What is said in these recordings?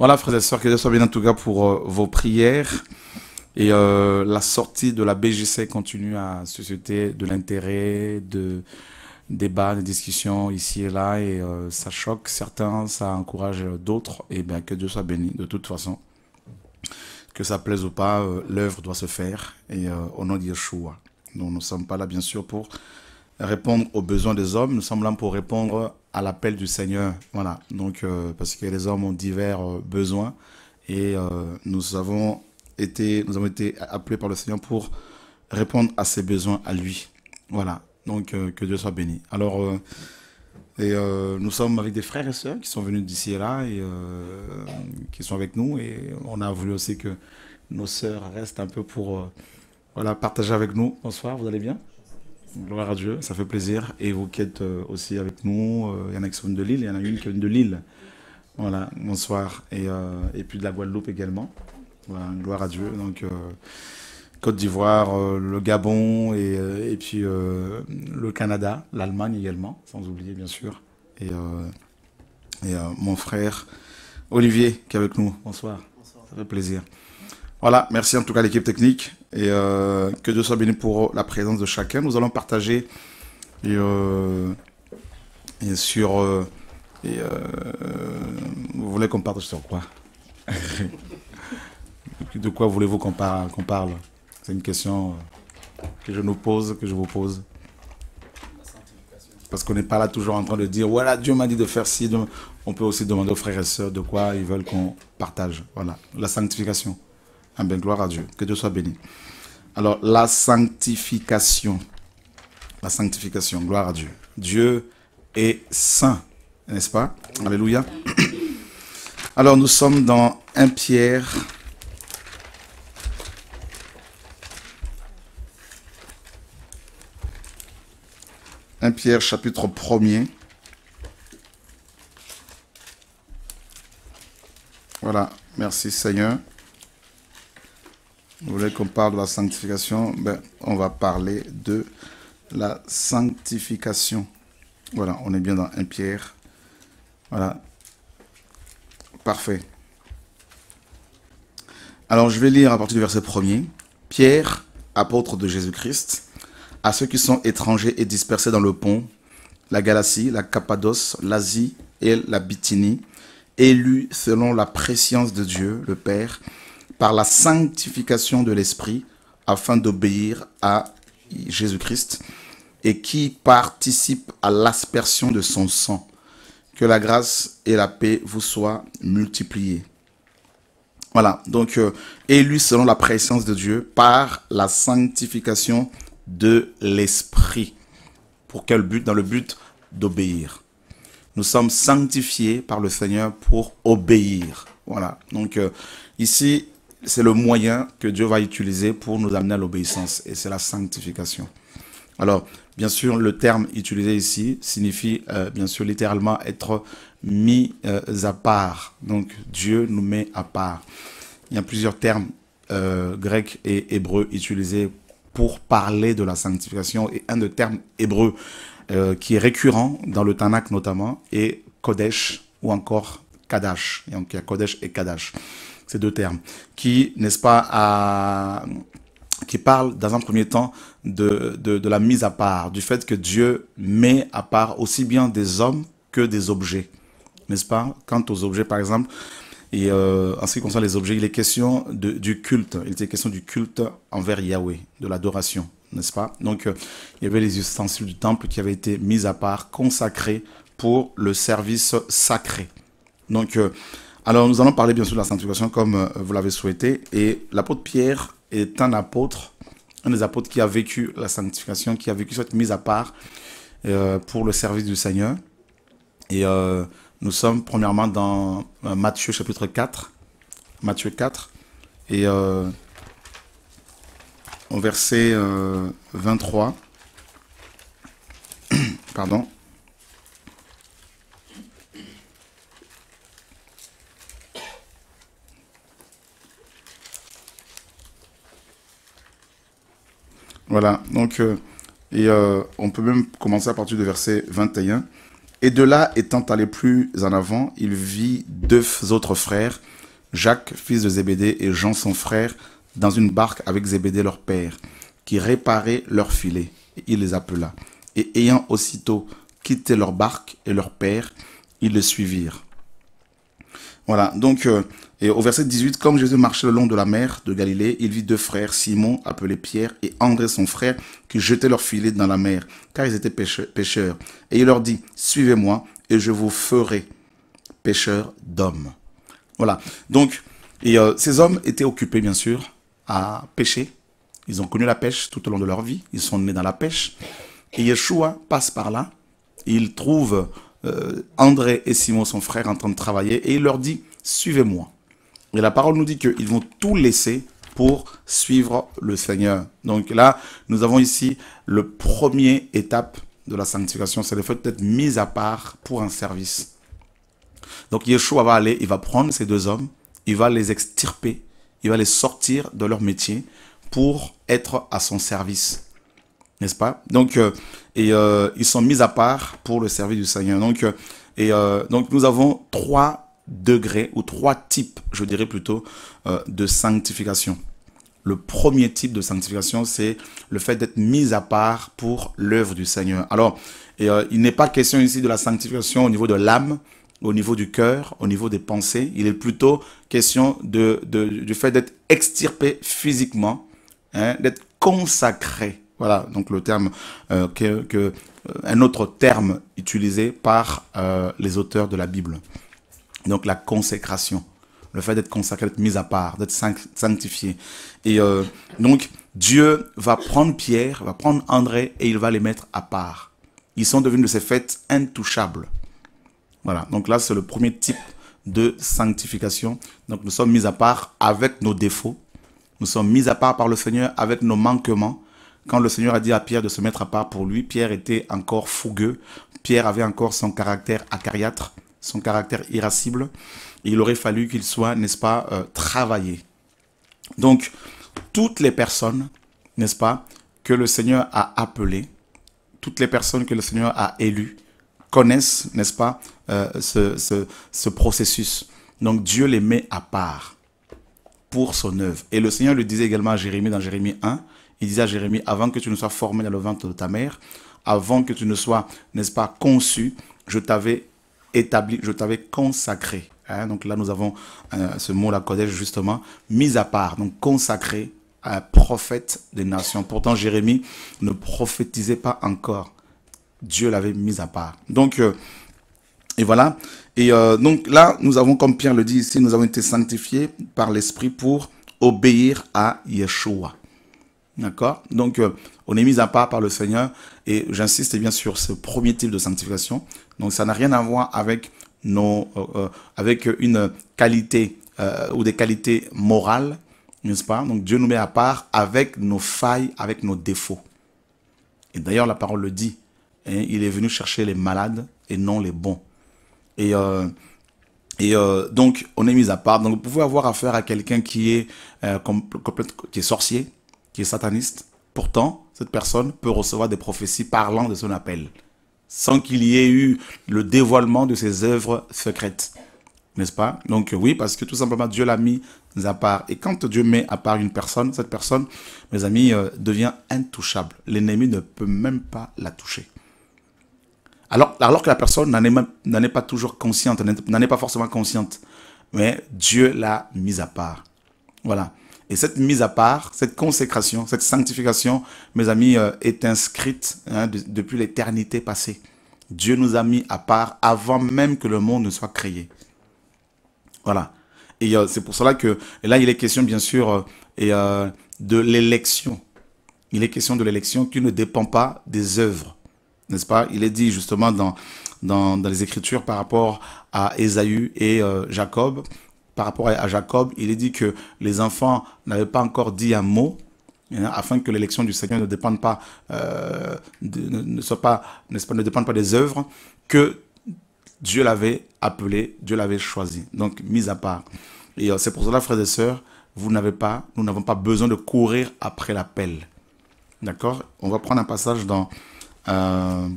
Voilà, frères et sœurs, que Dieu soit béni en tout cas pour euh, vos prières. Et euh, la sortie de la BGC continue à susciter de l'intérêt, de débats, de discussions ici et là. Et euh, ça choque certains, ça encourage d'autres. Et bien que Dieu soit béni de toute façon. Que ça plaise ou pas, l'œuvre doit se faire. Et au nom Yeshua. Nous ne sommes pas là, bien sûr, pour répondre aux besoins des hommes, nous sommes là pour répondre à l'appel du Seigneur. Voilà, donc euh, parce que les hommes ont divers euh, besoins et euh, nous, avons été, nous avons été appelés par le Seigneur pour répondre à ses besoins à lui. Voilà, donc que Dieu soit béni. Alors, et, nous sommes avec des frères et sœurs qui sont venus d'ici et là et qui sont avec nous et on a voulu aussi que nos sœurs restent un peu pour voilà, partager avec nous. Bonsoir, vous allez bien Gloire à Dieu, ça fait plaisir. Et vous qui êtes euh, aussi avec nous, euh, il y en a qui sont de Lille, il y en a une qui est de Lille. Voilà, bonsoir. Euh, et, puis de la Guadeloupe également. Voilà, gloire à Dieu. Donc, Côte d'Ivoire, le Gabon et, puis le Canada, l'Allemagne également, sans oublier bien sûr. Et, mon frère Olivier qui est avec nous. Bonsoir. bonsoir. Ça fait plaisir. Voilà, merci en tout cas à l'équipe technique. Et euh, que Dieu soit béni pour la présence de chacun. Nous allons partager euh, sur. Euh, vous voulez qu'on parle sur quoi De quoi voulez-vous qu'on parle, parle C'est une question que je nous pose, que je vous pose. Parce qu'on n'est pas là toujours en train de dire voilà, Dieu m'a dit de faire ci. On peut aussi demander aux frères et sœurs de quoi ils veulent qu'on partage. Voilà, la sanctification. Ben, gloire à Dieu. Que Dieu soit béni. Alors, la sanctification. La sanctification. Gloire à Dieu. Dieu est saint. N'est-ce pas Alléluia. Alors, nous sommes dans 1 Pierre. 1 Pierre chapitre 1er. Voilà, merci Seigneur. Vous voulez qu'on parle de la sanctification ben, On va parler de la sanctification. Voilà, on est bien dans 1 Pierre. Voilà. Parfait. Alors je vais lire à partir du verset premier. « Pierre, apôtre de Jésus-Christ, à ceux qui sont étrangers et dispersés dans le pont, la Galatie, la Cappadoce, l'Asie et la Bithynie, élus selon la préscience de Dieu, le Père, par la sanctification de l'Esprit afin d'obéir à Jésus-Christ et qui participe à l'aspersion de son sang. Que la grâce et la paix vous soient multipliées. Voilà, donc élu euh, selon la présence de Dieu par la sanctification de l'Esprit. Pour quel but Dans le but d'obéir. Nous sommes sanctifiés par le Seigneur pour obéir. Voilà, donc euh, ici, c'est le moyen que Dieu va utiliser pour nous amener à l'obéissance, et c'est la sanctification. Alors, bien sûr, le terme utilisé ici signifie, euh, bien sûr, littéralement être mis euh, à part. Donc, Dieu nous met à part. Il y a plusieurs termes euh, grecs et hébreux utilisés pour parler de la sanctification, et un des termes hébreux qui est récurrent dans le Tanakh notamment est Kodesh ou encore Kadash. Donc, il y a Kodesh et Kadash ces deux termes, qui, n'est-ce pas, à, qui parle dans un premier temps de, de, la mise à part, du fait que Dieu met à part aussi bien des hommes que des objets. N'est-ce pas Quant aux objets, par exemple, et euh, en ce qui concerne les objets, il est question du culte. Il était question du culte envers Yahweh, de l'adoration, n'est-ce pas Donc, euh, il y avait les ustensiles du temple qui avaient été mis à part, consacrés pour le service sacré. Donc, euh, alors, nous allons parler bien sûr de la sanctification comme euh, vous l'avez souhaité. Et l'apôtre Pierre est un apôtre, un des apôtres qui a vécu la sanctification, qui a vécu cette mise à part euh, pour le service du Seigneur. Et euh, nous sommes premièrement dans Matthieu chapitre 4. Matthieu 4. Et au verset 23. Pardon. Voilà, donc, euh, et euh, on peut même commencer à partir du verset 21. Et de là, étant allé plus en avant, il vit deux autres frères, Jacques, fils de Zébédée, et Jean, son frère, dans une barque avec Zébédée, leur père, qui réparait leur filet. Et il les appela. Et ayant aussitôt quitté leur barque et leur père, ils le suivirent. Voilà, donc euh, et au verset 18, comme Jésus marchait le long de la mer de Galilée, il vit deux frères, Simon, appelé Pierre, et André, son frère, qui jetaient leur filets dans la mer, car ils étaient pêcheurs. Et il leur dit, suivez-moi, et je vous ferai pêcheurs d'hommes. Voilà. Donc, euh, ces hommes étaient occupés, bien sûr, à pêcher. Ils ont connu la pêche tout au long de leur vie. Ils sont nés dans la pêche. Et Yeshua passe par là. Il trouve euh, André et Simon, son frère, en train de travailler. Et il leur dit, suivez-moi. Et la parole nous dit qu'ils vont tout laisser pour suivre le Seigneur. Donc là, nous avons ici le premier étape de la sanctification, c'est le fait d'être mis à part pour un service. Donc Yeshua va aller, il va prendre ces deux hommes, il va les extirper, il va les sortir de leur métier pour être à son service. N'est-ce pas Donc, euh, euh, ils sont mis à part pour le service du Seigneur. Donc, euh, donc nous avons trois degrés ou trois types, je dirais plutôt, euh, de sanctification. Le premier type de sanctification, c'est le fait d'être mis à part pour l'œuvre du Seigneur. Alors, euh, il n'est pas question ici de la sanctification au niveau de l'âme, au niveau du cœur, au niveau des pensées. Il est plutôt question de, du fait d'être extirpé physiquement, hein, d'être consacré. Voilà, donc le terme euh, que, que, un autre terme utilisé par les auteurs de la Bible. Donc la consécration, le fait d'être consacré, d'être mis à part, d'être sanctifié. Et euh, donc Dieu va prendre Pierre, va prendre André et il va les mettre à part. Ils sont devenus de ces fêtes intouchables. Voilà, donc là c'est le premier type de sanctification. Donc nous sommes mis à part avec nos défauts. Nous sommes mis à part par le Seigneur avec nos manquements. Quand le Seigneur a dit à Pierre de se mettre à part pour lui, Pierre était encore fougueux. Pierre avait encore son caractère acariâtre son caractère irascible. il aurait fallu qu'il soit, n'est-ce pas, euh, travaillé. Donc, toutes les personnes, n'est-ce pas, que le Seigneur a appelées, toutes les personnes que le Seigneur a élues, connaissent, n'est-ce pas, euh, ce, ce processus. Donc Dieu les met à part pour son œuvre. Et le Seigneur le disait également à Jérémie dans Jérémie 1. Il disait à Jérémie, avant que tu ne sois formé dans le ventre de ta mère, avant que tu ne sois, n'est-ce pas, conçu, je t'avais établi, je t'avais consacré. Hein. donc là, nous avons euh, ce mot-là, Kodesh, justement, mis à part, donc consacré à un prophète des nations. Pourtant, Jérémie ne prophétisait pas encore. Dieu l'avait mis à part. Donc, euh, et voilà. Et euh, donc là, nous avons, comme Pierre le dit ici, nous avons été sanctifiés par l'Esprit pour obéir à Yeshua. D'accord Donc, on est mis à part par le Seigneur. Et j'insiste eh bien sur ce premier type de sanctification. Donc ça n'a rien à voir avec, nos, euh, euh, avec une qualité euh, ou des qualités morales, n'est-ce pas Donc Dieu nous met à part avec nos failles, avec nos défauts. Et d'ailleurs, la parole le dit. Hein, il est venu chercher les malades et non les bons. Et, donc, on est mis à part. Donc, vous pouvez avoir affaire à quelqu'un qui qui est sorcier, qui est sataniste. Pourtant, cette personne peut recevoir des prophéties parlant de son appel sans qu'il y ait eu le dévoilement de ses œuvres secrètes. N'est-ce pas Donc euh, oui, parce que tout simplement, Dieu l'a mis à part. Et quand Dieu met à part une personne, cette personne, mes amis, euh, devient intouchable. L'ennemi ne peut même pas la toucher. Alors, alors que la personne n'en est, pas toujours consciente, n'en est pas forcément consciente. Mais Dieu l'a mise à part. Voilà. Et cette mise à part, cette consécration, cette sanctification, mes amis, euh, est inscrite hein, depuis l'éternité passée. Dieu nous a mis à part avant même que le monde ne soit créé. Voilà. Et euh, c'est pour cela que là, il est question, bien sûr, euh, de l'élection. Il est question de l'élection qui ne dépend pas des œuvres. N'est-ce pas Il est dit justement dans, dans, dans, les Écritures par rapport à Ésaü et Jacob par rapport à Jacob, il est dit que les enfants n'avaient pas encore dit un mot hein, afin que l'élection du Seigneur ne dépende pas, euh, ne, soit pas, pas, ne dépende pas des œuvres que Dieu l'avait appelé, Dieu l'avait choisi. Donc mis à part. Et euh, c'est pour cela, frères et sœurs, vous n'avez pas, nous n'avons pas besoin de courir après l'appel. D'accord On va prendre un passage dans euh,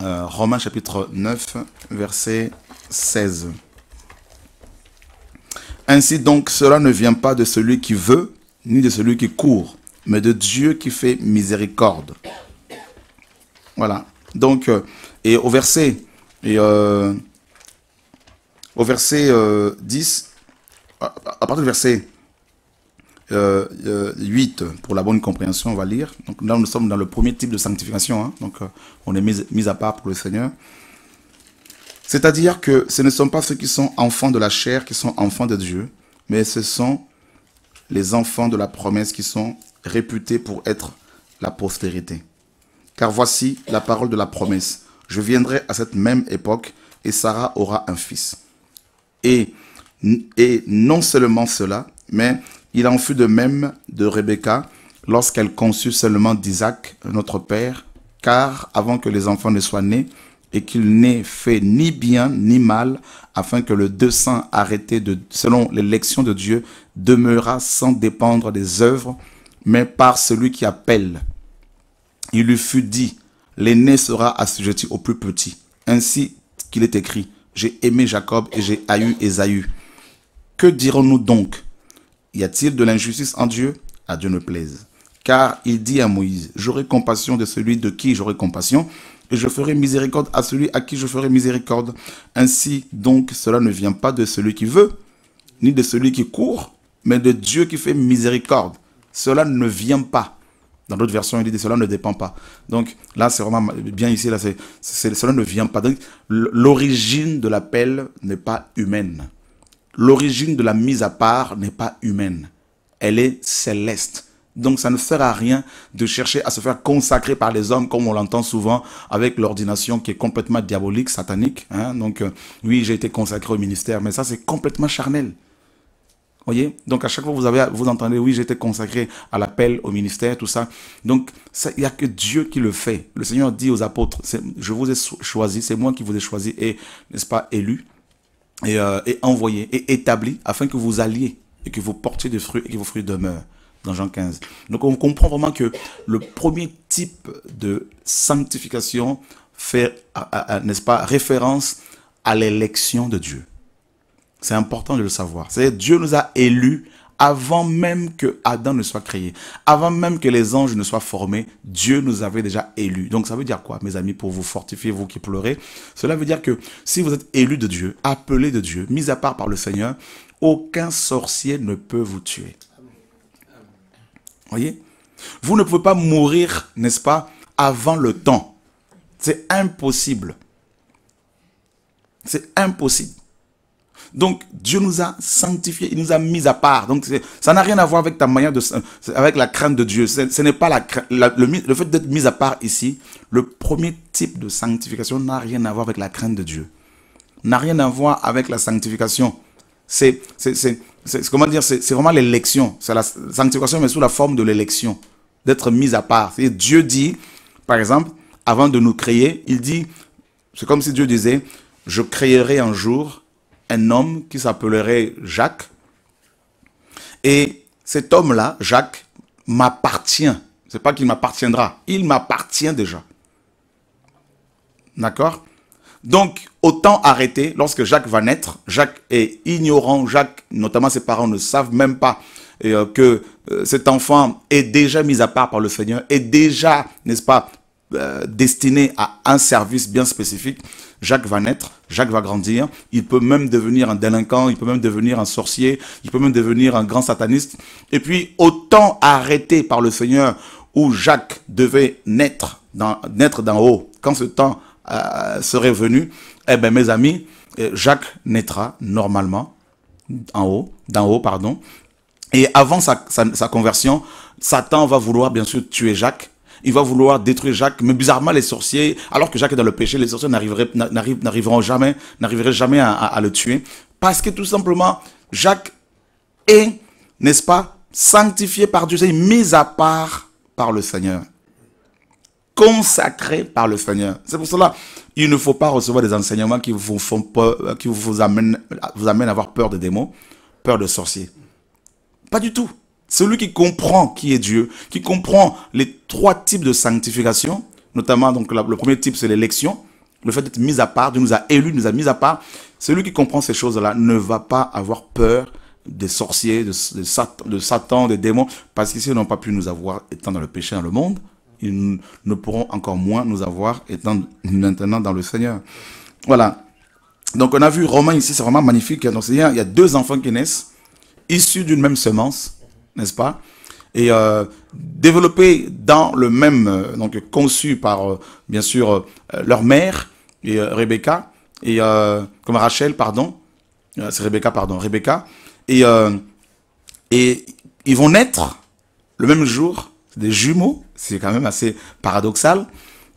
Romains chapitre 9, verset 16. Ainsi donc, cela ne vient pas de celui qui veut, ni de celui qui court, mais de Dieu qui fait miséricorde. Voilà. Donc, euh, et au verset, et euh, au verset 10, euh, à partir du verset 8, pour la bonne compréhension, on va lire. Donc là, nous sommes dans le premier type de sanctification. Hein. Donc, on est mis, mis à part pour le Seigneur. C'est-à-dire que ce ne sont pas ceux qui sont enfants de la chair qui sont enfants de Dieu, mais ce sont les enfants de la promesse qui sont réputés pour être la postérité. Car voici la parole de la promesse. Je viendrai à cette même époque et Sarah aura un fils. Et, et non seulement cela, mais il en fut de même de Rebecca lorsqu'elle conçut seulement d'Isaac, notre père, car avant que les enfants ne soient nés, et qu'il n'ait fait ni bien ni mal, afin que le deux arrêté de, selon l'élection de Dieu demeura sans dépendre des œuvres, mais par celui qui appelle. Il lui fut dit, l'aîné sera assujetti au plus petit. Ainsi qu'il est écrit, j'ai aimé Jacob et j'ai haï Ésaü. Que dirons-nous donc Y a-t-il de l'injustice en Dieu À Dieu ne plaise. Car il dit à Moïse, j'aurai compassion de celui de qui j'aurai compassion, et je ferai miséricorde à celui à qui je ferai miséricorde. Ainsi donc cela ne vient pas de celui qui veut, ni de celui qui court, mais de Dieu qui fait miséricorde. Cela ne vient pas. Dans l'autre version, il dit que cela ne dépend pas. Donc là, c'est vraiment bien ici, là, c'est cela ne vient pas. Donc l'origine de l'appel n'est pas humaine. L'origine de la mise à part n'est pas humaine. Elle est céleste. Donc ça ne sert à rien de chercher à se faire consacrer par les hommes comme on l'entend souvent avec l'ordination qui est complètement diabolique, satanique. Hein. Donc euh, oui, j'ai été consacré au ministère, mais ça c'est complètement charnel. Voyez Donc à chaque fois vous avez vous entendez oui, j'ai été consacré à l'appel au ministère, tout ça. Donc il n'y a que Dieu qui le fait. Le Seigneur dit aux apôtres, je vous ai choisi, c'est moi qui vous ai choisi et n'est-ce pas élu et, euh, et envoyé et établi afin que vous alliez et que vous portiez des fruits et que vos fruits demeurent dans Jean 15. Donc on comprend vraiment que le premier type de sanctification fait, n'est-ce pas, référence à l'élection de Dieu. C'est important de le savoir. C'est Dieu nous a élus avant même que Adam ne soit créé, avant même que les anges ne soient formés, Dieu nous avait déjà élus. Donc ça veut dire quoi, mes amis, pour vous fortifier, vous qui pleurez Cela veut dire que si vous êtes élus de Dieu, appelés de Dieu, mis à part par le Seigneur, aucun sorcier ne peut vous tuer. Vous ne pouvez pas mourir, n'est-ce pas, avant le temps. C'est impossible. C'est impossible. Donc Dieu nous a sanctifiés, il nous a mis à part. Donc ça n'a rien à voir avec ta manière de avec la crainte de Dieu. Ce n'est pas la, le, fait d'être mis à part ici. Le premier type de sanctification n'a rien à voir avec la crainte de Dieu. N'a rien à voir avec la sanctification. C'est c'est c'est comment dire, c'est vraiment l'élection. C'est la sanctification, mais sous la forme de l'élection, d'être mise à part. Dieu dit, par exemple, avant de nous créer, il dit, c'est comme si Dieu disait, je créerai un jour un homme qui s'appellerait Jacques. Et cet homme-là, Jacques, m'appartient. C'est pas qu'il m'appartiendra, il m'appartient déjà. D'accord donc, autant arrêter lorsque Jacques va naître. Jacques est ignorant. Jacques, notamment ses parents, ne savent même pas euh, que euh, cet enfant est déjà mis à part par le Seigneur, est déjà, n'est-ce pas, euh, destiné à un service bien spécifique. Jacques va naître, Jacques va grandir, il peut même devenir un délinquant, il peut même devenir un sorcier, il peut même devenir un grand sataniste. Et puis, autant arrêté par le Seigneur où Jacques devait naître, naître d'en haut, quand ce temps euh, serait venu, eh bien mes amis, euh, Jacques naîtra normalement en haut, d'en haut, pardon. Et avant sa, conversion, Satan va vouloir bien sûr tuer Jacques il va vouloir détruire Jacques. Mais bizarrement, les sorciers, alors que Jacques est dans le péché, les sorciers n'arriveront jamais, n'arriveraient jamais à, le tuer. Parce que tout simplement, Jacques est, n'est-ce pas, sanctifié par Dieu, c'est mis à part par le Seigneur consacré par le Seigneur. C'est pour cela, il ne faut pas recevoir des enseignements qui vous font peur, euh, qui vous amènent, vous à avoir peur des démons, peur de sorciers. Pas du tout. Celui qui comprend qui est Dieu, qui comprend les trois types de sanctification, notamment donc le premier type c'est l'élection, le fait d'être mis à part, Dieu nous a élus, nous a mis à part. Celui qui comprend ces choses-là ne va pas avoir peur des sorciers, de, Satan, des démons, parce qu'ici ils n'ont pas pu nous avoir étant dans le péché dans le monde ils ne pourront encore moins nous avoir étant maintenant dans le Seigneur. Voilà. Donc on a vu Romain ici, c'est vraiment magnifique. Donc il y a deux enfants qui naissent, issus d'une même semence, n'est-ce pas Et euh, développés dans le même, euh, donc conçus par, euh, bien sûr, leur mère, et Rebecca, et comme Rachel, pardon. c'est Rebecca, pardon, Rebecca. Et, et ils vont naître le même jour, des jumeaux, c'est quand même assez paradoxal.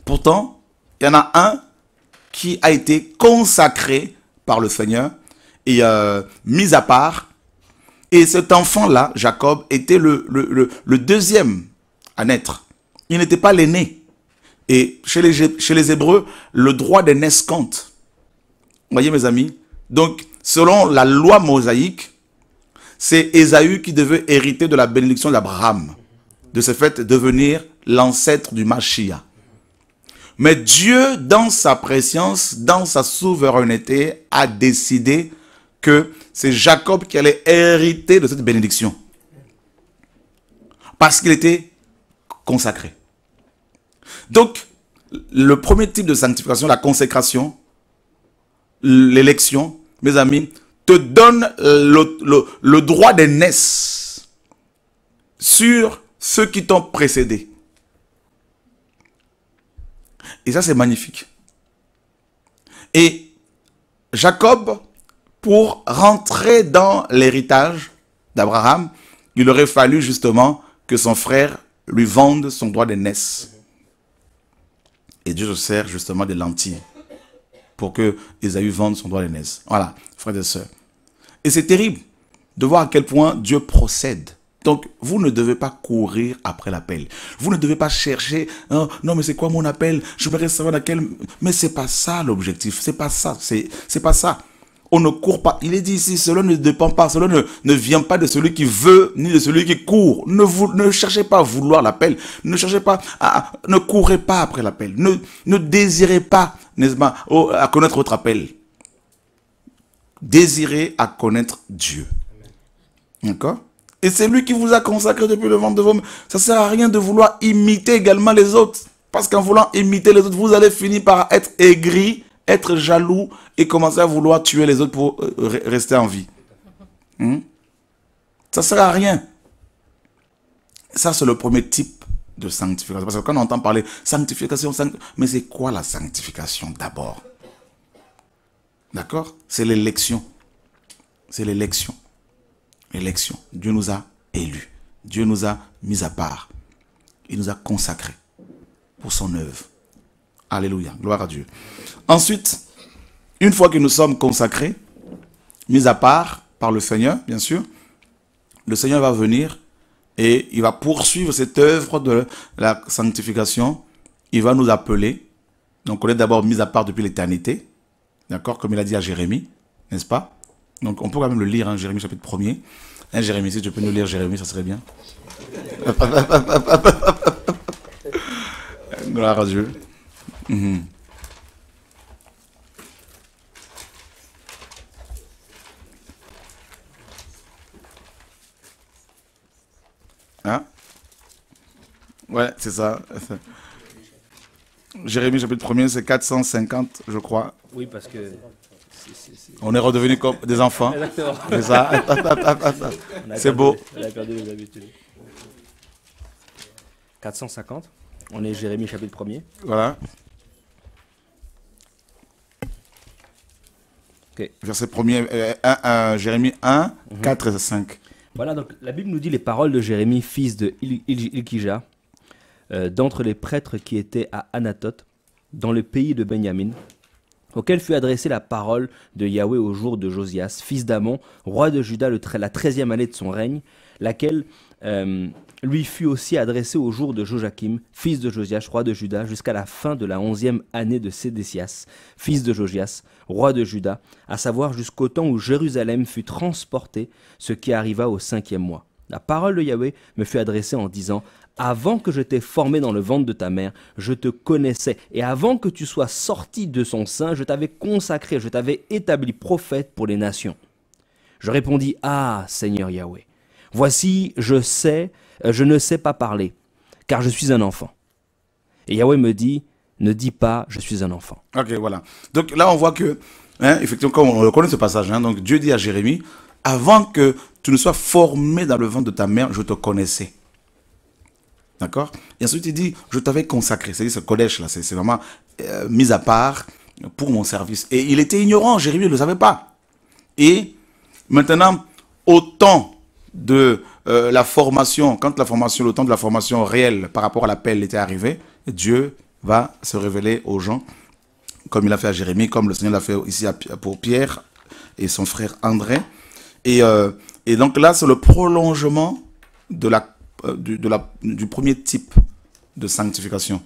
Pourtant, il y en a un qui a été consacré par le Seigneur et euh, mis à part. Et cet enfant-là, Jacob, était le, deuxième à naître. Il n'était pas l'aîné. Et chez les, chez les Hébreux, le droit des compte. Vous voyez mes amis Donc, selon la loi mosaïque, c'est Ésaü qui devait hériter de la bénédiction d'Abraham de ce fait devenir l'ancêtre du machia Mais Dieu, dans sa préscience, dans sa souveraineté, a décidé que c'est Jacob qui allait hériter de cette bénédiction. Parce qu'il était consacré. Donc, le premier type de sanctification, la consécration, l'élection, mes amis, te donne le, le, le droit d'aînesse sur ceux qui t'ont précédé. Et ça, c'est magnifique. Et Jacob, pour rentrer dans l'héritage d'Abraham, il aurait fallu justement que son frère lui vende son droit d'aînesse. Et Dieu se sert justement des lentilles pour que Esaü vende son droit d'aînesse. Voilà, frère et soeur. Et c'est terrible de voir à quel point Dieu procède donc, vous ne devez pas courir après l'appel. Vous ne devez pas chercher, hein, non, mais c'est quoi mon appel? Je voudrais savoir laquelle. Mais c'est pas ça l'objectif. C'est pas ça. C'est, c'est pas ça. On ne court pas. Il est dit ici, cela ne dépend pas. Cela ne, vient pas de celui qui veut, ni de celui qui court. Ne vous, ne cherchez pas à vouloir l'appel. Ne cherchez pas à, ne courez pas après l'appel. Ne, ne désirez pas, n'est-ce pas, à connaître votre appel. Désirez à connaître Dieu. D'accord? Et c'est lui qui vous a consacré depuis le ventre de vos mains. Ça ne sert à rien de vouloir imiter également les autres. Parce qu'en voulant imiter les autres, vous allez finir par être aigri, être jaloux et commencer à vouloir tuer les autres pour euh, rester en vie. Hmm? Ça ne sert à rien. Ça, c'est le premier type de sanctification. Parce que quand on entend parler sanctification mais c'est quoi la sanctification d'abord D'accord C'est l'élection. C'est l'élection élection. Dieu nous a élus. Dieu nous a mis à part. Il nous a consacrés pour son œuvre. Alléluia. Gloire à Dieu. Ensuite, une fois que nous sommes consacrés, mis à part par le Seigneur, bien sûr, le Seigneur va venir et il va poursuivre cette œuvre de la sanctification. Il va nous appeler. Donc on est d'abord mis à part depuis l'éternité. D'accord Comme il a dit à Jérémie, n'est-ce pas donc on peut quand même le lire, hein, Jérémie chapitre 1er. Hein, Jérémie, si tu peux nous lire Jérémie, ça serait bien. Gloire à Dieu. Mhm. Hein Ouais, c'est ça. Jérémie chapitre 1er, c'est 450, je crois. Oui, parce que... On est redevenus comme des enfants. C'est beau. 450. On est Jérémie chapitre 1er. Voilà. Verset 1 Jérémie 1, 4 et 5. Voilà, donc la Bible nous dit les paroles de Jérémie, fils de Ilkija, euh, d'entre les prêtres qui étaient à Anatote, dans le pays de Benjamin, auquel fut adressée la parole de Yahweh au jour de Josias, fils d'Amon, roi de Juda, la treizième année de son règne, laquelle euh, lui fut aussi adressée au jour de Joachim, fils de Josias, roi de Juda, jusqu'à la fin de la onzième année de Sédécias, fils de Josias, roi de Juda, à savoir jusqu'au temps où Jérusalem fut transportée, ce qui arriva au cinquième mois. La parole de Yahweh me fut adressée en disant avant que je t'ai formé dans le ventre de ta mère, je te connaissais. Et avant que tu sois sorti de son sein, je t'avais consacré, je t'avais établi prophète pour les nations. Je répondis, Ah, Seigneur Yahweh, voici, je sais, euh, je ne sais pas parler, car je suis un enfant. Et Yahweh me dit, ne dis pas, je suis un enfant. Ok, voilà. Donc là, on voit que, hein, effectivement, on reconnaît ce passage, hein, donc Dieu dit à Jérémie, avant que tu ne sois formé dans le ventre de ta mère, je te connaissais. D'accord Et ensuite, il dit, je t'avais consacré. C'est-à-dire, ce collège-là, c'est vraiment euh, mis à part pour mon service. Et il était ignorant, Jérémie ne le savait pas. Et maintenant, au temps de euh, la formation, quand la formation, le temps de la formation réelle par rapport à l'appel était arrivé, Dieu va se révéler aux gens, comme il a fait à Jérémie, comme le Seigneur l'a fait ici pour Pierre et son frère André. Euh, et donc là, c'est le prolongement de la euh, de, la, du premier type de sanctification,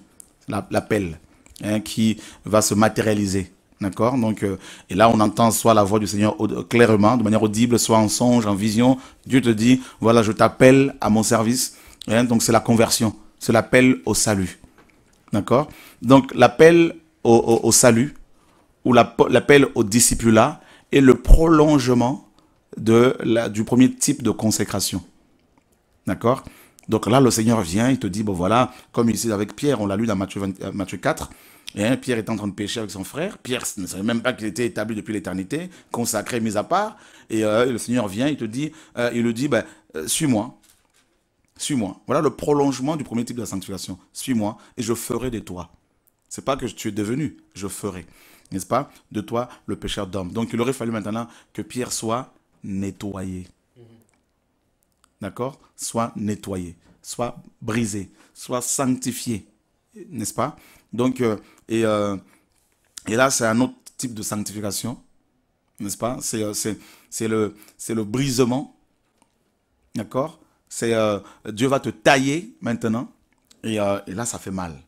l'appel, hein, qui va se matérialiser. D'accord Donc, euh, et là, on entend soit la voix du Seigneur clairement, de manière audible, soit en songe, en vision. Dieu te dit, voilà, je t'appelle à mon service. Hein? donc, c'est la conversion, c'est l'appel au salut. D'accord Donc, l'appel au, salut, ou l'appel au discipulat, est le prolongement de la, du premier type de consécration. D'accord donc là, le Seigneur vient, il te dit, bon voilà, comme il ici avec Pierre, on l'a lu dans Matthieu, 4, et euh, hein, Pierre est en train de pécher avec son frère. Pierre ne savait même pas qu'il était établi depuis l'éternité, consacré, mis à part. Et euh, le Seigneur vient, il te dit, euh, il lui dit, ben, suis-moi. Suis-moi. Voilà le prolongement du premier type de la sanctification. Suis-moi et je ferai de toi. C'est pas que tu es devenu, je ferai. N'est-ce pas De toi, le pécheur d'homme. Donc il aurait fallu maintenant que Pierre soit nettoyé d'accord, soit nettoyé, soit brisé, soit sanctifié, n'est-ce pas Donc, euh, euh, et, là, c'est un autre type de sanctification, n'est-ce pas C'est euh, le, le brisement, d'accord C'est Dieu va te tailler maintenant, et, là, ça fait mal.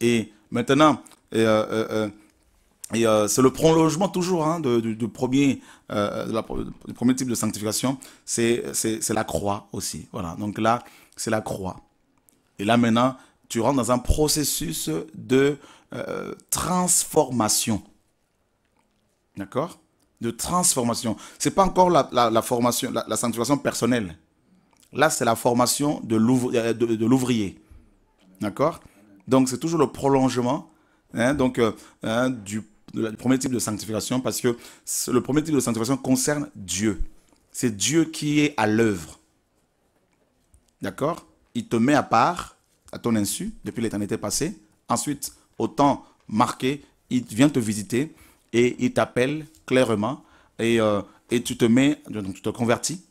Et maintenant, et euh, c'est le prolongement toujours hein, de, premier, euh, premier type de sanctification, c'est la croix aussi. Voilà, donc là, c'est la croix. Et là maintenant, tu rentres dans un processus de euh, transformation. D'accord De transformation. Ce n'est pas encore la, formation, la, sanctification personnelle. Là, c'est la formation de l'ouvrier. D'accord Donc, c'est toujours le prolongement hein, donc, hein, du du premier type de sanctification parce que le premier type de sanctification concerne Dieu. C'est Dieu qui est à l'œuvre. D'accord Il te met à part, à ton insu, depuis l'éternité passée. Ensuite, au temps marqué, il vient te visiter et il t'appelle clairement et, euh, tu te mets, tu te convertis.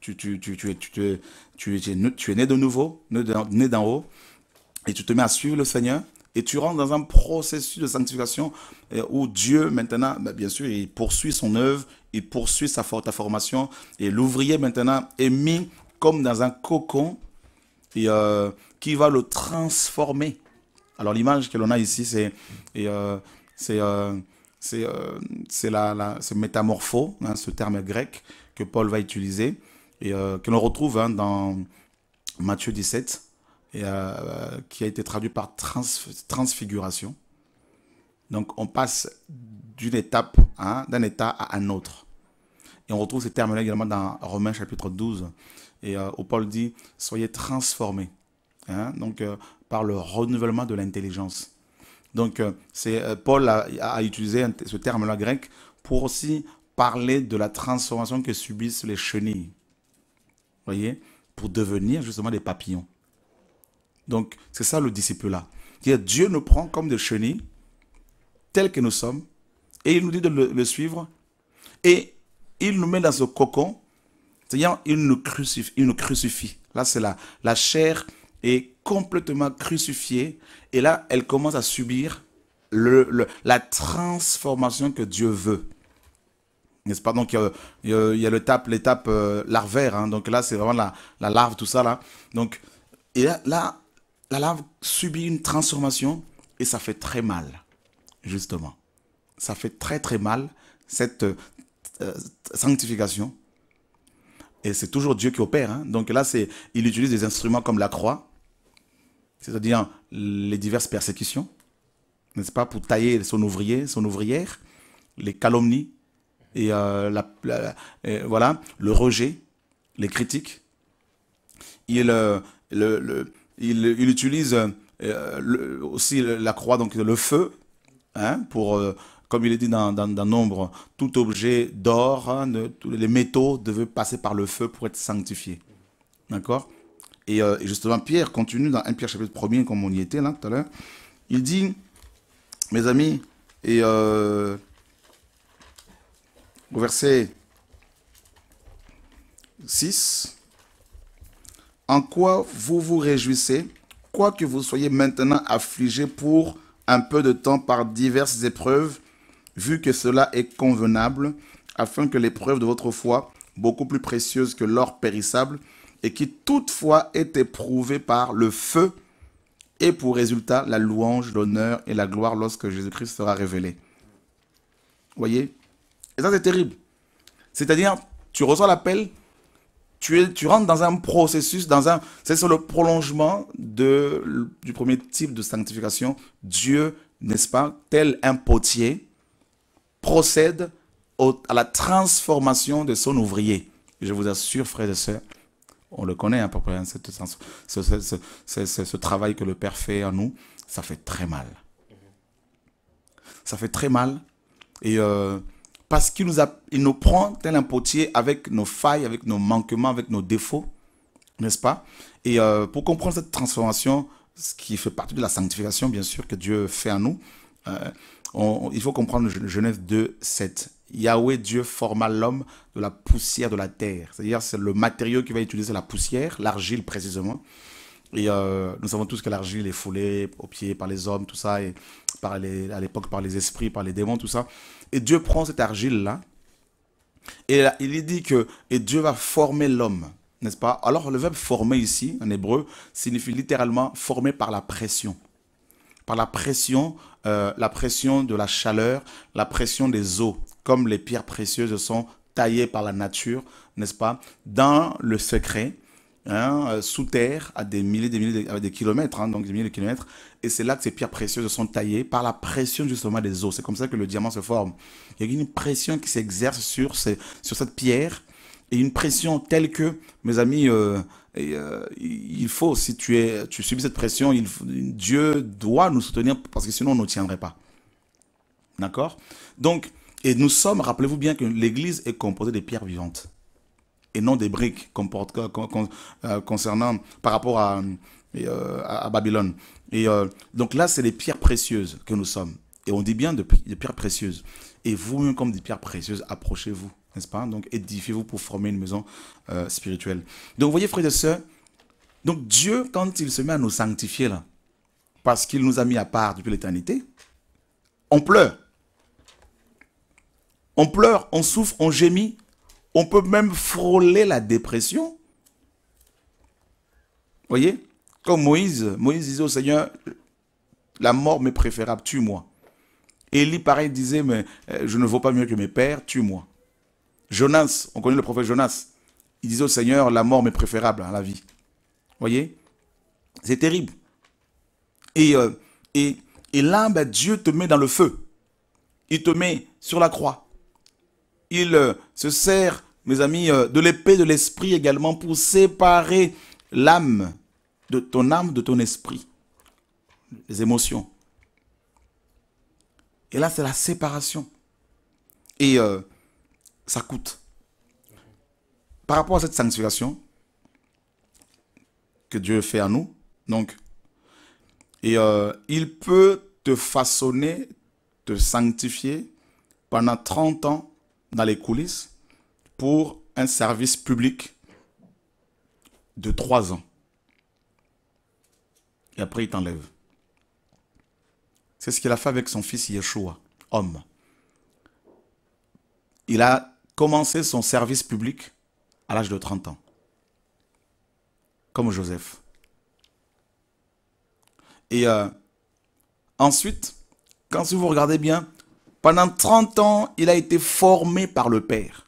Tu, tu, tu, tu es né de nouveau, né d'en haut, et tu te mets à suivre le Seigneur. Et tu rentres dans un processus de sanctification euh, où Dieu, maintenant, bah, bien sûr, il poursuit son œuvre, il poursuit sa, forte formation. Et l'ouvrier, maintenant, est mis comme dans un cocon euh, qui va le transformer. Alors l'image que l'on a ici, c'est euh, c'est c'est la, métamorpho, hein, ce terme grec que Paul va utiliser et que l'on retrouve hein, dans Matthieu 17 euh, qui a été traduit par transfiguration. Donc on passe d'une étape, d'un état à un autre. Et on retrouve ces termes-là également dans Romains chapitre 12, et euh, où Paul dit, soyez transformés, hein, donc euh, par le renouvellement de l'intelligence. Donc euh, c'est Paul a, utilisé ce terme-là grec pour aussi parler de la transformation que subissent les chenilles, voyez, pour devenir justement des papillons. Donc, c'est ça le disciple-là. Dieu nous prend comme des chenilles, tels que nous sommes, et il nous dit de le, suivre, et il nous met dans ce cocon, c'est-à-dire il nous crucifie. Il nous crucifie. Là, c'est la, la chair est complètement crucifiée, et là, elle commence à subir le, la transformation que Dieu veut. N'est-ce pas Donc, il y a, l'étape, euh, larvaire. Hein. Donc là, c'est vraiment la, larve, tout ça. là. Donc, et là la lave subit une transformation et ça fait très mal, justement. Ça fait très très mal, cette euh, euh, sanctification. Et c'est toujours Dieu qui opère. Hein. Donc là, c'est, il utilise des instruments comme la croix, c'est-à-dire les diverses persécutions, n'est-ce pas, pour tailler son ouvrier, son ouvrière, les calomnies, et, euh, la, voilà, le rejet, les critiques. Il, le, le, il, utilise euh, aussi la croix, donc le feu, hein, pour, euh, comme il est dit dans, dans, Nombre, tout objet d'or, hein, tous les métaux devaient passer par le feu pour être sanctifiés. D'accord euh, et, justement, Pierre continue dans 1 Pierre chapitre 1 comme on y était là tout à l'heure. Il dit, mes amis, et au verset 6, en quoi vous vous réjouissez, quoique vous soyez maintenant affligé pour un peu de temps par diverses épreuves, vu que cela est convenable, afin que l'épreuve de votre foi, beaucoup plus précieuse que l'or périssable, et qui toutefois est éprouvée par le feu, et pour résultat la louange, l'honneur et la gloire lorsque Jésus-Christ sera révélé. voyez Et ça, c'est terrible. C'est-à-dire, tu reçois l'appel, tu, es, tu rentres dans un processus, dans un, c'est sur le prolongement de, du premier type de sanctification. Dieu, n'est-ce pas, tel un potier, procède à la transformation de son ouvrier. Je vous assure, frères et sœurs, on le connaît à peu près, ce, travail que le Père fait en nous, ça fait très mal. Ça fait très mal. Et euh, parce qu'il nous, a, il nous prend tel un potier avec nos failles, avec nos manquements, avec nos défauts. N'est-ce pas Et euh, pour comprendre cette transformation, ce qui fait partie de la sanctification, bien sûr, que Dieu fait en nous, euh, on, il faut comprendre Genèse 2, 7. Yahweh, Dieu, forma l'homme de la poussière de la terre. C'est-à-dire, c'est le matériau qui va utiliser, la poussière, l'argile précisément. Et euh, nous savons tous que l'argile est foulée aux pieds par les hommes, tout ça, et par les, à l'époque par les esprits, par les démons, tout ça. Et Dieu prend cette argile-là, et il dit que et Dieu va former l'homme, n'est-ce pas Alors le verbe former ici, en hébreu, signifie littéralement former par la pression. Par la pression, euh, la pression de la chaleur, la pression des eaux, comme les pierres précieuses sont taillées par la nature, n'est-ce pas Dans le secret, Hein, euh, sous terre, à des milliers, des milliers, de, des kilomètres, hein, donc des milliers de kilomètres. Et c'est là que ces pierres précieuses sont taillées par la pression justement des eaux. C'est comme ça que le diamant se forme. Il y a une pression qui s'exerce sur, sur cette pierre et une pression telle que, mes amis, euh, euh, il faut, si tu, es, tu subis cette pression, Dieu doit nous soutenir parce que sinon on ne tiendrait pas. D'accord Donc, et nous sommes, rappelez-vous bien que l'Église est composée de pierres vivantes et non des briques euh, concernant par rapport à, euh, Babylone. Et euh, donc là, c'est les pierres précieuses que nous sommes. Et on dit bien de, pierres précieuses. Et vous-même, comme des pierres précieuses, approchez-vous, n'est-ce pas Donc édifiez-vous pour former une maison spirituelle. Donc vous voyez, frères et sœurs, donc Dieu, quand il se met à nous sanctifier là, parce qu'il nous a mis à part depuis l'éternité, on pleure. On pleure, on souffre, on gémit, on peut même frôler la dépression. Voyez Comme Moïse, Moïse disait au Seigneur, la mort m'est préférable, tue-moi. Élie, pareil, disait, mais euh, je ne vaux pas mieux que mes pères, tue-moi. Jonas, on connaît le prophète Jonas, il disait au Seigneur, la mort m'est préférable à hein, la vie. Voyez C'est terrible. Et, euh, et, et, là, bah, Dieu te met dans le feu. Il te met sur la croix. Il euh, se sert mes amis, euh, de l'épée de l'esprit également pour séparer l'âme de ton âme, de ton esprit, les émotions. Et là, c'est la séparation. Et euh, ça coûte. Par rapport à cette sanctification que Dieu fait à nous, donc, et euh, il peut te façonner, te sanctifier pendant 30 ans dans les coulisses pour un service public de trois ans. Et après, il t'enlève. C'est ce qu'il a fait avec son fils Yeshua, homme. Il a commencé son service public à l'âge de 30 ans, comme Joseph. Et euh, ensuite, quand si vous regardez bien, pendant 30 ans, il a été formé par le Père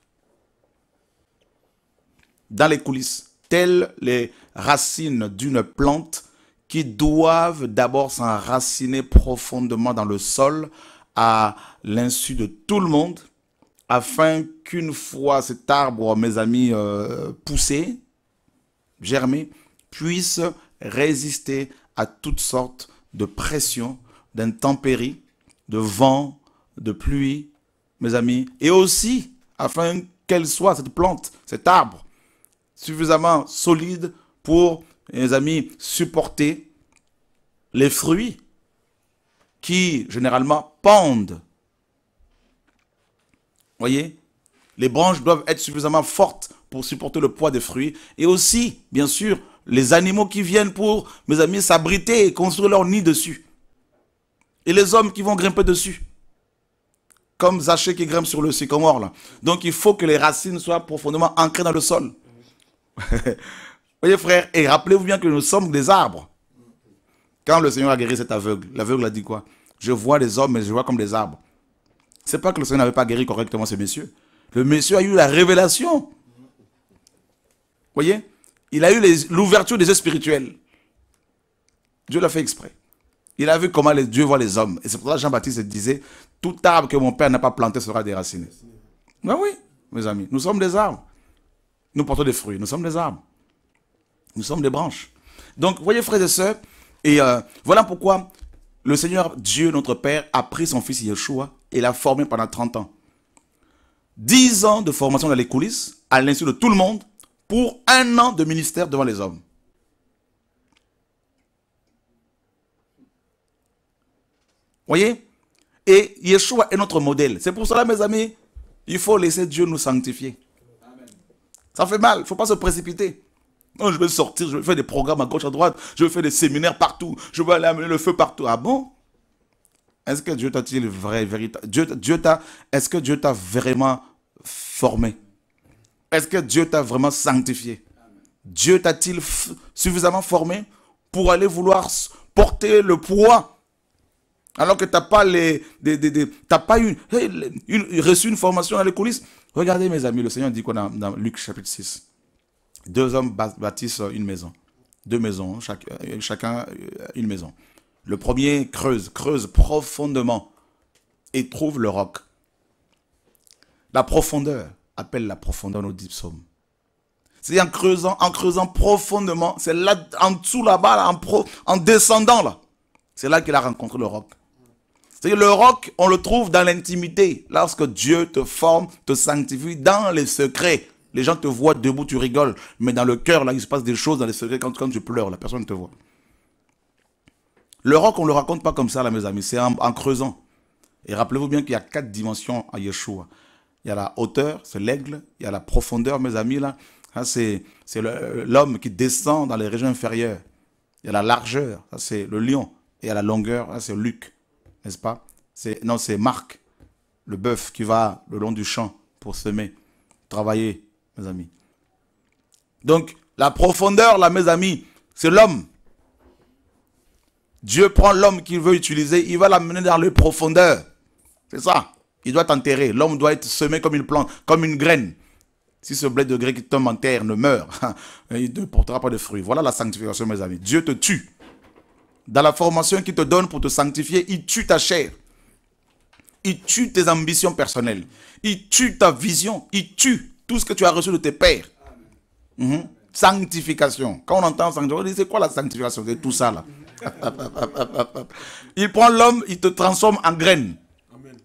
dans les coulisses, telles les racines d'une plante qui doivent d'abord s'enraciner profondément dans le sol à l'insu de tout le monde, afin qu'une fois cet arbre, mes amis, euh, poussé, germé, puisse résister à toutes sortes de pressions, d'intempéries, de vent, de pluie, mes amis, et aussi afin qu'elle soit, cette plante, cet arbre, suffisamment solide pour, mes amis, supporter les fruits qui, généralement, pendent. Voyez Les branches doivent être suffisamment fortes pour supporter le poids des fruits. Et aussi, bien sûr, les animaux qui viennent pour, mes amis, s'abriter et construire leur nid dessus. Et les hommes qui vont grimper dessus. Comme Zaché qui grimpe sur le sycomore. Donc il faut que les racines soient profondément ancrées dans le sol. Voyez frère, et rappelez-vous bien que nous sommes des arbres. Quand le Seigneur a guéri cet aveugle, l'aveugle a dit quoi Je vois les hommes, mais je vois comme des arbres. C'est pas que le Seigneur n'avait pas guéri correctement ces messieurs Le monsieur a eu la révélation. Voyez Il a eu l'ouverture des yeux spirituels. Dieu l'a fait exprès. Il a vu comment les, Dieu voit les hommes. Et c'est pour ça que Jean-Baptiste disait, tout arbre que mon père n'a pas planté sera déraciné. Ben oui, mes amis, nous sommes des arbres. Nous portons des fruits, nous sommes des arbres. Nous sommes des branches. Donc, voyez, frères et sœurs, et euh, voilà pourquoi le Seigneur Dieu, notre Père, a pris son fils Yeshua et l'a formé pendant 30 ans. 10 ans de formation dans les coulisses, à l'insu de tout le monde, pour un an de ministère devant les hommes. Voyez Et Yeshua est notre modèle. C'est pour cela, mes amis, il faut laisser Dieu nous sanctifier. Ça fait mal, il faut pas se précipiter. Non, je vais sortir, je vais faire des programmes à gauche, à droite, je vais faire des séminaires partout, je vais aller amener le feu partout. Ah bon Est-ce que Dieu t'a-t-il vrai, véritable Dieu, t'a, est-ce que Dieu t'a vraiment formé Est-ce que Dieu t'a vraiment sanctifié Dieu t'a-t-il suffisamment formé pour aller vouloir porter le poids alors que tu n'as pas les, pas reçu une formation à les Regardez, mes amis, le Seigneur dit quoi dans, Luc chapitre 6 Deux hommes bâtissent une maison. Deux maisons, euh, chacun euh, une maison. Le premier creuse, creuse profondément et trouve le roc. La profondeur appelle la profondeur nos dipsomes. C'est en creusant, en creusant profondément, c'est là, en dessous là-bas, en, en descendant là. C'est là qu'il a rencontré le roc. C'est le roc, on le trouve dans l'intimité. Lorsque Dieu te forme, te sanctifie dans les secrets. Les gens te voient debout, tu rigoles. Mais dans le cœur, là, il se passe des choses dans les secrets. Quand, quand tu pleures, la personne ne te voit. Le roc, on ne le raconte pas comme ça, mes amis. C'est en, creusant. Et rappelez-vous bien qu'il y a quatre dimensions à Yeshua. Il y a la hauteur, c'est l'aigle. Il y a la profondeur, mes amis, là. là c'est l'homme qui descend dans les régions inférieures. Il y a la largeur, c'est le lion. Et a la longueur, c'est Luc n'est-ce pas Non, c'est Marc, le bœuf qui va le long du champ pour semer, travailler, mes amis. Donc, la profondeur, là, mes amis, c'est l'homme. Dieu prend l'homme qu'il veut utiliser, il va l'amener dans les profondeurs. C'est ça. Il doit t'enterrer. L'homme doit être semé comme une plante, comme une graine. Si ce blé de grès qui tombe en terre ne meurt, il ne portera pas de fruits. Voilà la sanctification, mes amis. Dieu te tue dans la formation qu'il te donne pour te sanctifier, il tue ta chair. Il tue tes ambitions personnelles. Il tue ta vision. Il tue tout ce que tu as reçu de tes pères. Mhm. Sanctification. Quand on entend sanctification, on dit c'est quoi la sanctification C'est tout ça là. il prend l'homme, il te transforme en graine.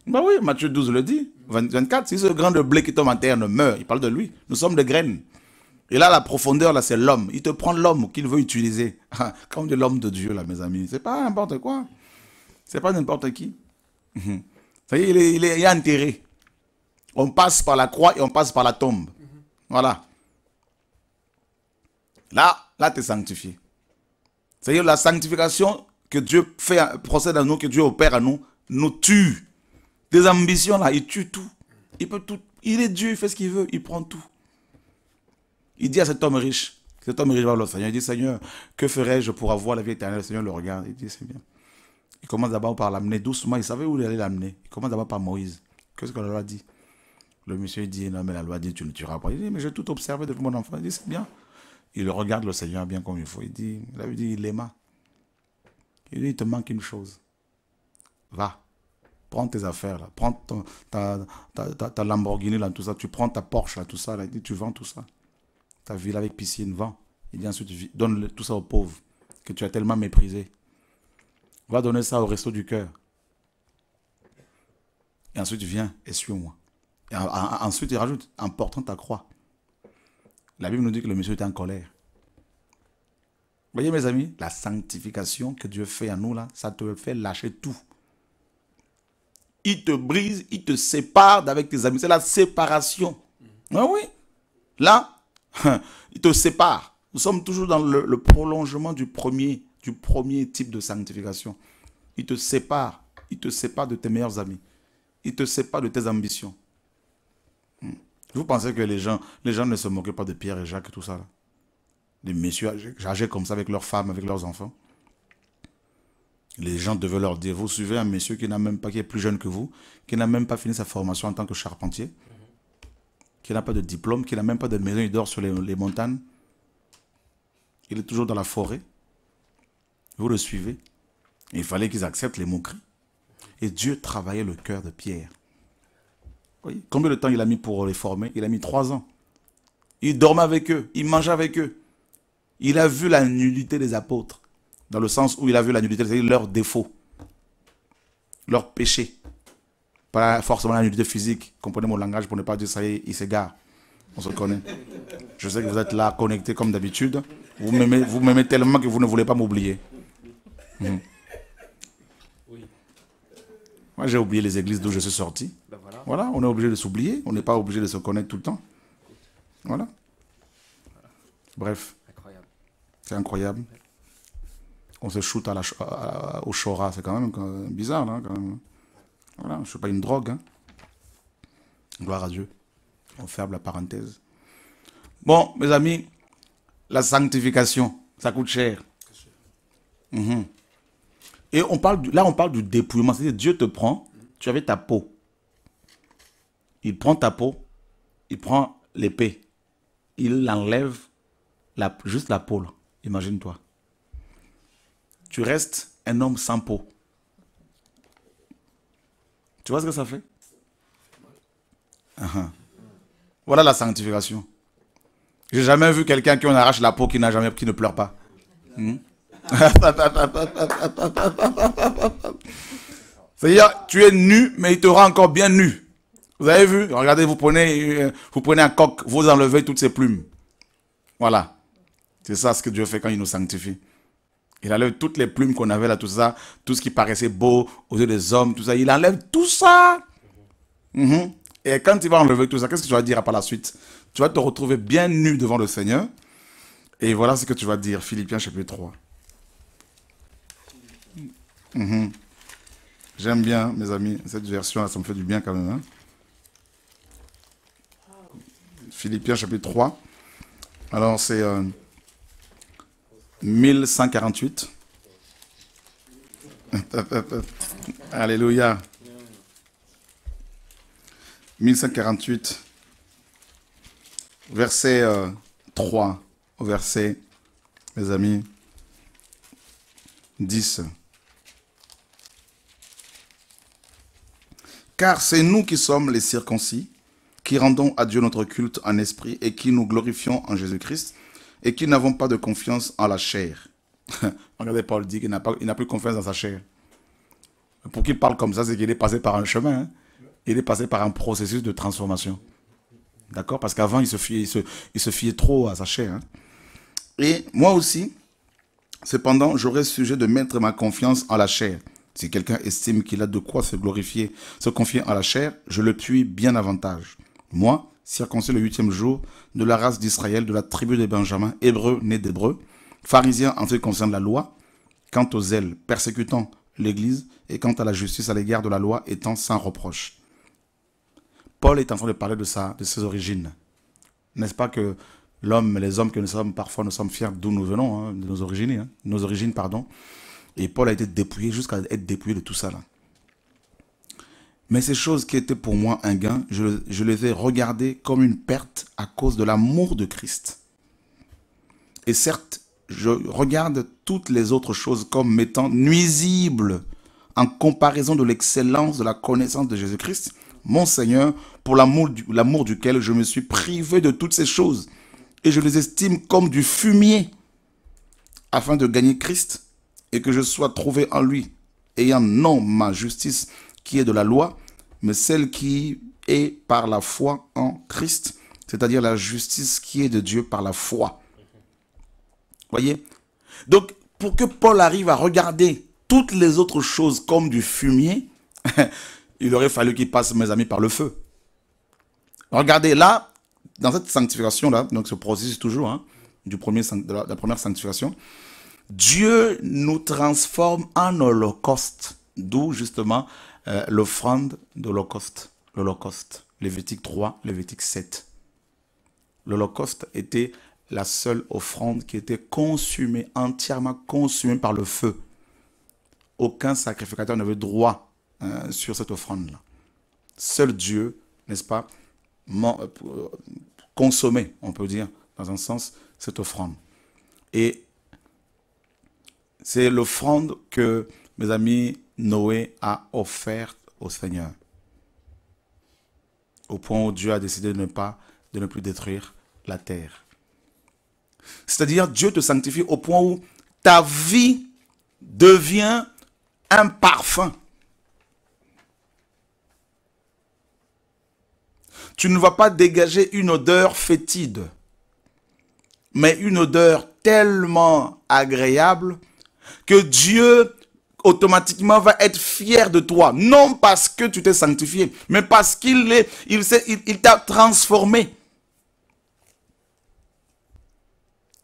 Bah oui, Matthieu 12 le dit. 24, si ce grain de blé qui tombe en terre ne meurt, il parle de lui. Nous sommes des graines. Et là, la profondeur, là, c'est l'homme. Il te prend l'homme qu'il veut utiliser. Comme ah, de l'homme de Dieu, là, mes amis, c'est pas n'importe quoi. C'est pas n'importe qui. Mhm. Ça y est, il est, enterré. On passe par la croix et on passe par la tombe. Mhm. Voilà. Là, là, tu es sanctifié. cest à la sanctification que Dieu fait, procède à nous, que Dieu opère à nous, nous tue. Des ambitions là, il tue tout. Il peut tout. Il est Dieu, il fait ce qu'il veut, il prend tout. Il dit à cet homme riche, cet homme riche va le Seigneur, il dit Seigneur, que ferais-je pour avoir la vie éternelle Le Seigneur le regarde, il dit C'est bien. » Il commence d'abord par l'amener doucement, il savait où il allait l'amener. Il commence d'abord par Moïse. Qu'est-ce que la loi dit Le monsieur dit Non, mais la loi dit Tu ne tueras pas. Il dit Mais j'ai tout observé depuis mon enfant. Il dit C'est bien. Il regarde le Seigneur bien comme il faut. Il dit Il a dit Il Il dit Il te manque une chose. Va prends tes affaires, là, prends ta, Lamborghini, là, tout ça, tu prends ta Porsche, là, tout ça, là, tu vends tout ça ta ville avec piscine, vent Il dit ensuite, donne tout ça aux pauvres que tu as tellement méprisé. Va donner ça au resto du cœur. Et ensuite, viens et suis-moi. ensuite, il rajoute, en portant ta croix. La Bible nous dit que le monsieur était en colère. Voyez mes amis, la sanctification que Dieu fait à nous, là, ça te fait lâcher tout. Il te brise, il te sépare d'avec tes amis. C'est la séparation. Ah oui. Là, il te sépare. Nous sommes toujours dans le, prolongement du premier, du premier type de sanctification. Il te sépare. Il te sépare de tes meilleurs amis. Il te sépare de tes ambitions. Hmm. Vous pensez que les gens, les gens ne se moquaient pas de Pierre et Jacques et tout ça Des messieurs âgés comme ça avec leurs femmes, avec leurs enfants. Les gens devaient leur dire, vous suivez un monsieur qui n'a même pas, qui est plus jeune que vous, qui n'a même pas fini sa formation en tant que charpentier qui n'a pas de diplôme, qui n'a même pas de maison, il dort sur les, montagnes. Il est toujours dans la forêt. Vous le suivez. Il fallait qu'ils acceptent les moqueries. Et Dieu travaillait le cœur de Pierre. Combien de temps il a mis pour les former Il a mis trois ans. Il dormait avec eux, il mangeait avec eux. Il a vu la nullité des apôtres, dans le sens où il a vu la nullité, c'est-à-dire leurs défauts, leurs péchés. Pas forcément la nudité physique. Comprenez mon langage pour ne pas dire ça y est, il s'égare. On se connaît. Je sais que vous êtes là connecté comme d'habitude. Vous m'aimez tellement que vous ne voulez pas m'oublier. Mhm. Moi, j'ai oublié les églises d'où je suis sorti. Ben voilà. on est obligé de s'oublier. On n'est pas obligé de se connaître tout le temps. Voilà. Bref. C'est incroyable. On se shoot au Shora. C'est quand même bizarre, là, voilà, je ne suis pas une drogue. Hein. Gloire à Dieu. On ferme la parenthèse. Bon, mes amis, la sanctification, ça coûte cher. Mhm. Et on parle là, on parle du dépouillement. C'est-à-dire, Dieu te prend, tu avais ta peau. Il prend ta peau, il prend l'épée. Il enlève la, juste la peau. Imagine-toi. Tu restes un homme sans peau. Tu vois ce que ça fait uh-huh. Voilà la sanctification. J'ai jamais vu quelqu'un qui en arrache la peau qui n'a jamais qui ne pleure pas. Hmm? C'est-à-dire, tu es nu, mais il te rend encore bien nu. Vous avez vu Regardez, vous prenez, euh, vous prenez un coq, vous enlevez toutes ses plumes. Voilà. C'est ça ce que Dieu fait quand il nous sanctifie. Il enlève toutes les plumes qu'on avait là, tout ça, tout ce qui paraissait beau aux yeux des hommes, tout ça. Il enlève tout ça. Mhm. Et quand il va enlever tout ça, qu'est-ce que tu vas dire par la suite Tu vas te retrouver bien nu devant le Seigneur. Et voilà ce que tu vas dire, Philippiens chapitre 3. Mhm. J'aime bien, mes amis, cette version ça me fait du bien quand même. Hein. Philippiens chapitre 3. Alors, c'est... Euh, 1148. Alléluia. 1148, verset 3 euh, au verset, mes amis, 10. Car c'est nous qui sommes les circoncis, qui rendons à Dieu notre culte en esprit et qui nous glorifions en Jésus-Christ, et qui n'avons pas de confiance en la chair. Regardez, Paul dit qu'il n'a plus confiance dans sa chair. Pour qu'il parle comme ça, c'est qu'il est passé par un chemin. Hein. Il est passé par un processus de transformation. D'accord Parce qu'avant, il se, fiait, trop à sa chair. Hein. Et moi aussi, cependant, j'aurais sujet de mettre ma confiance en la chair. Si quelqu'un estime qu'il a de quoi se glorifier, se confier en la chair, je le puis bien davantage. Moi, circoncis le huitième jour, de la race d'Israël, de la tribu de Benjamin, hébreu, né d'hébreu, pharisien en ce qui concerne la loi, quant aux ailes persécutant l'Église, et quant à la justice à l'égard de la loi, étant sans reproche. Paul est en train de parler de, sa, de ses origines. N'est-ce pas que l'homme, les hommes que nous sommes, parfois nous sommes fiers d'où nous venons, hein, de nos origines, hein, nos origines, pardon. Et Paul a été dépouillé jusqu'à être dépouillé de tout ça là. Mais ces choses qui étaient pour moi un gain, je, les ai regardées comme une perte à cause de l'amour de Christ. Et certes, je regarde toutes les autres choses comme m'étant nuisibles en comparaison de l'excellence de la connaissance de Jésus-Christ, mon Seigneur, pour l'amour duquel je me suis privé de toutes ces choses. Et je les estime comme du fumier afin de gagner Christ et que je sois trouvé en lui, ayant non ma justice qui est de la loi, mais celle qui est par la foi en Christ, c'est-à-dire la justice qui est de Dieu par la foi. Voyez Donc, pour que Paul arrive à regarder toutes les autres choses comme du fumier, il aurait fallu qu'il passe, mes amis, par le feu. Regardez, là, dans cette sanctification-là, donc ce processus toujours, hein, du premier, la, de la première sanctification, Dieu nous transforme en holocauste, d'où justement euh, l'offrande de l'Holocauste. L'Holocauste. Lévitique 3, Lévitique 7. L'Holocauste était la seule offrande qui était consumée, entièrement consumée par le feu. Aucun sacrificateur n'avait droit hein, sur cette offrande-là. Seul Dieu, n'est-ce pas, euh, euh, consommait, on peut dire, dans un sens, cette offrande. Et c'est l'offrande que, mes amis, Noé a offert au Seigneur. Au point où Dieu a décidé de ne, pas, de ne plus détruire la terre. C'est-à-dire Dieu te sanctifie au point où ta vie devient un parfum. Tu ne vas pas dégager une odeur fétide, mais une odeur tellement agréable que Dieu automatiquement va être fier de toi. Non parce que tu t'es sanctifié, mais parce qu'il t'a transformé.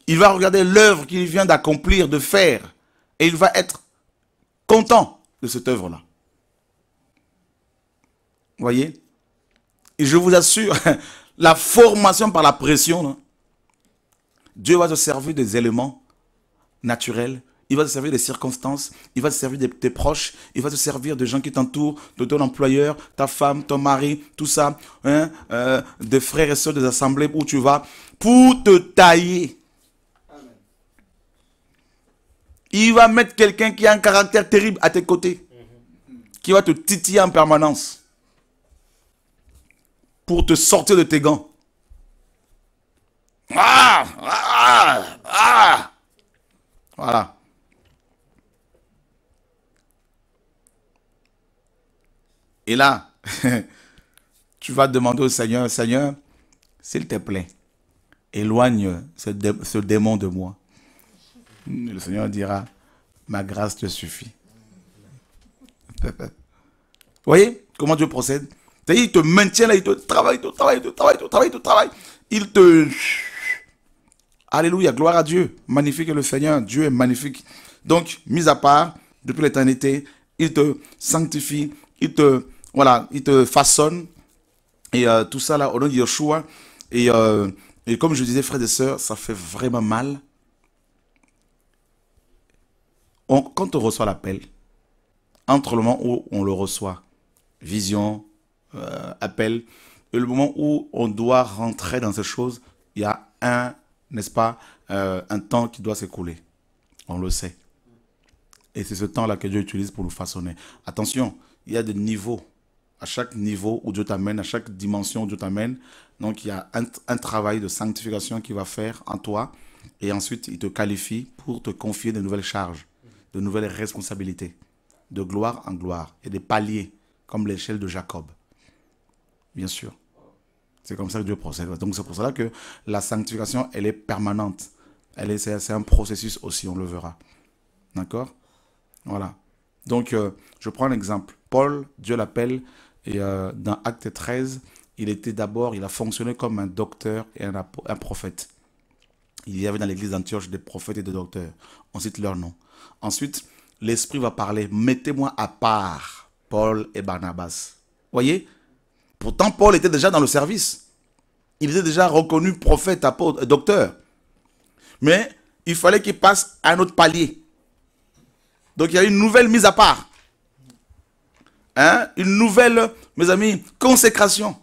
Il va regarder l'œuvre qu'il vient d'accomplir, de faire, et il va être content de cette œuvre-là. Voyez Et je vous assure, la formation par la pression, hein, Dieu va se servir des éléments naturels il va te servir des circonstances, il va te servir de tes proches, il va te servir de gens qui t'entourent, de ton employeur, ta femme, ton mari, tout ça, hein, euh, des frères et sœurs des assemblées où tu vas, pour te tailler. Il va mettre quelqu'un qui a un caractère terrible à tes côtés, mhm. qui va te titiller en permanence, pour te sortir de tes gants. ah, ah. ah, ah. Voilà. Et là, tu vas demander au Seigneur, Seigneur, s'il te plaît, éloigne ce, démon de moi. Le Seigneur dira, ma grâce te suffit. Vous voyez comment Dieu procède il te maintient là, il te travaille, il te travaille, il te travaille, il te travaille, il te travaille. Il te... Alléluia, gloire à Dieu. Magnifique est le Seigneur, Dieu est magnifique. Donc, mis à part, depuis l'éternité, il te sanctifie, il te voilà, il te façonne. Et euh, tout ça là, au nom de Yeshua. Euh, et, comme je disais, frères et sœurs, ça fait vraiment mal. quand on reçoit l'appel, entre le moment où on le reçoit, vision, euh, appel, et le moment où on doit rentrer dans ces choses, il y a un, n'est-ce pas, un temps qui doit s'écouler. On le sait. Et c'est ce temps-là que Dieu utilise pour nous façonner. Attention, il y a des niveaux à chaque niveau où Dieu t'amène, à chaque dimension où Dieu t'amène. Donc il y a un, travail de sanctification qu'il va faire en toi. Et ensuite, il te qualifie pour te confier de nouvelles charges, de nouvelles responsabilités, de gloire en gloire, et des paliers, comme l'échelle de Jacob. Bien sûr. C'est comme ça que Dieu procède. Donc c'est pour cela que la sanctification, elle est permanente. Elle est, c'est un processus aussi, on le verra. D'accord Voilà. Donc euh, je prends un exemple. Paul, Dieu l'appelle et euh, dans Acte 13, il était d'abord, il a fonctionné comme un docteur et un, un prophète. Il y avait dans l'église d'Antioche des prophètes et des docteurs. On cite leur nom. Ensuite, l'Esprit va parler. Mettez-moi à part Paul et Barnabas. Voyez Pourtant, Paul était déjà dans le service. Il était déjà reconnu prophète, apôtre, docteur. Mais il fallait qu'il passe à un autre palier. Donc il y a une nouvelle mise à part. Hein? une nouvelle, mes amis, consécration.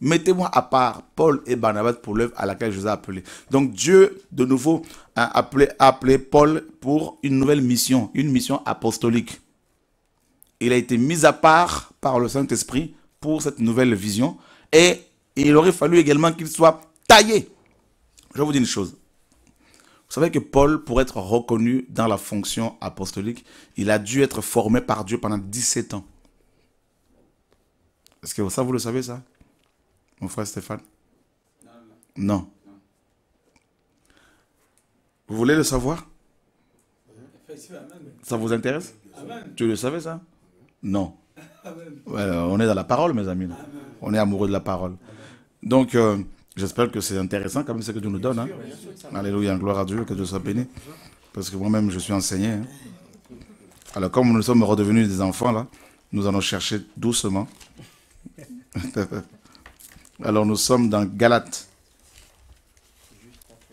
Mettez-moi à part Paul et Barnabas pour l'œuvre à laquelle je vous ai appelé. Donc Dieu, de nouveau, a appelé, a appelé Paul pour une nouvelle mission, une mission apostolique. Il a été mis à part par le Saint-Esprit pour cette nouvelle vision et il aurait fallu également qu'il soit taillé. Je vous dis une chose, vous savez que Paul, pour être reconnu dans la fonction apostolique, il a dû être formé par Dieu pendant 17 ans. Est-ce que ça, vous le savez, ça Mon frère Stéphane Non. Vous voulez le savoir Ça vous intéresse Tu le savais, ça Non. on est dans la parole, mes amis. On est amoureux de la parole. Donc, euh, J'espère que c'est intéressant quand même ce que tu nous donnes. Hein. Alléluia, gloire à Dieu, que Dieu soit béni. Parce que moi-même, je suis enseigné. Hein. Alors, comme nous sommes redevenus des enfants, là, nous allons chercher doucement. Alors, nous sommes dans Galate.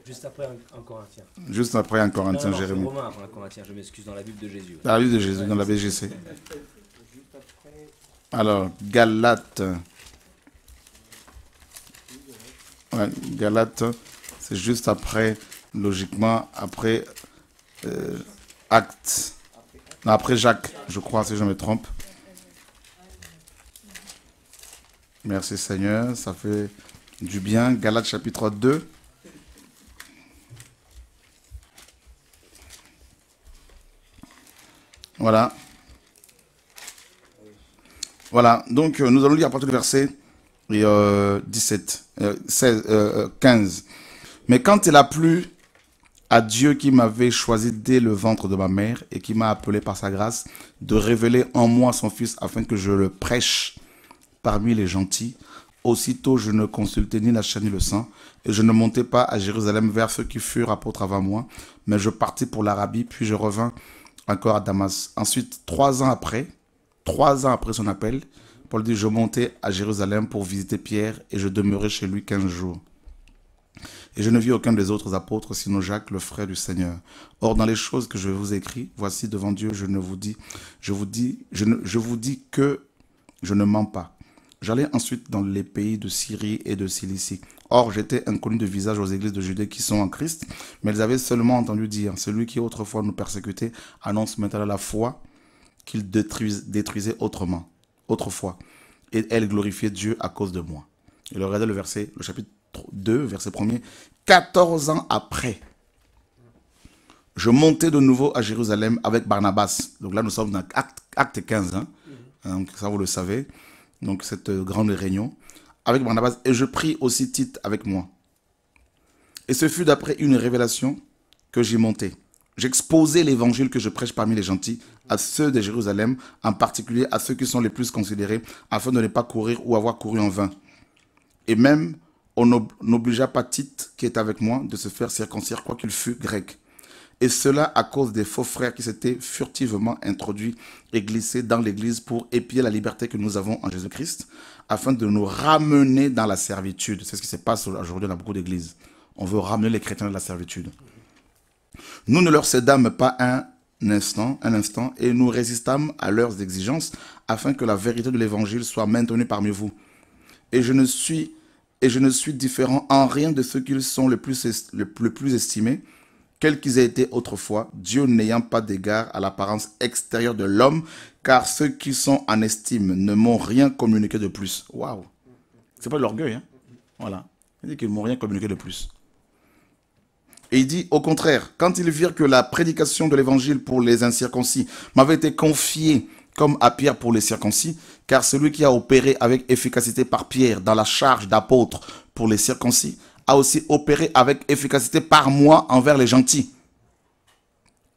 Juste après un Corinthien. Juste après un Corinthien, Jérémie. un Corinthien, je m'excuse, dans la Bible de Jésus. Dans la Bible de Jésus, dans la BGC. Alors, Galate. Galate, c'est juste après, logiquement, après euh, Acte. après Jacques, je crois, si je me trompe. Merci Seigneur, ça fait du bien. Galate chapitre 2. Voilà. Voilà, donc euh, nous allons lire à partir du verset et 17, 16, 15. Mais quand il a plu à Dieu qui m'avait choisi dès le ventre de ma mère et qui m'a appelé par sa grâce de révéler en moi son Fils afin que je le prêche parmi les gentils, aussitôt je ne consultais ni la chair ni le sang et je ne montais pas à Jérusalem vers ceux qui furent apôtres avant moi, mais je partis pour l'Arabie puis je revins encore à Damas. Ensuite, trois ans après, trois ans après son appel, Paul dit, je montai à Jérusalem pour visiter Pierre et je demeurai chez lui quinze jours. Et je ne vis aucun des autres apôtres, sinon Jacques, le frère du Seigneur. Or, dans les choses que je vous écris, voici devant Dieu, je ne vous dis, je vous dis, je, ne, je vous dis que je ne mens pas. J'allais ensuite dans les pays de Syrie et de Cilicie. Or, j'étais inconnu de visage aux églises de Judée qui sont en Christ, mais elles avaient seulement entendu dire, celui qui autrefois nous persécutait annonce maintenant la foi qu'il détruisait autrement autrefois. Et elle glorifiait Dieu à cause de moi. Et le regardez le verset, le chapitre 2, verset 1er. 14 ans après, je montais de nouveau à Jérusalem avec Barnabas. Donc là, nous sommes dans acte, 15. Hein. Mm-hmm. Donc ça, vous le savez. Donc cette euh, grande réunion. Avec Barnabas. Et je pris aussi Tite avec moi. Et ce fut d'après une révélation que j'y montais. J'exposais l'évangile que je prêche parmi les gentils à ceux de Jérusalem, en particulier à ceux qui sont les plus considérés, afin de ne pas courir ou avoir couru en vain. Et même, on n'obligea pas Tite, qui est avec moi, de se faire circoncire, quoi qu'il fût grec. Et cela à cause des faux frères qui s'étaient furtivement introduits et glissés dans l'Église pour épier la liberté que nous avons en Jésus-Christ, afin de nous ramener dans la servitude. C'est ce qui se passe aujourd'hui dans beaucoup d'églises. On veut ramener les chrétiens dans la servitude. Nous ne leur cédâmes pas un instant, un instant et nous résistâmes à leurs exigences afin que la vérité de l'évangile soit maintenue parmi vous. Et je ne suis et je ne suis différent en rien de ceux qu'ils sont le plus, le, plus estimés, quels qu'ils aient été autrefois, Dieu n'ayant pas d'égard à l'apparence extérieure de l'homme, car ceux qui sont en estime ne m'ont rien communiqué de plus. Waouh! C'est pas de l'orgueil, hein? Voilà. Il dit qu'ils m'ont rien communiqué de plus. Et il dit, au contraire, quand ils virent que la prédication de l'évangile pour les incirconcis m'avait été confiée comme à Pierre pour les circoncis, car celui qui a opéré avec efficacité par Pierre dans la charge d'apôtre pour les circoncis a aussi opéré avec efficacité par moi envers les gentils.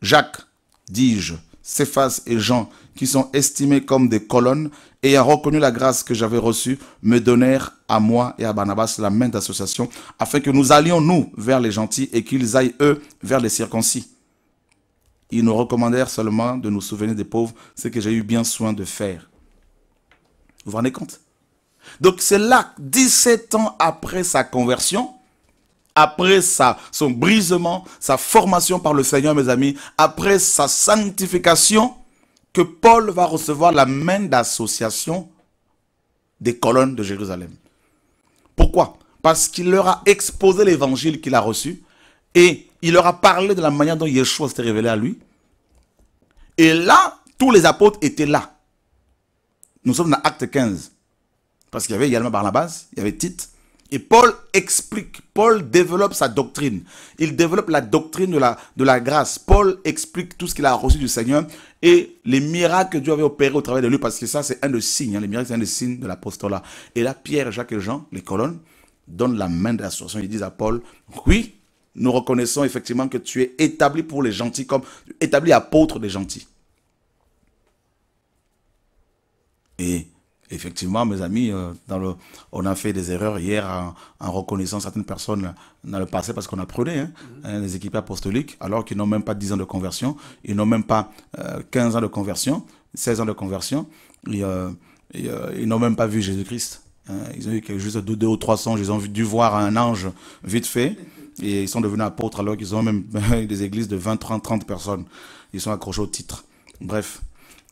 Jacques, dis-je, Céphas et Jean qui sont estimés comme des colonnes, et a reconnu la grâce que j'avais reçue, me donnèrent à moi et à Barnabas la main d'association, afin que nous allions, nous, vers les gentils, et qu'ils aillent, eux, vers les circoncis. Ils nous recommandèrent seulement de nous souvenir des pauvres, ce que j'ai eu bien soin de faire. Vous vous rendez compte Donc c'est là, 17 ans après sa conversion, après son brisement, sa formation par le Seigneur, mes amis, après sa sanctification, que Paul va recevoir la main d'association des colonnes de Jérusalem. Pourquoi Parce qu'il leur a exposé l'évangile qu'il a reçu et il leur a parlé de la manière dont Yeshua s'est révélé à lui. Et là, tous les apôtres étaient là. Nous sommes dans Acte 15. Parce qu'il y avait également Barnabas, il y avait Tite, et Paul explique, Paul développe sa doctrine. Il développe la doctrine de la, de la grâce. Paul explique tout ce qu'il a reçu du Seigneur et les miracles que Dieu avait opérés au travers de lui, parce que ça, c'est un des signes. Hein. Les miracles, c'est un des signes de l'apostolat. Et là, Pierre, Jacques et Jean, les colonnes, donnent la main de l'association. Ils disent à Paul, oui, nous reconnaissons effectivement que tu es établi pour les gentils, comme établi apôtre des gentils. Et effectivement, mes amis, euh, on a fait des erreurs hier en, reconnaissant certaines personnes dans le passé parce qu'on a hein, mhm. hein, les équipes apostoliques, alors qu'ils n'ont même pas 10 ans de conversion, ils n'ont même pas 15 euh, ans de conversion, 16 ans de conversion, euh, ils n'ont même pas vu Jésus-Christ. Hein. ils ont eu juste deux, deux ou trois songes, ils ont dû voir un ange vite fait, et ils sont devenus apôtres alors qu'ils ont même des églises de 20, 30, 30 personnes. Ils sont accrochés au titre. Bref,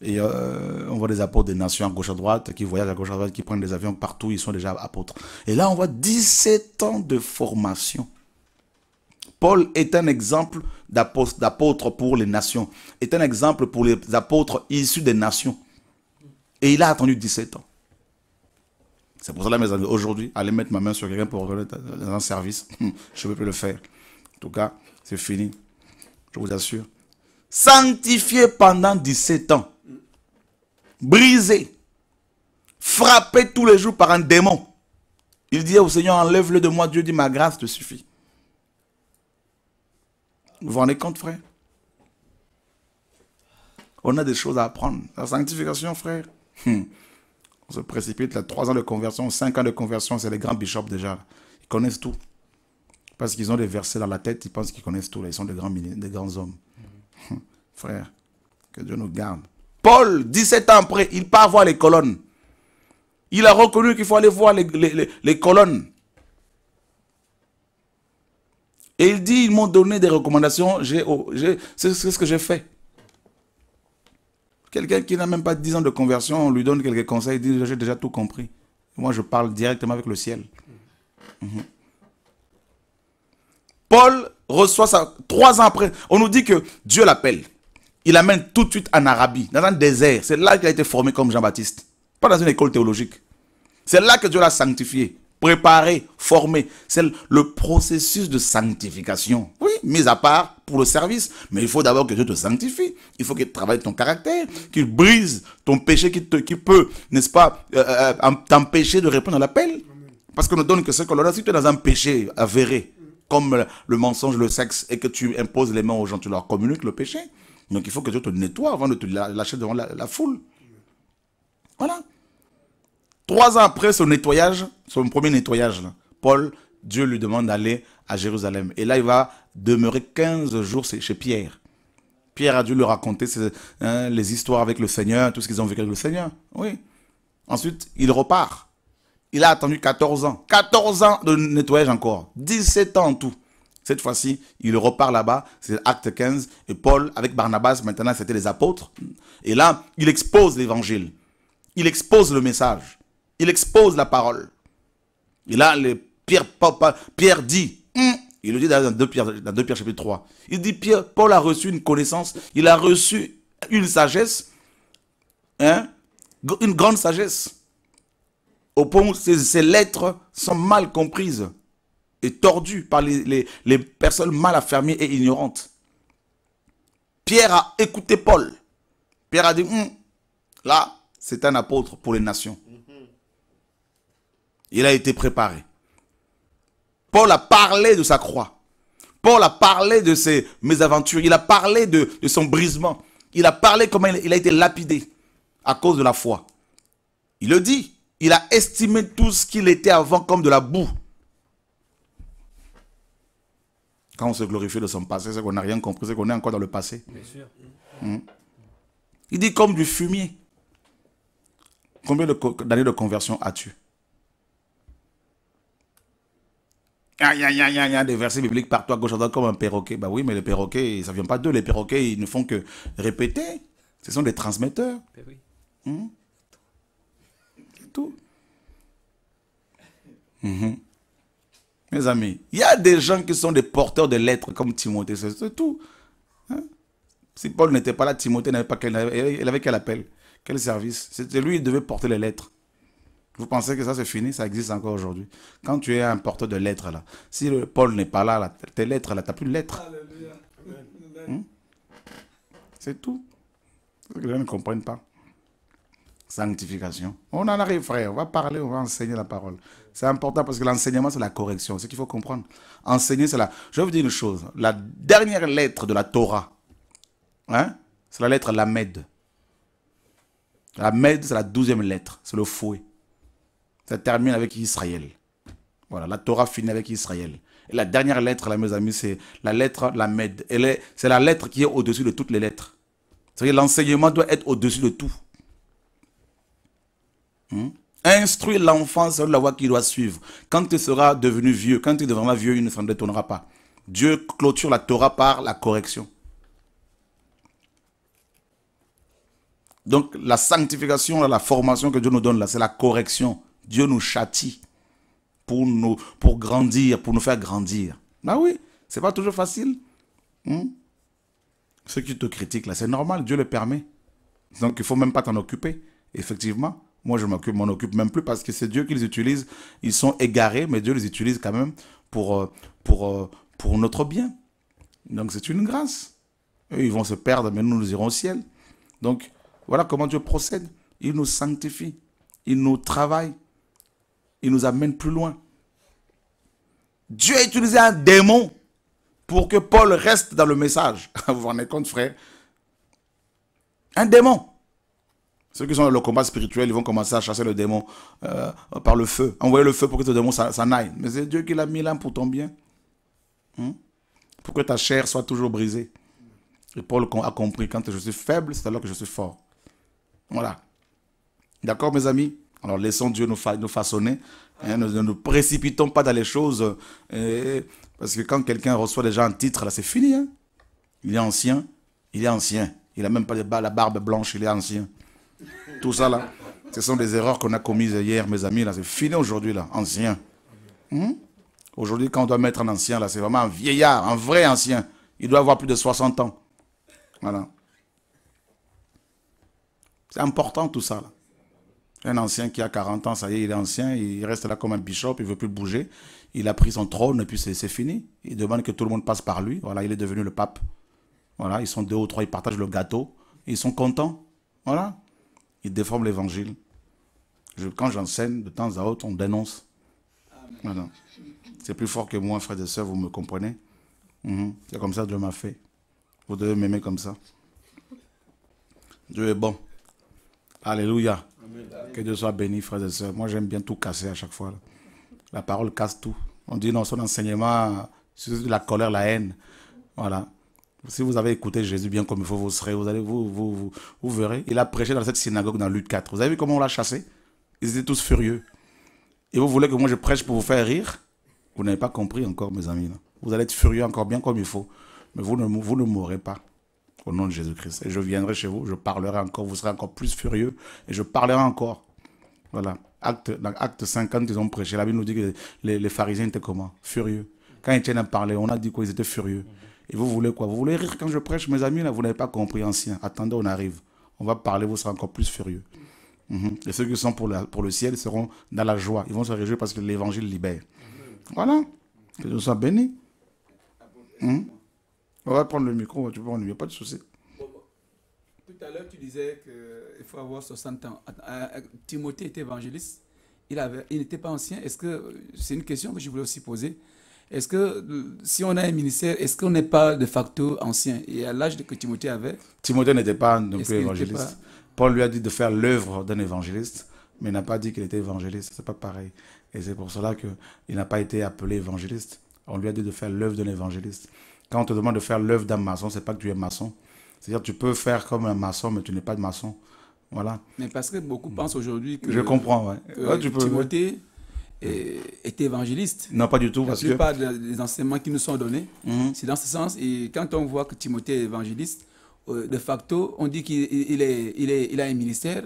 et euh, on voit des apôtres des nations à gauche à droite, qui voyagent à gauche à droite, qui prennent des avions partout, ils sont déjà apôtres. Et là, on voit 17 ans de formation. Paul est un exemple d'apôtre pour les nations, est un exemple pour les apôtres issus des nations. Et il a attendu 17 ans. C'est pour cela, mes amis, aujourd'hui, aller mettre ma main sur quelqu'un pour dans euh, un service, je ne peux plus le faire. En tout cas, c'est fini. Je vous assure. Sanctifié pendant 17 ans brisé, frappé tous les jours par un démon. Il dit au Seigneur, enlève-le de moi. Dieu dit, ma grâce te suffit. Vous vous rendez compte, frère On a des choses à apprendre. La sanctification, frère. Hmm. On se précipite, là, trois ans de conversion, cinq ans de conversion, c'est les grands bishops déjà. Ils connaissent tout. Parce qu'ils ont des versets dans la tête, ils pensent qu'ils connaissent tout. Ils sont des grands, des grands hommes. Hmm. Frère, que Dieu nous garde. Paul, 17 ans après, il part voir les colonnes. Il a reconnu qu'il faut aller voir les, colonnes. Et il dit, ils m'ont donné des recommandations, oh, c'est ce que j'ai fait. Quelqu'un qui n'a même pas 10 ans de conversion, on lui donne quelques conseils, il dit, j'ai déjà tout compris. Moi, je parle directement avec le ciel. Mhm. Paul reçoit ça trois ans après. On nous dit que Dieu l'appelle il amène tout de suite en Arabie, dans un désert. C'est là qu'il a été formé comme Jean-Baptiste. Pas dans une école théologique. C'est là que Dieu l'a sanctifié, préparé, formé. C'est le processus de sanctification. Oui, mis à part pour le service. Mais il faut d'abord que Dieu te sanctifie. Il faut qu'il travaille ton caractère, qu'il brise ton péché qui, te, peut, n'est-ce pas, euh, euh, euh, t'empêcher de répondre à l'appel. Parce qu'on ne donne que ce l'on a Si tu es dans un péché avéré, comme le mensonge, le sexe, et que tu imposes les mains aux gens, tu leur communiques le péché. Donc il faut que Dieu te nettoie avant de te lâcher devant la, foule. Voilà. Trois ans après son nettoyage, son premier nettoyage, Paul, Dieu lui demande d'aller à Jérusalem. Et là, il va demeurer 15 jours chez Pierre. Pierre a dû lui raconter hein, les histoires avec le Seigneur, tout ce qu'ils ont vécu avec le Seigneur. Oui. Ensuite, il repart. Il a attendu 14 ans. 14 ans de nettoyage encore. 17 ans en tout. Cette fois-ci, il repart là-bas, c'est Acte 15, et Paul, avec Barnabas, maintenant c'était les apôtres. Et là, il expose l'évangile, il expose le message, il expose la parole. Et là, Pierre, dit, hum, il le dit dans 2 Pierre, chapitre 3, il dit, Pierre, Paul a reçu une connaissance, il a reçu une sagesse, hein, une grande sagesse, au point où ses lettres sont mal comprises est tordu par les, personnes mal affermées et ignorantes. Pierre a écouté Paul. Pierre a dit, hum, là, c'est un apôtre pour les nations. Il a été préparé. Paul a parlé de sa croix. Paul a parlé de ses mésaventures. Il a parlé de, son brisement. Il a parlé comment il, a été lapidé à cause de la foi. Il le dit. Il a estimé tout ce qu'il était avant comme de la boue. Quand on se glorifie de son passé, c'est qu'on n'a rien compris, c'est qu'on est encore dans le passé. Bien sûr. Hmm. Il dit comme du fumier. Combien d'années de conversion as-tu aïe, ah, aïe, a des versets bibliques partout à gauche à droite comme un perroquet. Bah oui, mais les perroquets, ça ne vient pas d'eux. Les perroquets, ils ne font que répéter. Ce sont des transmetteurs. Ben oui. Hmm. tout. Mhm. Mes amis, il y a des gens qui sont des porteurs de lettres comme Timothée, c'est tout. Hein. Si Paul n'était pas là, Timothée n'avait pas quel, il avait quel appel, quel service. C'était lui, qui devait porter les lettres. Vous pensez que ça c'est fini Ça existe encore aujourd'hui. Quand tu es un porteur de lettres là, si Paul n'est pas là, tes lettres là, n'as plus de lettres. Hein? C'est tout. Les gens ne comprennent pas. Sanctification. On en arrive, frère. On va parler, on va enseigner la parole. C'est important parce que l'enseignement, c'est la correction. C'est ce qu'il faut comprendre. Enseigner, c'est la... Je vais vous dire une chose. La dernière lettre de la Torah, hein, c'est la lettre Lamed. La c'est la douzième lettre. C'est le fouet. Ça termine avec Israël. Voilà, la Torah finit avec Israël. Et la dernière lettre, là, mes amis, c'est la lettre Lamed. C'est la lettre qui est au-dessus de toutes les lettres. cest à l'enseignement doit être au-dessus de tout. Hum? « Instruis l'enfant sur la voie qu'il doit suivre. Quand tu seras devenu vieux, quand tu deviendras vieux, il ne s'en détournera pas. Dieu clôture la Torah par la correction. Donc la sanctification, la formation que Dieu nous donne là, c'est la correction. Dieu nous châtie pour nous, pour grandir, pour nous faire grandir. Ah oui, c'est pas toujours facile. Hmm? Ceux qui te critiquent là, c'est normal, Dieu le permet. Donc il faut même pas t'en occuper, effectivement. Moi, je m'occupe, m'en occupe même plus parce que c'est Dieu qu'ils utilisent. Ils sont égarés, mais Dieu les utilise quand même pour, euh, pour, euh, pour notre bien. Donc, c'est une grâce. ils vont se perdre, mais nous, nous irons au ciel. Donc, voilà comment Dieu procède. Il nous sanctifie. Il nous travaille. Il nous amène plus loin. Dieu a utilisé un démon pour que Paul reste dans le message. Vous vous rendez compte, frère Un démon. Ceux qui sont dans le combat spirituel, ils vont commencer à chasser le démon euh, par le feu. Envoyer le feu pour que le démon s'en aille. Mais c'est Dieu qui l'a mis là pour ton bien. Hein? Pour que ta chair soit toujours brisée. Et Paul a compris, quand je suis faible, c'est alors que je suis fort. Voilà. D'accord, mes amis Alors laissons Dieu nous, façonner. Hein, ne nous, précipitons pas dans les choses. Euh, parce que quand quelqu'un reçoit déjà un titre, là, c'est fini. Hein. il est ancien. Il est ancien. Il n'a même pas la barbe blanche, il est ancien tout ça là. Ce sont des erreurs qu'on a commises hier, mes amis, là. C'est fini aujourd'hui, là, ancien. Hmm? Aujourd'hui, quand on doit mettre un ancien, là, c'est vraiment un vieillard, un vrai ancien. Il doit avoir plus de 60 ans. Voilà. C'est important tout ça, là. Un ancien qui a 40 ans, ça y est, il est ancien, il reste là comme un bishop, il ne veut plus bouger. Il a pris son trône et puis c'est fini. Il demande que tout le monde passe par lui. Voilà, il est devenu le pape. Voilà, ils sont deux ou trois, ils partagent le gâteau. Ils sont contents. Voilà. Il déforme l'évangile. Je, quand j'enseigne, de temps à autre, on dénonce. C'est plus fort que moi, frères et sœurs, vous me comprenez mhm. C'est comme ça que Dieu m'a fait. Vous devez m'aimer comme ça. Dieu est bon. Alléluia. Que Dieu soit béni, frères et sœurs. Moi, j'aime bien tout casser à chaque fois. La parole casse tout. On dit non, son enseignement, c'est la colère, la haine. Voilà. Si vous avez écouté Jésus bien comme il faut, vous serez, vous allez, vous, vous, vous, verrez. Il a prêché dans cette synagogue dans Luc 4. Vous avez vu comment on l'a chassé Ils étaient tous furieux. Et vous voulez que moi je prêche pour vous faire rire Vous n'avez pas compris encore, mes amis. Vous allez être furieux encore bien comme il faut. Mais vous ne, vous ne mourrez pas. Au nom de Jésus-Christ. Et je viendrai chez vous, je parlerai encore, vous serez encore plus furieux. Et je parlerai encore. Voilà. Acte, dans Acte 50, ils ont prêché. La Bible nous dit que les, les pharisiens étaient comment Furieux. Quand Étienne a parlé, on a dit quoi Ils étaient furieux. Et vous voulez quoi Vous voulez rire quand je prêche, mes amis, là, vous n'avez pas compris, ancien. Attendez, on arrive. On va parler, vous serez encore plus furieux. Mhm. Et ceux qui sont pour, la, pour le ciel seront dans la joie. Ils vont se réjouir parce que l'évangile libère. Voilà. Que Dieu soit béni. Mhm. On va prendre le micro, tu peux a pas de soucis. tout à l'heure, tu disais qu'il faut avoir 60 ans. Euh, euh, Timothée était évangéliste. Il, avait, il n'était pas ancien. Est-ce que euh, c'est une question que je voulais aussi poser est-ce que si on a un ministère, est-ce qu'on n'est pas de facto ancien Et à l'âge que Timothée avait Timothée n'était pas non plus évangéliste. Paul lui a dit de faire l'œuvre d'un évangéliste, mais n'a pas dit qu'il était évangéliste. C'est pas pareil. Et c'est pour cela qu'il n'a pas été appelé évangéliste. On lui a dit de faire l'œuvre d'un évangéliste. Quand on te demande de faire l'œuvre d'un maçon, c'est pas que tu es maçon. C'est-à-dire tu peux faire comme un maçon, mais tu n'es pas de maçon. Voilà. Mais parce que beaucoup mm. pensent aujourd'hui que. Je comprends, ouais. Euh, tu peux, Timothée était évangéliste. Non, pas du tout. La parce plupart que... des enseignements qui nous sont donnés, mhm. c'est dans ce sens. Et quand on voit que Timothée est évangéliste, euh, de facto, on dit qu'il est, il est, il a un ministère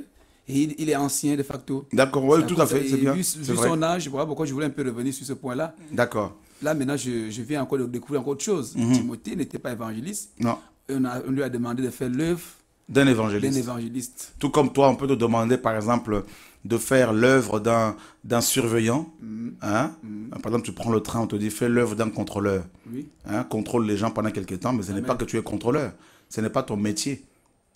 et il, est ancien de facto. D'accord, oui, tout à fait, c'est bien. Vu, son âge, pourquoi je voulais un peu revenir sur ce point-là. D'accord. Là, maintenant, je, je, viens encore de découvrir autre chose. Mhm. Timothée n'était pas évangéliste. Non. On, a, on lui a demandé de faire l'œuvre d'un évangéliste. D'un évangéliste. Tout comme toi, on peut te demander, par exemple, de faire l'œuvre d'un surveillant. Mm. Hein? Mm. Par exemple, tu prends le train, on te dit fais l'œuvre d'un contrôleur. Hein? Contrôle les gens pendant quelques temps, mais ce n'est pas que tu es contrôleur. Ce n'est pas ton métier.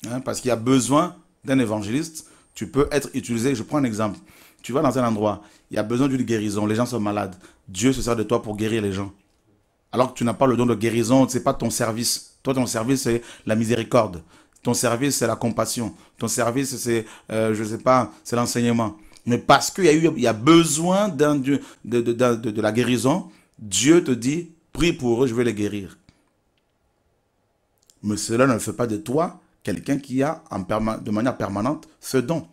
Hein? Parce qu'il y a besoin d'un évangéliste. Tu peux être utilisé. Je prends un exemple. Tu vas dans un endroit, il y a besoin d'une guérison, les gens sont malades. Dieu se sert de toi pour guérir les gens. Alors que tu n'as pas le don de guérison, ce n'est pas ton service. Toi, ton service, c'est la miséricorde. Ton service, c'est la compassion. Ton service, c'est, euh, je ne sais pas, c'est l'enseignement. Mais parce qu'il y a eu, il a besoin d'un, de, la guérison, Dieu te dit, prie pour eux, je vais les guérir. Mais cela ne fait pas de toi quelqu'un qui a en de manière permanente ce don.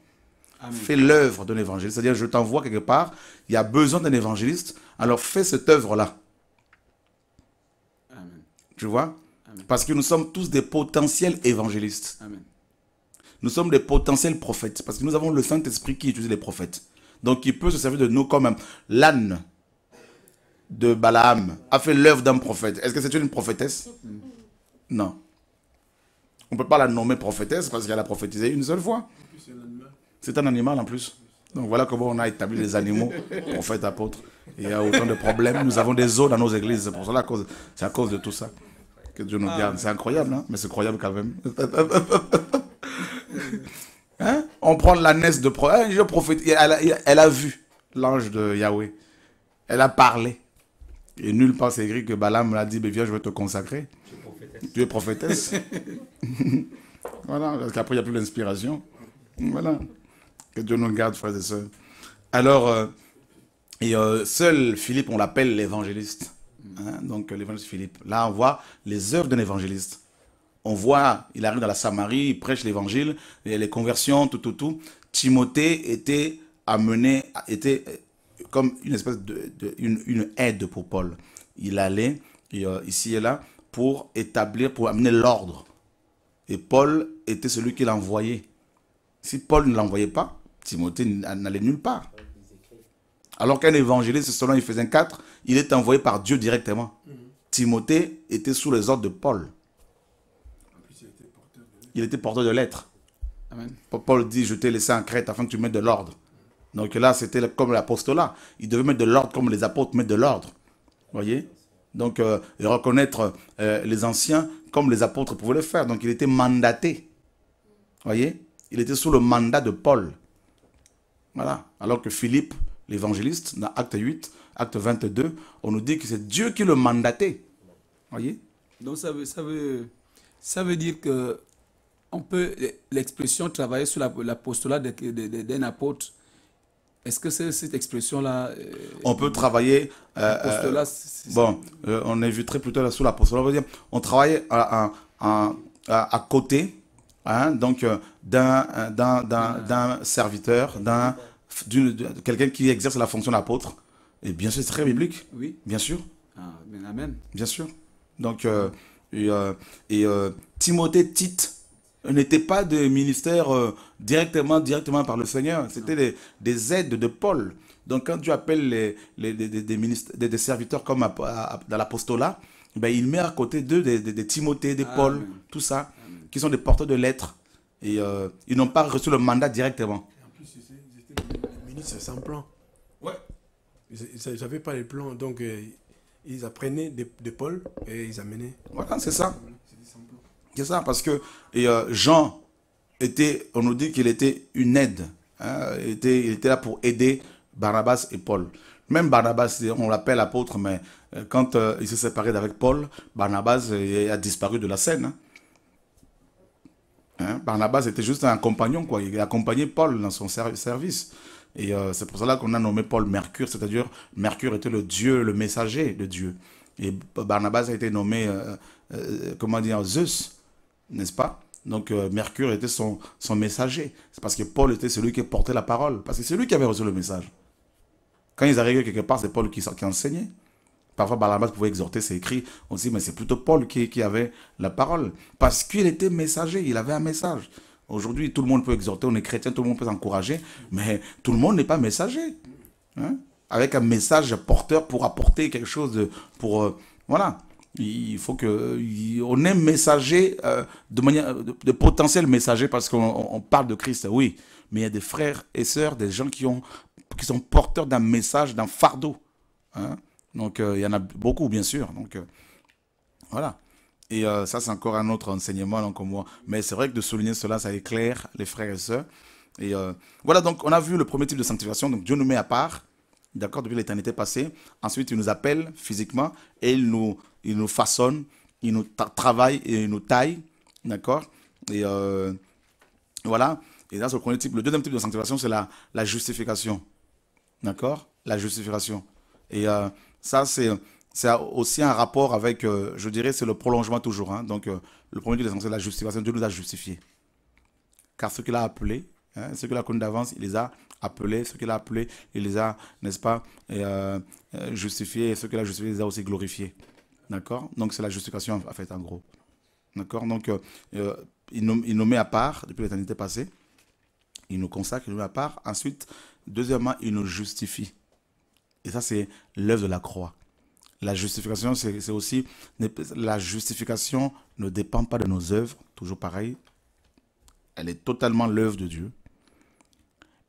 Fais l'œuvre de l'évangile. C'est-à-dire, je t'envoie quelque part, il y a besoin d'un évangéliste, alors fais cette œuvre-là. Tu vois parce que nous sommes tous des potentiels évangélistes. Nous sommes des potentiels prophètes. Parce que nous avons le Saint-Esprit qui utilise les prophètes. Donc il peut se servir de nous comme l'âne de Balaam a fait l'œuvre d'un prophète. Est-ce que c'est une prophétesse mm. Non. On ne peut pas la nommer prophétesse parce qu'elle a prophétisé une seule fois. C'est un animal en plus. Donc voilà comment on a établi les animaux, prophètes, apôtres. Il y a autant de problèmes. Nous avons des eaux dans nos églises. C'est pour c'est à cause de tout ça que Dieu nous garde. Ah. c'est incroyable, hein mais c'est croyable quand même. Hein? On prend la naisse de prophète. Hein, elle, a, vu l'ange de Yahweh. Elle a parlé. Et nulle part c'est écrit que Balaam l'a dit, ben, viens, je vais te consacrer. Tu es prophétesse. voilà, parce qu'après, il n'y a plus d'inspiration. Voilà. Que Dieu nous garde, frères et sœurs. Alors, euh, et, euh, seul Philippe, on l'appelle l'évangéliste. Hein, donc donc euh, l'évangéliste Philippe. Là, on voit les œuvres d'un évangéliste. On voit, il arrive dans la Samarie, il prêche l'évangile, les conversions, tout, tout, tout. Timothée était amené, était euh, comme une espèce de, une, aide pour Paul. Il allait euh, ici et là pour établir, pour amener l'ordre. Et Paul était celui qui l'envoyait. Si Paul ne l'envoyait pas, Timothée n'allait nulle part. Alors qu'un évangéliste, selon Ephésiens 4, il est envoyé par Dieu directement. Mhm. Timothée était sous les ordres de Paul. Il était porteur de lettres. Amen. Paul dit, je t'ai laissé en Crète afin que tu mettes de l'ordre. Donc là, c'était comme l'apostolat. Il devait mettre de l'ordre comme les apôtres mettent de l'ordre. voyez Donc, euh, reconnaître euh, les anciens comme les apôtres pouvaient le faire. Donc, il était mandaté. voyez Il était sous le mandat de Paul. Voilà. Alors que Philippe, l'évangéliste, dans Acte 8, Acte 22, on nous dit que c'est Dieu qui le mandatait. Voyez Donc ça veut, ça veut, ça veut dire que on peut, l'expression travailler sur l'apostolat d'un apôtre, est-ce que c'est cette expression-là euh, On peut travailler. Euh, euh, on bon, euh, on éviterait plutôt sur l'apostolat. On travaille à, à, à, à côté hein, donc d'un serviteur, d'un quelqu'un qui exerce la fonction d'apôtre. Et bien sûr, c'est très biblique. Oui. Bien sûr. bien, ah, Bien sûr. Donc, euh, et, euh, euh, Timothée Tite n'était pas des ministères directement, directement par le Seigneur. C'était des, aides de Paul. Donc, quand Dieu appelle les, des, ministres des, serviteurs comme dans l'apostolat, ben, il met à côté d'eux des, des, Timothée, des Paul, tout ça, qui sont des porteurs de lettres. Et ils n'ont pas reçu le mandat directement. en plus, ils étaient c'est sans plan. Ouais. Ils n'avaient pas les plans, donc euh, ils apprenaient de Paul et ils amenaient. c'est ça. C'est ça, parce que euh, Jean était, on nous dit qu'il était une aide. Hein. il, était, il était là pour aider Barnabas et Paul. Même Barnabas, on l'appelle apôtre, mais euh, quand il s'est séparé d'avec Paul, Barnabas a disparu de la scène. Hein. Hein, Barnabas était juste un compagnon, quoi. Il accompagnait Paul dans son service. Et euh, c'est pour cela qu'on a nommé Paul Mercure, c'est-à-dire Mercure était le dieu, le messager de Dieu. Et Barnabas a été nommé, euh, euh, comment dire, Zeus, n'est-ce pas Donc Mercure était son, son messager. C'est parce que Paul était celui qui portait la parole, parce que c'est lui qui avait reçu le message. Quand ils arrivaient quelque part, c'est Paul qui, qui enseignait. Parfois, Barnabas pouvait exhorter ses écrits aussi, mais c'est plutôt Paul qui avait la parole. Parce qu'il était messager, il avait un message. Aujourd'hui, tout le monde peut exhorter, on est chrétien, tout le monde peut encourager, mais tout le monde n'est pas messager. Hein? Avec un message porteur pour apporter quelque chose, de, pour... Euh, voilà. Il faut que on est messager euh, de manière de, potentiel messager parce qu'on parle de Christ, oui, mais il y a des frères et sœurs, des gens qui ont qui sont porteurs d'un message, d'un fardeau. Hein? Donc euh, il y en a beaucoup bien sûr. Donc voilà. Et euh, ça, c'est encore un autre enseignement, donc moi. Mais c'est vrai que de souligner cela, ça éclaire les frères et sœurs. Et euh, voilà, donc on a vu le premier type de sanctification. Donc Dieu nous met à part, d'accord, depuis l'éternité passée. Ensuite, il nous appelle physiquement et il nous, il nous façonne, il nous travaille et il nous taille, d'accord. Et euh, voilà. Et là, c'est le premier type. Le deuxième type de sanctification, c'est la, la justification, d'accord, la justification. Et ça, c'est c'est aussi un rapport avec, euh, je dirais, c'est le prolongement toujours. Hein. Donc, euh, le premier Dieu de la justification, Dieu nous a justifiés. Car ceux qu'il a appelés, ceux ce qu'il a hein, connus d'avance, il les a appelés. Ceux qu'il a appelés, il les a, n'est-ce pas, euh, euh, justifiés. Et ce qu'il a justifiés, il les a aussi glorifiés. D'accord Donc, c'est la justification, en fait, en gros. D'accord Donc, il nous, il, nous, met à part depuis l'éternité passée. Il nous consacre, il nous met à part. Ensuite, deuxièmement, il nous justifie. Et ça, c'est l'œuvre de la croix. La justification, c'est aussi. La justification ne dépend pas de nos œuvres, toujours pareil. Elle est totalement l'œuvre de Dieu.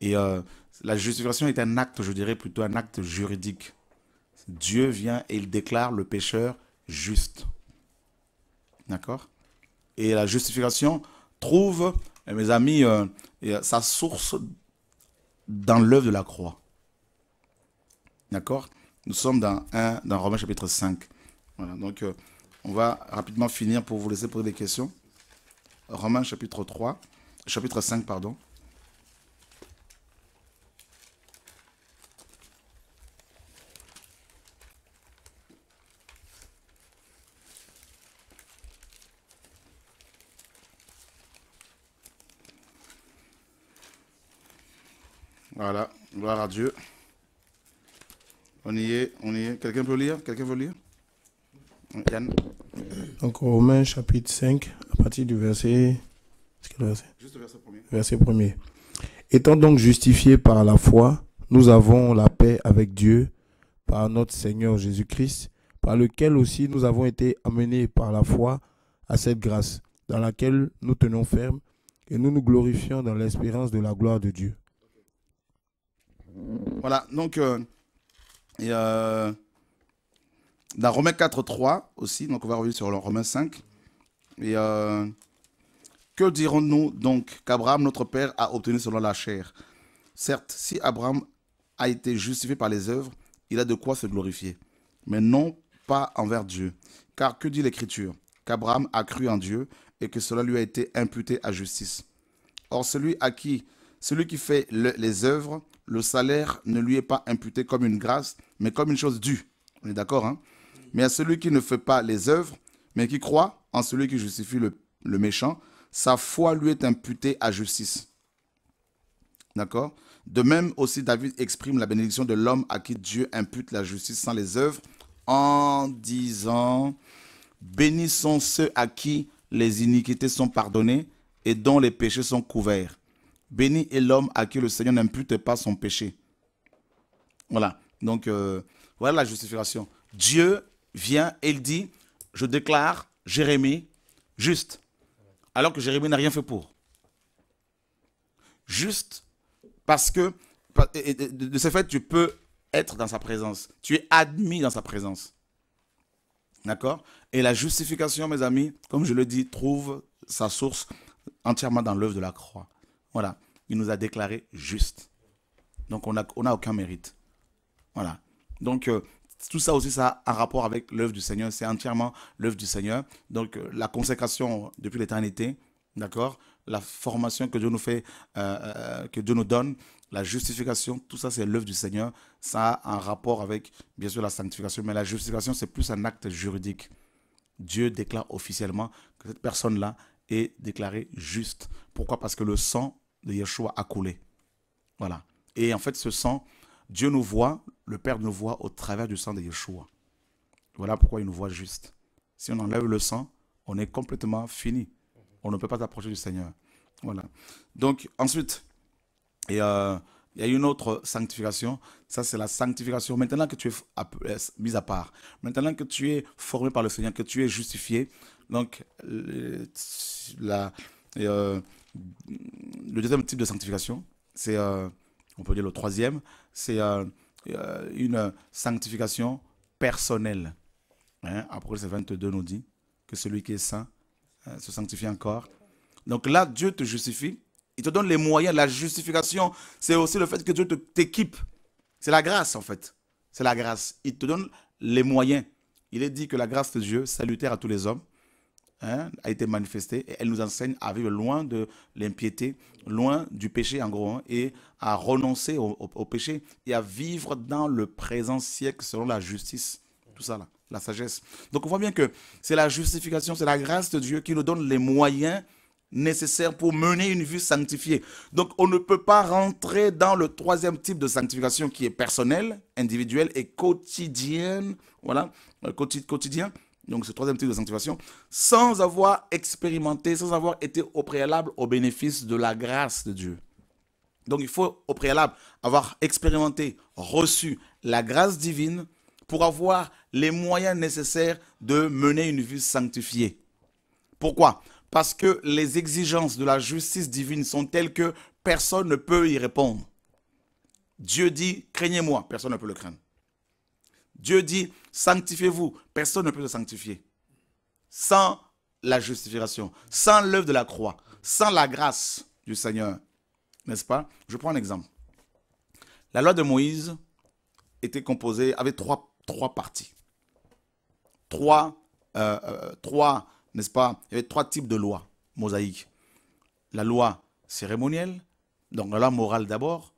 Et euh, la justification est un acte, je dirais plutôt un acte juridique. Dieu vient et il déclare le pécheur juste. D'accord Et la justification trouve, eh, mes amis, euh, euh, sa source dans l'œuvre de la croix. D'accord nous sommes dans, un dans Romains chapitre 5. Voilà, donc euh, on va rapidement finir pour vous laisser poser des questions. Romains chapitre 3, chapitre 5, pardon. Voilà, gloire à Dieu. On y est, on y est. Quelqu'un peut lire Quelqu'un veut lire Yann Donc Romains chapitre 5, à partir du verset... verset Juste le verset premier. Verset premier. Étant donc justifiés par la foi, nous avons la paix avec Dieu par notre Seigneur Jésus-Christ, par lequel aussi nous avons été amenés par la foi à cette grâce, dans laquelle nous tenons ferme et nous nous glorifions dans l'espérance de la gloire de Dieu. Voilà, donc... Euh, et euh, dans Romains 4, 3 aussi, donc on va revenir sur Romains 5. Et euh, que dirons-nous donc qu'Abraham, notre père, a obtenu selon la chair Certes, si Abraham a été justifié par les œuvres, il a de quoi se glorifier, mais non pas envers Dieu. Car que dit l'Écriture Qu'Abraham a cru en Dieu et que cela lui a été imputé à justice. Or, celui à qui, celui qui fait les œuvres, le salaire ne lui est pas imputé comme une grâce, mais comme une chose due. On est d'accord, hein Mais à celui qui ne fait pas les œuvres, mais qui croit en celui qui justifie le, le méchant, sa foi lui est imputée à justice. D'accord De même, aussi, David exprime la bénédiction de l'homme à qui Dieu impute la justice sans les œuvres, en disant Bénissons ceux à qui les iniquités sont pardonnées et dont les péchés sont couverts. Béni est l'homme à qui le Seigneur n'impute pas son péché. Voilà. Donc, euh, voilà la justification. Dieu vient et il dit, je déclare Jérémie juste. Alors que Jérémie n'a rien fait pour. Juste parce que, de ce fait, tu peux être dans sa présence. Tu es admis dans sa présence. D'accord Et la justification, mes amis, comme je le dis, trouve sa source entièrement dans l'œuvre de la croix. Voilà. Il nous a déclaré juste. Donc on n'a on a aucun mérite. Voilà. Donc euh, tout ça aussi, ça a un rapport avec l'œuvre du Seigneur. C'est entièrement l'œuvre du Seigneur. Donc euh, la consécration depuis l'éternité, d'accord La formation que Dieu nous fait, euh, que Dieu nous donne, la justification, tout ça, c'est l'œuvre du Seigneur. Ça a un rapport avec, bien sûr, la sanctification. Mais la justification, c'est plus un acte juridique. Dieu déclare officiellement que cette personne-là est déclarée juste. Pourquoi Parce que le sang de Yeshua a coulé. Voilà. Et en fait, ce sang, Dieu nous voit, le Père nous voit au travers du sang de Yeshua. Voilà pourquoi il nous voit juste. Si on enlève le sang, on est complètement fini. On ne peut pas s'approcher du Seigneur. Voilà. Donc, ensuite, euh, il y a une autre sanctification. Ça, c'est la sanctification. Maintenant que tu es euh, mis à part, maintenant que tu es formé par le Seigneur, que tu es justifié, donc, euh, la, le deuxième type de sanctification, c'est, euh, on peut dire le troisième, c'est euh, euh, une sanctification personnelle. Hein? Après, c'est 22 nous dit que celui qui est saint se sanctifie encore. Donc là, Dieu te justifie, il te donne les moyens, la justification, c'est aussi le fait que Dieu t'équipe. C'est la grâce en fait. C'est la grâce. Il te donne les moyens. Il est dit que la grâce de Dieu, salutaire à tous les hommes, Hein, a été manifestée et elle nous enseigne à vivre loin de l'impiété, loin du péché en gros, hein, et à renoncer au, péché et à vivre dans le présent siècle selon la justice. Tout ça là, la sagesse. Donc on voit bien que c'est la justification, c'est la grâce de Dieu qui nous donne les moyens nécessaires pour mener une vie sanctifiée. Donc on ne peut pas rentrer dans le troisième type de sanctification qui est personnelle, individuelle et quotidienne, voilà, euh, quotidien, donc ce troisième type de sanctification, sans avoir expérimenté, sans avoir été au préalable au bénéfice de la grâce de Dieu. Donc il faut au préalable avoir expérimenté, reçu la grâce divine pour avoir les moyens nécessaires de mener une vie sanctifiée. Pourquoi Parce que les exigences de la justice divine sont telles que personne ne peut y répondre. Dieu dit, craignez-moi, personne ne peut le craindre. Dieu dit, sanctifiez-vous. Personne ne peut se sanctifier. Sans la justification, sans l'œuvre de la croix, sans la grâce du Seigneur. N'est-ce pas Je prends un exemple. La loi de Moïse était composée, avait trois, trois parties. Trois, euh, euh, trois n'est-ce pas Il y avait trois types de lois mosaïques. La loi cérémonielle, donc la loi morale d'abord,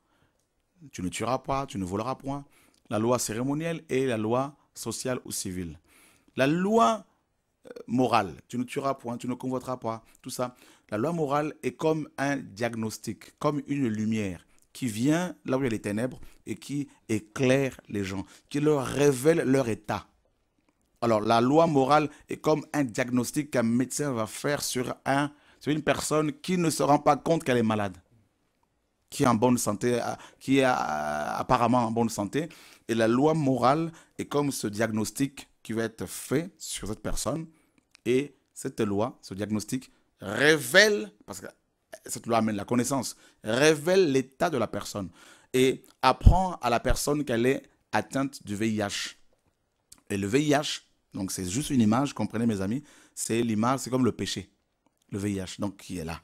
tu ne tueras pas, tu ne voleras point la loi cérémonielle et la loi sociale ou civile. La loi euh, morale, tu ne tueras point, tu ne convoiteras pas, tout ça. La loi morale est comme un diagnostic, comme une lumière qui vient là où il y a les ténèbres et qui éclaire les gens, qui leur révèle leur état. Alors la loi morale est comme un diagnostic qu'un médecin va faire sur, un, sur une personne qui ne se rend pas compte qu'elle est malade qui est en bonne santé, euh, qui est euh, apparemment en bonne santé. Et la loi morale est comme ce diagnostic qui va être fait sur cette personne. Et cette loi, ce diagnostic, révèle, parce que cette loi amène la connaissance, révèle l'état de la personne et apprend à la personne qu'elle est atteinte du VIH. Et le VIH, donc c'est juste une image, comprenez mes amis, c'est l'image, c'est comme le péché, le VIH, donc qui est là.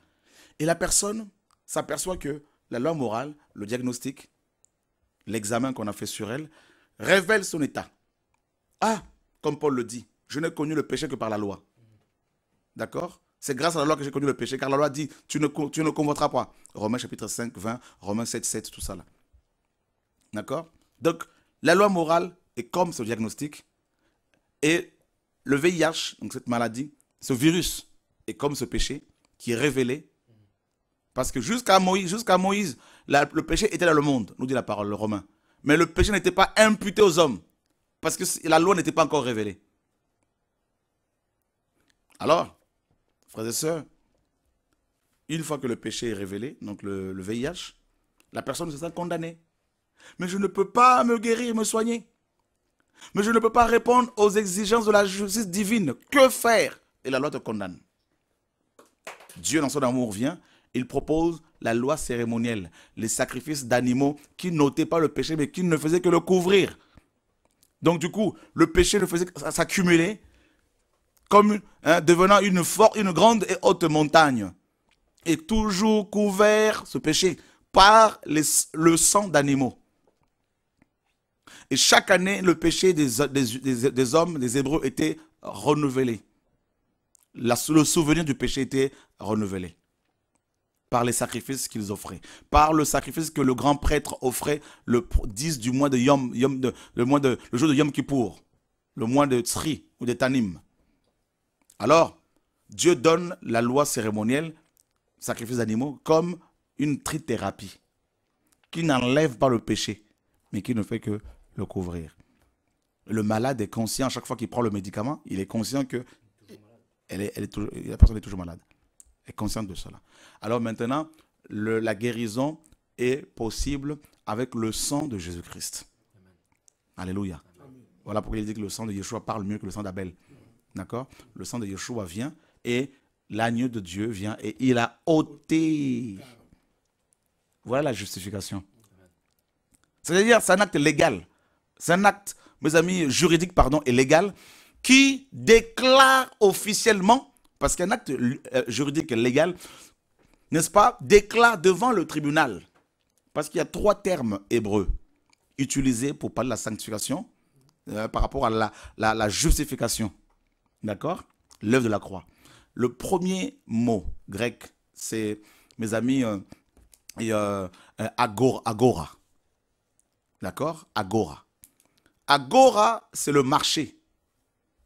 Et la personne s'aperçoit que la loi morale, le diagnostic, l'examen qu'on a fait sur elle, révèle son état. Ah, comme Paul le dit, je n'ai connu le péché que par la loi. D'accord C'est grâce à la loi que j'ai connu le péché, car la loi dit, tu ne, tu ne convoiteras pas. Romains chapitre 5, 20, Romains 7, 7, tout ça là. D'accord Donc, la loi morale est comme ce diagnostic, et le VIH, donc cette maladie, ce virus, est comme ce péché qui est révélé parce que jusqu'à Moïse, Moïse le péché était dans le monde, nous dit la parole, le Romain. Mais le péché n'était pas imputé aux hommes. Parce que la loi n'était pas encore révélée. Alors, frères et sœurs, une fois que le péché est révélé, donc le, le VIH, la personne se sent condamnée. Mais je ne peux pas me guérir, me soigner. Mais je ne peux pas répondre aux exigences de la justice divine. Que faire Et la loi te condamne. Dieu, dans son amour, vient il propose la loi cérémonielle, les sacrifices d'animaux qui n'ôtaient pas le péché, mais qui ne faisaient que le couvrir. Donc du coup, le péché ne faisait s'accumuler, comme hein, devenant une forte, une grande et haute montagne. Et toujours couvert, ce péché, par le sang d'animaux. Et chaque année, le péché des, hommes, des Hébreux, était renouvelé. le souvenir du péché était renouvelé par les sacrifices qu'ils offraient, par le sacrifice que le grand prêtre offrait le 10 du mois de Yom, Yom de, le, mois de, le jour de Yom Kippour, le mois de Tsri ou de Tanim. Alors, Dieu donne la loi cérémonielle, sacrifice d'animaux, comme une trithérapie, qui n'enlève pas le péché, mais qui ne fait que le couvrir. Le malade est conscient, à chaque fois qu'il prend le médicament, il est conscient que elle est, la personne est toujours malade est consciente de cela. Alors maintenant, la guérison est possible avec le sang de Jésus-Christ. Alléluia. Voilà pourquoi il dit que le sang de Yeshua parle mieux que le sang d'Abel. D'accord Le sang de Yeshua vient et l'agneau de Dieu vient et il a ôté. Voilà la justification. C'est-à-dire, c'est un acte légal. C'est un acte, mes amis, juridique, pardon, et légal, qui déclare officiellement parce qu'un acte euh, juridique légal, n'est-ce pas, déclare devant le tribunal. Parce qu'il y a trois termes hébreux utilisés pour parler de la sanctification euh, par rapport à la, justification. D'accord L'œuvre de la croix. Le premier mot grec, c'est, mes amis, euh, et, agora. D'accord Agora. Agora, c'est le marché.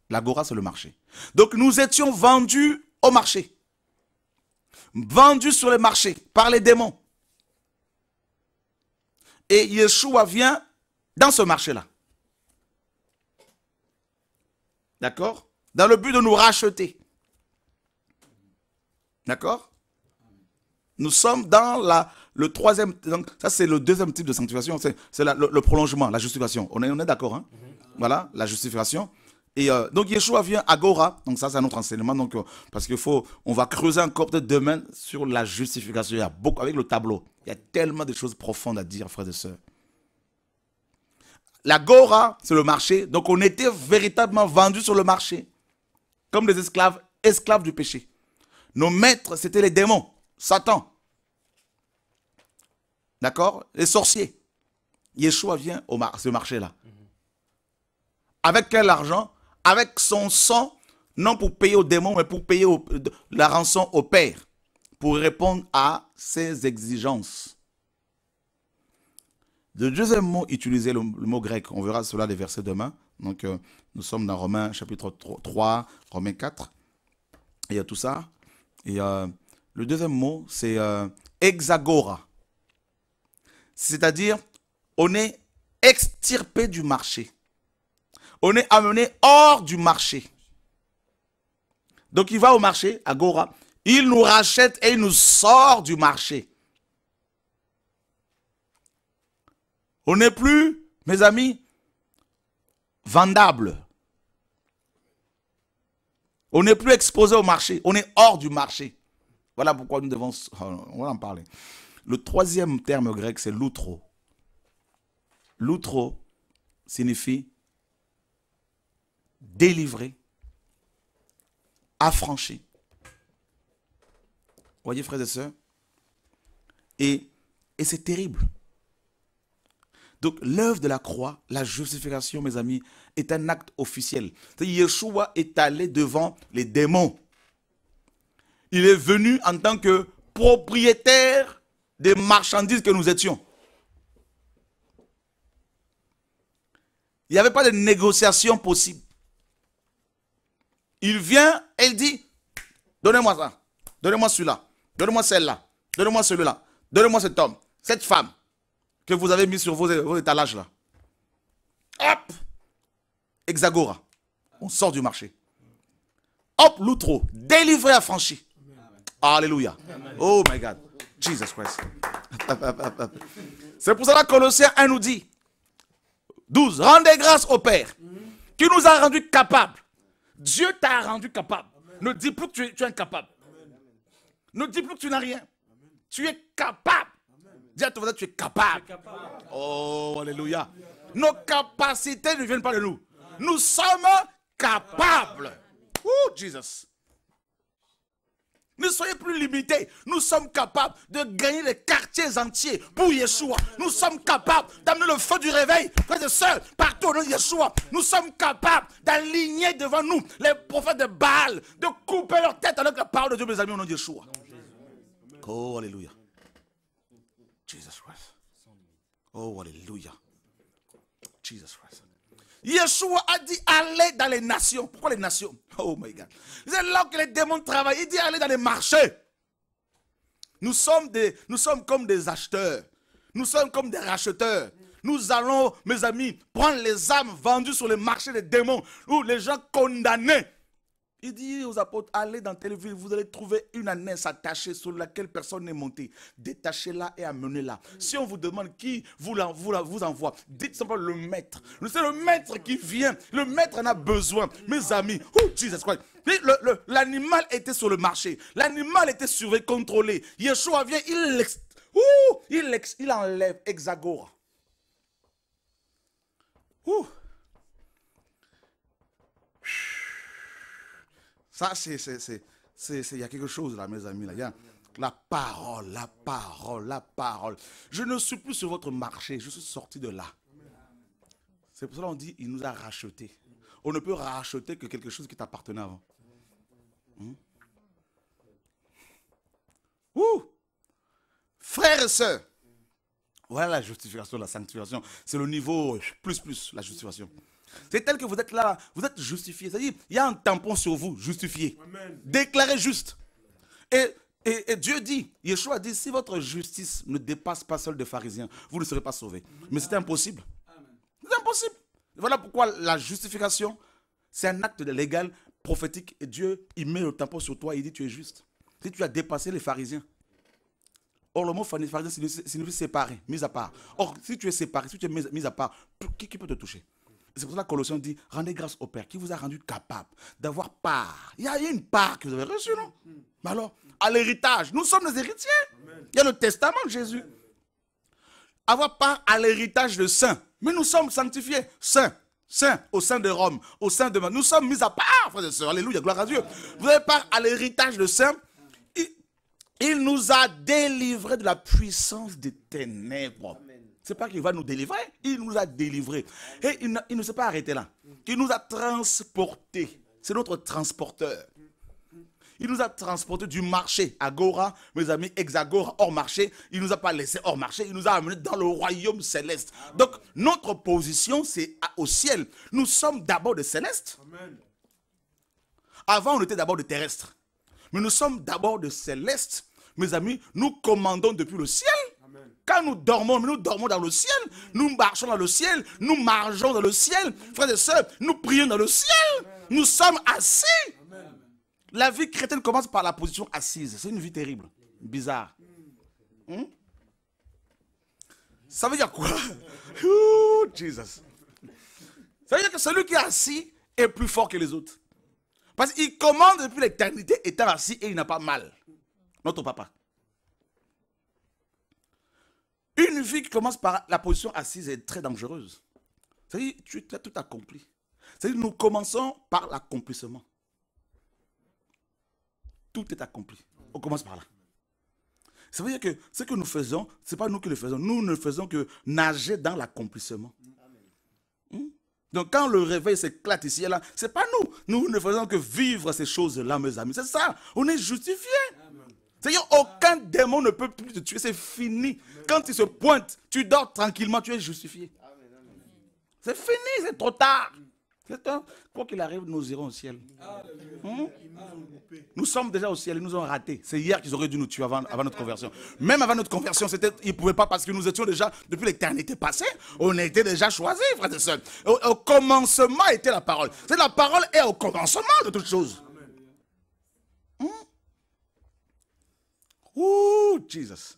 L'agora, c'est le marché. Donc nous étions vendus au marché. Vendus sur les marchés par les démons. Et Yeshua vient dans ce marché-là. D'accord Dans le but de nous racheter. D'accord Nous sommes dans la, le troisième, ça c'est le deuxième type de sanctification, c'est le, prolongement, la justification. On est, on est d'accord, hein? mhm. Voilà, la justification. Euh, donc Yeshua vient à Gora, donc ça c'est un autre enseignement, donc, euh, parce qu'il faut, on va creuser encore peut-être demain sur la justification. Il y a beaucoup, avec le tableau, il y a tellement de choses profondes à dire, frères et sœurs. L'Agora, c'est le marché, donc on était véritablement vendus sur le marché, comme des esclaves, esclaves du péché. Nos maîtres, c'était les démons, Satan. D'accord Les sorciers. Yeshua vient au ce marché-là. Mhm. Avec quel argent avec son sang, non pour payer aux démons, mais pour payer la rançon au Père, pour répondre à ses exigences. Le deuxième mot utilisé, le, mot grec, on verra cela les versets demain. Donc, euh, nous sommes dans Romains chapitre 3, Romains 4. Il y a tout ça. Et euh, le deuxième mot, c'est euh, hexagora. C'est-à-dire, on est extirpé du marché on est amené hors du marché. Donc il va au marché, Agora, il nous rachète et il nous sort du marché. On n'est plus, mes amis, vendable. On n'est plus exposé au marché, on est hors du marché. Voilà pourquoi nous devons... Euh, on en parler. Le troisième terme grec, c'est l'outro. L'outro signifie délivré, affranchi. Voyez, frères et sœurs Et, et c'est terrible. Donc, l'œuvre de la croix, la justification, mes amis, est un acte officiel. cest à Yeshua est allé devant les démons. Il est venu en tant que propriétaire des marchandises que nous étions. Il n'y avait pas de négociation possible. Il vient, elle dit, donnez-moi ça, donnez-moi celui-là, donnez-moi celle-là, donnez-moi celui-là, donnez-moi cet homme, cette femme que vous avez mis sur vos, étalages là. Hop Hexagora, on sort du marché. Hop, l'outro, délivré, affranchi. Alléluia. Oh my God. Jesus Christ. C'est pour cela que Colossiens 1 nous dit 12. Rendez grâce au Père qui nous a rendus capables Dieu t'a rendu capable. Ne dis plus que tu es, incapable. Ne dis plus que tu n'as rien. Tu es capable. Dis à ton voisin, tu es capable. Oh, alléluia. Nos capacités ne viennent pas de nous. Nous sommes capables. Oh, Jesus. Ne soyez plus limités. Nous sommes capables de gagner les quartiers entiers pour Yeshua. Nous sommes capables d'amener le feu du réveil, Près et partout au Yeshua. Nous sommes capables d'aligner devant nous les prophètes de Baal, de couper leur tête avec la parole de Dieu, mes amis, au nom de Yeshua. Oh, Alléluia. Jesus Christ. Oh, Alléluia. Jesus Christ. Yeshua a dit allez dans les nations. Pourquoi les nations Oh my God. C'est là que les démons travaillent. Il dit allez dans les marchés. Nous sommes, des, nous sommes comme des acheteurs. Nous sommes comme des racheteurs. Nous allons, mes amis, prendre les âmes vendues sur les marchés des démons ou les gens condamnés il dit aux apôtres, allez dans telle ville, vous allez trouver une annexe attachée sur laquelle personne n'est monté. Détachez-la et amenez-la. Si on vous demande qui vous, la, vous, envoie, dites simplement le maître. C'est le maître qui vient. Le maître en a besoin. Mes amis, oh Jesus Christ. L'animal était sur le marché. L'animal était surveillé, contrôlé. Yeshua vient, il, ouh, il, il enlève Hexagora. Ouh. Ça, c'est, il y a quelque chose là, mes amis. Là. la parole, la parole, la parole. Je ne suis plus sur votre marché, je suis sorti de là. C'est pour ça qu'on dit, il nous a racheté. On ne peut racheter que quelque chose qui t'appartenait avant. Hum? Ouh! Frères et sœurs, voilà la justification, la sanctification. C'est le niveau plus, plus, la justification. C'est tel que vous êtes là, vous êtes justifié. C'est-à-dire, il y a un tampon sur vous, justifié. Déclaré juste. Et, Dieu dit, Yeshua dit, si votre justice ne dépasse pas celle des pharisiens, vous ne serez pas sauvés. Mais c'est impossible. C'est impossible. Voilà pourquoi la justification, c'est un acte légal, prophétique. Et Dieu, il met le tampon sur toi, il dit, tu es juste. Si tu as dépassé les pharisiens, Or, le mot pharisien signifie séparé, mis à part. Or, si tu es séparé, si tu es mis à part, qui peut te toucher c'est pour ça que Colossiens dit rendez grâce au Père qui vous a rendu capable d'avoir part. Il y a une part que vous avez reçue, non Mais alors, à l'héritage, nous sommes les héritiers. Il y a le testament de Jésus. Avoir part à l'héritage de saint. Mais nous sommes sanctifiés, saints. saints au sein de Rome, au sein de... Nous sommes mis à part, frères et sœurs. Alléluia, gloire à Dieu. Vous avez part à l'héritage de saint. Il, nous a délivré de la puissance des ténèbres c'est pas qu'il va nous délivrer, il nous a délivré. Et il, ne, s'est pas arrêté là. Il nous a transportés. C'est notre transporteur. Il nous a transportés du marché, Agora, mes amis, exagora, hors marché. Il ne nous a pas laissé hors marché, il nous a amenés dans le royaume céleste. Donc, notre position, c'est au ciel. Nous sommes d'abord de céleste. Avant, on était d'abord de terrestre. Mais nous sommes d'abord de céleste. Mes amis, nous commandons depuis le ciel. Quand nous dormons, nous dormons dans le ciel. Nous marchons dans le ciel. Nous margeons dans le ciel. Frères et sœurs, nous prions dans le ciel. Nous sommes assis. La vie chrétienne commence par la position assise. C'est une vie terrible. Bizarre. Hmm? Ça veut dire quoi Jesus. Ça veut dire que celui qui est assis est plus fort que les autres. Parce qu'il commande depuis l'éternité étant assis et il n'a pas mal. Notre papa. Une vie qui commence par la position assise est très dangereuse. cest dire tu as tout accompli. cest dire nous commençons par l'accomplissement. Tout est accompli. On commence par là. Ça veut dire que ce que nous faisons, ce n'est pas nous qui le faisons. Nous ne faisons que nager dans l'accomplissement. Hmm? Donc quand le réveil s'éclate ici et là, ce n'est pas nous. Nous ne faisons que vivre ces choses-là, mes amis. C'est ça. On est justifiés. Seigneur, aucun démon ne peut plus te tuer, c'est fini. Quand il se pointe, tu dors tranquillement, tu es justifié. C'est fini, c'est trop tard. Un... Quoi qu'il arrive, nous irons au ciel. Hein? Nous sommes déjà au ciel, ils nous ont ratés. C'est hier qu'ils auraient dû nous tuer avant, notre conversion. Même avant notre conversion, ils ne pouvaient pas parce que nous étions déjà, depuis l'éternité passée, on était déjà choisis, frères et sœurs. Au, commencement était la parole. C'est la parole est au commencement de toutes choses. Ouh, Jesus.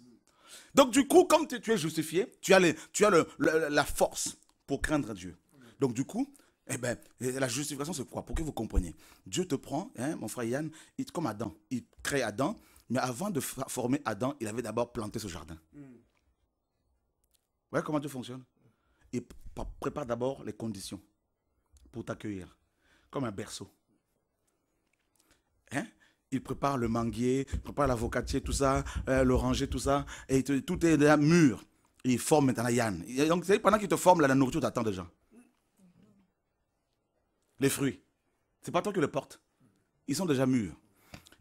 Donc du coup, comme tu, es justifié, tu as, tu as le, la force pour craindre Dieu. Donc du coup, eh ben, la justification, c'est quoi Pour que vous compreniez. Dieu te prend, hein, mon frère Yann, il, comme Adam. Il crée Adam, mais avant de former Adam, il avait d'abord planté ce jardin. Vous mm. voyez comment Dieu fonctionne Il prépare d'abord les conditions pour t'accueillir, comme un berceau. Hein il prépare le manguier, il prépare l'avocatier, tout ça, euh, le l'oranger, tout ça, et tout est déjà mûr. il forme maintenant la yann. donc, c'est pendant qu'il te forme, la nourriture t'attend déjà. Les fruits, c'est pas toi qui le portes. Ils sont déjà mûrs.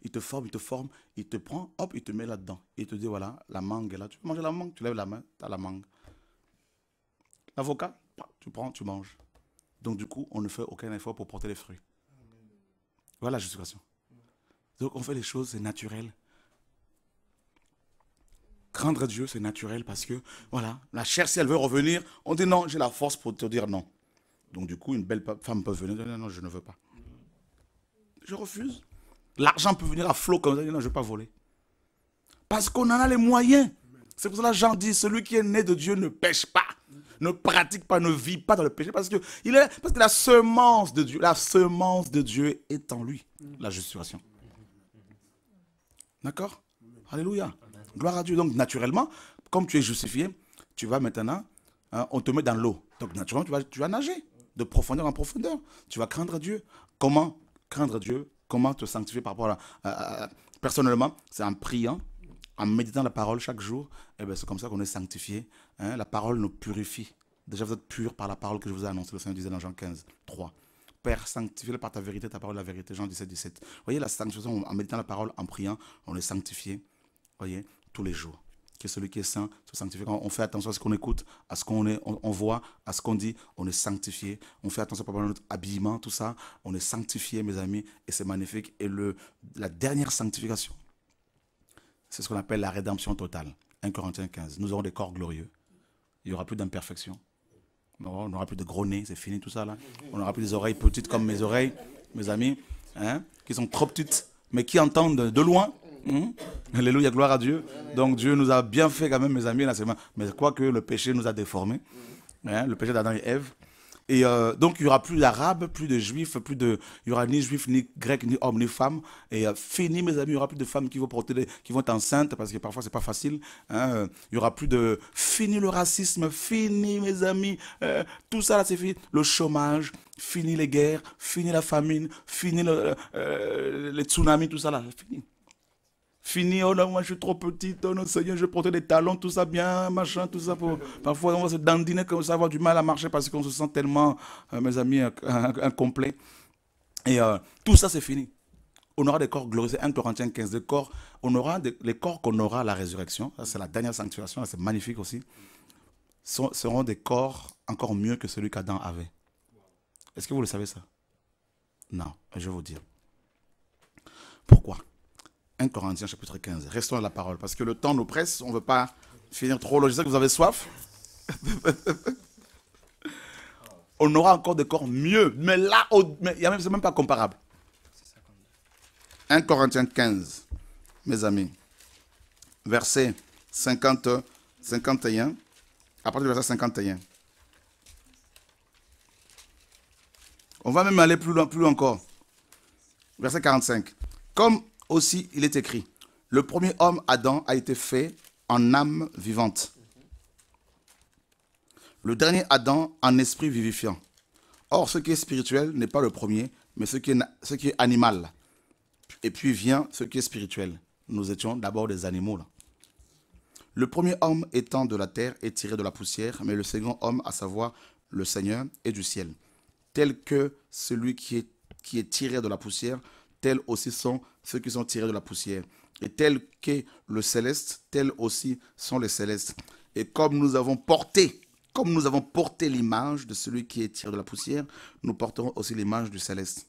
Il te forme, il te forme, il te prend, hop, il te met là-dedans. Il te dit, voilà, la mangue est là. Tu veux manger la mangue Tu lèves la main, tu as la mangue. L'avocat, tu prends, tu manges. Donc, du coup, on ne fait aucun effort pour porter les fruits. Voilà la justification. Donc on fait les choses, c'est naturel. Craindre Dieu, c'est naturel parce que, voilà, la chair, si elle veut revenir, on dit non, j'ai la force pour te dire non. Donc du coup, une belle femme peut venir, non, non, je ne veux pas. Je refuse. L'argent peut venir à flot comme ça, non, je ne veux pas voler. Parce qu'on en a les moyens. C'est pour cela que Jean dit, celui qui est né de Dieu ne pêche pas, ne pratique pas, ne vit pas dans le péché, parce que, il est, parce que la semence de Dieu, la semence de Dieu est en lui, la justification. D'accord Alléluia. Gloire à Dieu. Donc, naturellement, comme tu es justifié, tu vas maintenant, euh, on te met dans l'eau. Donc, naturellement, tu vas, tu vas nager de profondeur en profondeur. Tu vas craindre Dieu. Comment craindre Dieu Comment te sanctifier par rapport à. personnellement, c'est en priant, en méditant la parole chaque jour. Et eh bien, c'est comme ça qu'on est sanctifié. Hein. La parole nous purifie. Déjà, vous êtes pur par la parole que je vous ai annoncée, le Seigneur disait dans Jean 15, 3. Père, sanctifie par ta vérité, ta parole, la vérité. Jean 17, 17. Vous Voyez la sanctification, en méditant la parole, en priant, on est sanctifié, vous voyez, tous les jours. Que celui qui est saint soit sanctifié. on fait attention à ce qu'on écoute, à ce qu'on voit, à ce qu'on dit, on est sanctifié. On fait attention à notre habillement, tout ça. On est sanctifié, mes amis, et c'est magnifique. Et le, la dernière sanctification, c'est ce qu'on appelle la rédemption totale. 1 Corinthiens 15. Nous aurons des corps glorieux. Il n'y aura plus d'imperfection on n'aura plus de gros nez, c'est fini tout ça là. On n'aura plus des oreilles petites comme mes oreilles, mes amis, hein, qui sont trop petites, mais qui entendent de loin. Hein. Alléluia, gloire à Dieu. Donc Dieu nous a bien fait quand même, mes amis, Mais quoi que le péché nous a déformés, hein, le péché d'Adam et Ève, et euh, donc, il n'y aura plus d'arabes, plus de juifs, plus de. Il n'y aura ni juifs, ni grecs, ni hommes, ni femmes. Et euh, fini, mes amis, il n'y aura plus de femmes qui vont, porter qui vont être enceintes, parce que parfois, ce n'est pas facile. Hein. Il n'y aura plus de. Fini le racisme, fini, mes amis. Euh, tout ça, là, c'est fini. Le chômage, fini les guerres, fini la famine, fini les tsunamis, tout ça, là, fini. Fini, oh non, moi je suis trop petit, oh non, Seigneur, je portais des talons, tout ça bien, machin, tout ça. Pour... Parfois, on va se dandiner comme ça, avoir du mal à marcher parce qu'on se sent tellement, euh, mes amis, incomplet. Et euh, tout ça, c'est fini. On aura des corps glorieux. 1 Corinthiens 15, des corps. On aura les corps qu'on aura à la résurrection. C'est la dernière sanctuation, c'est magnifique aussi. seront des corps encore mieux que celui qu'Adam avait. Est-ce que vous le savez ça Non, je vais vous dire. Pourquoi 1 Corinthiens chapitre 15. Restons à la parole parce que le temps nous presse. On ne veut pas finir trop long. Je sais que vous avez soif. on aura encore des corps mieux. Mais là, c'est même pas comparable. 1 Corinthiens 15, mes amis. Verset 50, 51. À partir du verset 51. On va même aller plus loin, plus loin encore. Verset 45. Comme aussi, il est écrit, le premier homme, Adam, a été fait en âme vivante. Le dernier Adam en esprit vivifiant. Or, ce qui est spirituel n'est pas le premier, mais ce qui, est, animal. Et puis vient ce qui est spirituel. Nous étions d'abord des animaux. Le premier homme étant de la terre et tiré de la poussière, mais le second homme, à savoir le Seigneur, est du ciel. Tel que celui qui est, qui est tiré de la poussière, tels aussi sont ceux qui sont tirés de la poussière. Et tel qu'est le céleste, tels aussi sont les célestes. Et comme nous avons porté, comme nous avons porté l'image de celui qui est tiré de la poussière, nous porterons aussi l'image du céleste.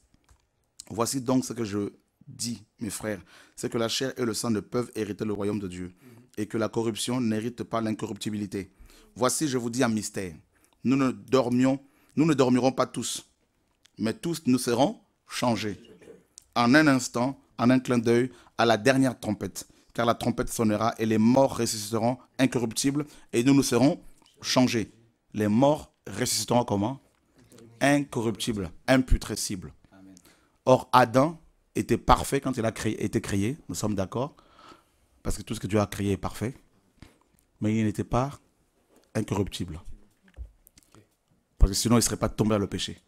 Voici donc ce que je dis, mes frères, c'est que la chair et le sang ne peuvent hériter le royaume de Dieu, et que la corruption n'hérite pas l'incorruptibilité. Voici, je vous dis un mystère. Nous ne dormions, nous ne dormirons pas tous, mais tous nous serons changés. En un instant, en un clin d'œil à la dernière trompette, car la trompette sonnera et les morts ressusciteront incorruptibles et nous nous serons changés. Les morts ressusciteront comment Incorruptibles, imputrescibles. Or, Adam était parfait quand il a été créé, nous sommes d'accord, parce que tout ce que Dieu a créé est parfait, mais il n'était pas incorruptible. Parce que sinon, il ne serait pas tombé dans le péché.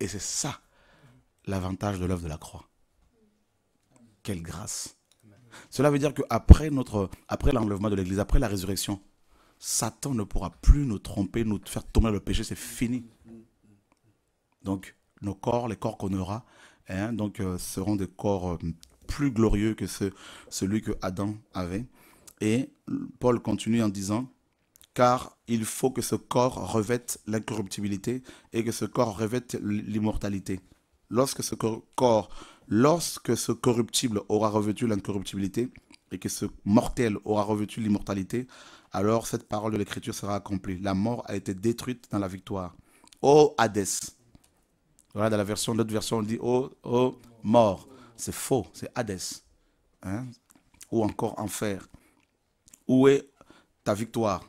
Et c'est ça l'avantage de l'œuvre de la croix. Quelle grâce. Cela veut dire qu'après après, après l'enlèvement de l'Église, après la résurrection, Satan ne pourra plus nous tromper, nous faire tomber le péché, c'est fini. Donc, nos corps, les corps qu'on aura, hein, donc, euh, seront des corps euh, plus glorieux que ce, celui que Adam avait. Et Paul continue en disant, car il faut que ce corps revête l'incorruptibilité et que ce corps revête l'immortalité. Lorsque ce corps, lorsque ce corruptible aura revêtu l'incorruptibilité et que ce mortel aura revêtu l'immortalité, alors cette parole de l'Écriture sera accomplie. La mort a été détruite dans la victoire. Ô Hadès. Voilà, dans la version, l'autre version, on dit ô, mort. C'est faux, c'est Hadès. Hein? Ou encore enfer. Où est ta victoire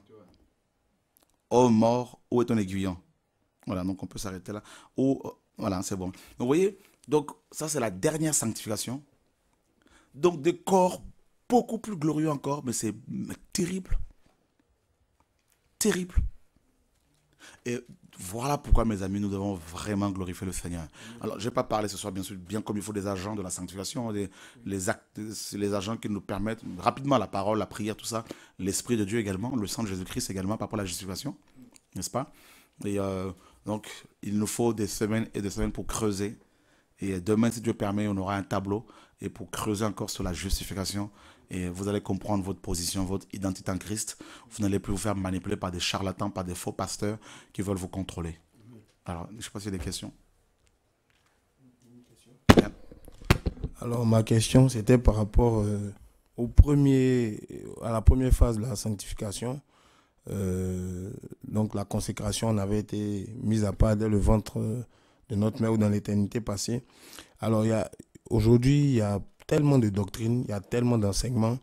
Ô mort, où est ton aiguillon Voilà, donc on peut s'arrêter là. Ô, voilà, c'est bon. Donc, vous voyez, donc ça, c'est la dernière sanctification. Donc, des corps beaucoup plus glorieux encore, mais c'est terrible. Terrible. Et voilà pourquoi, mes amis, nous devons vraiment glorifier le Seigneur. Alors, je n'ai pas parlé ce soir, bien sûr, bien comme il faut des agents de la sanctification, des, les, actes, agents qui nous permettent rapidement la parole, la prière, tout ça, l'Esprit de Dieu également, le sang de Jésus-Christ également, par rapport à la justification, n'est-ce pas Et euh, donc, il nous faut des semaines et des semaines pour creuser. Et demain, si Dieu permet, on aura un tableau et pour creuser encore sur la justification. Et vous allez comprendre votre position, votre identité en Christ. Vous n'allez plus vous faire manipuler par des charlatans, par des faux pasteurs qui veulent vous contrôler. Alors, je ne sais pas s'il y a des questions. Alors, ma question, c'était par rapport euh, au premier, à la première phase de la sanctification. Euh, donc la consécration en avait été mise à part dès le ventre de notre mère ou dans l'éternité passée. Alors aujourd'hui, il y a tellement de doctrines, il y a tellement d'enseignements.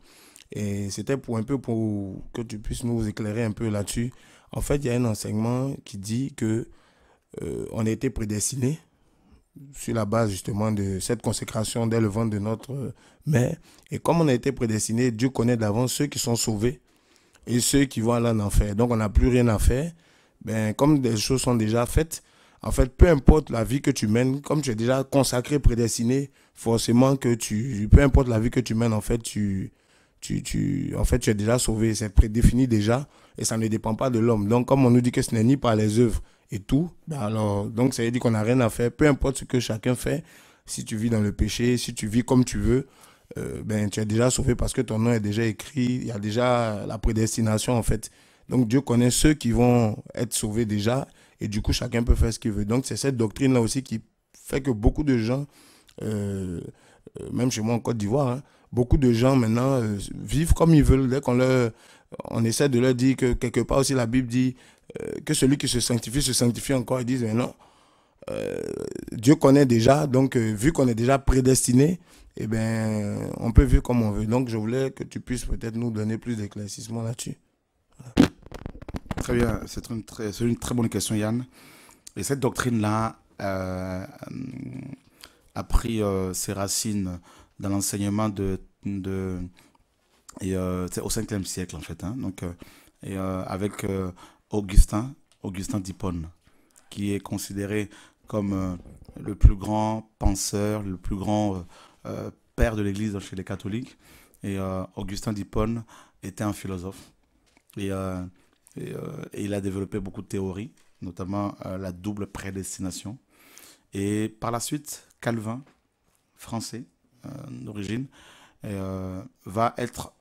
Et c'était pour un peu pour que tu puisses nous éclairer un peu là-dessus. En fait, il y a un enseignement qui dit que euh, on a été prédestiné sur la base justement de cette consécration dès le ventre de notre mère. Et comme on a été prédestiné, Dieu connaît d'avance ceux qui sont sauvés et ceux qui vont aller en enfer. Donc on n'a plus rien à faire. Ben, comme des choses sont déjà faites, en fait, peu importe la vie que tu mènes, comme tu es déjà consacré, prédestiné, forcément que tu, peu importe la vie que tu mènes, en fait, tu, tu, en fait, tu es déjà sauvé, c'est prédéfini déjà, et ça ne dépend pas de l'homme. Donc, comme on nous dit que ce n'est ni par les œuvres et tout, ben alors, donc ça veut dire qu'on n'a rien à faire, peu importe ce que chacun fait, si tu vis dans le péché, si tu vis comme tu veux, euh, ben, tu es déjà sauvé parce que ton nom est déjà écrit, il y a déjà la prédestination en fait. Donc Dieu connaît ceux qui vont être sauvés déjà et du coup chacun peut faire ce qu'il veut. Donc c'est cette doctrine-là aussi qui fait que beaucoup de gens, euh, euh, même chez moi en Côte d'Ivoire, hein, beaucoup de gens maintenant vivent comme ils veulent. Dès qu'on on essaie de leur dire que quelque part aussi la Bible dit que celui qui se sanctifie se sanctifie encore, ils disent mais non. Dieu connaît déjà, donc vu qu'on est déjà prédestiné, eh ben, on peut vivre comme on veut. Donc, je voulais que tu puisses peut-être nous donner plus d'éclaircissements là-dessus. Très bien, c'est une, une, très bonne question, Yann. Et cette doctrine-là euh, a pris euh, ses racines dans l'enseignement de, de et, euh, au 5e siècle, en fait. Hein. donc, et, avec Augustin, Augustin d'Hippone, qui est considéré comme le plus grand penseur, le plus grand euh, père de l'Église chez les catholiques. Et euh, Augustin d'Hippone était un philosophe. Euh, et, il a développé beaucoup de théories, notamment la double prédestination. Et par la suite, Calvin, français d'origine, va être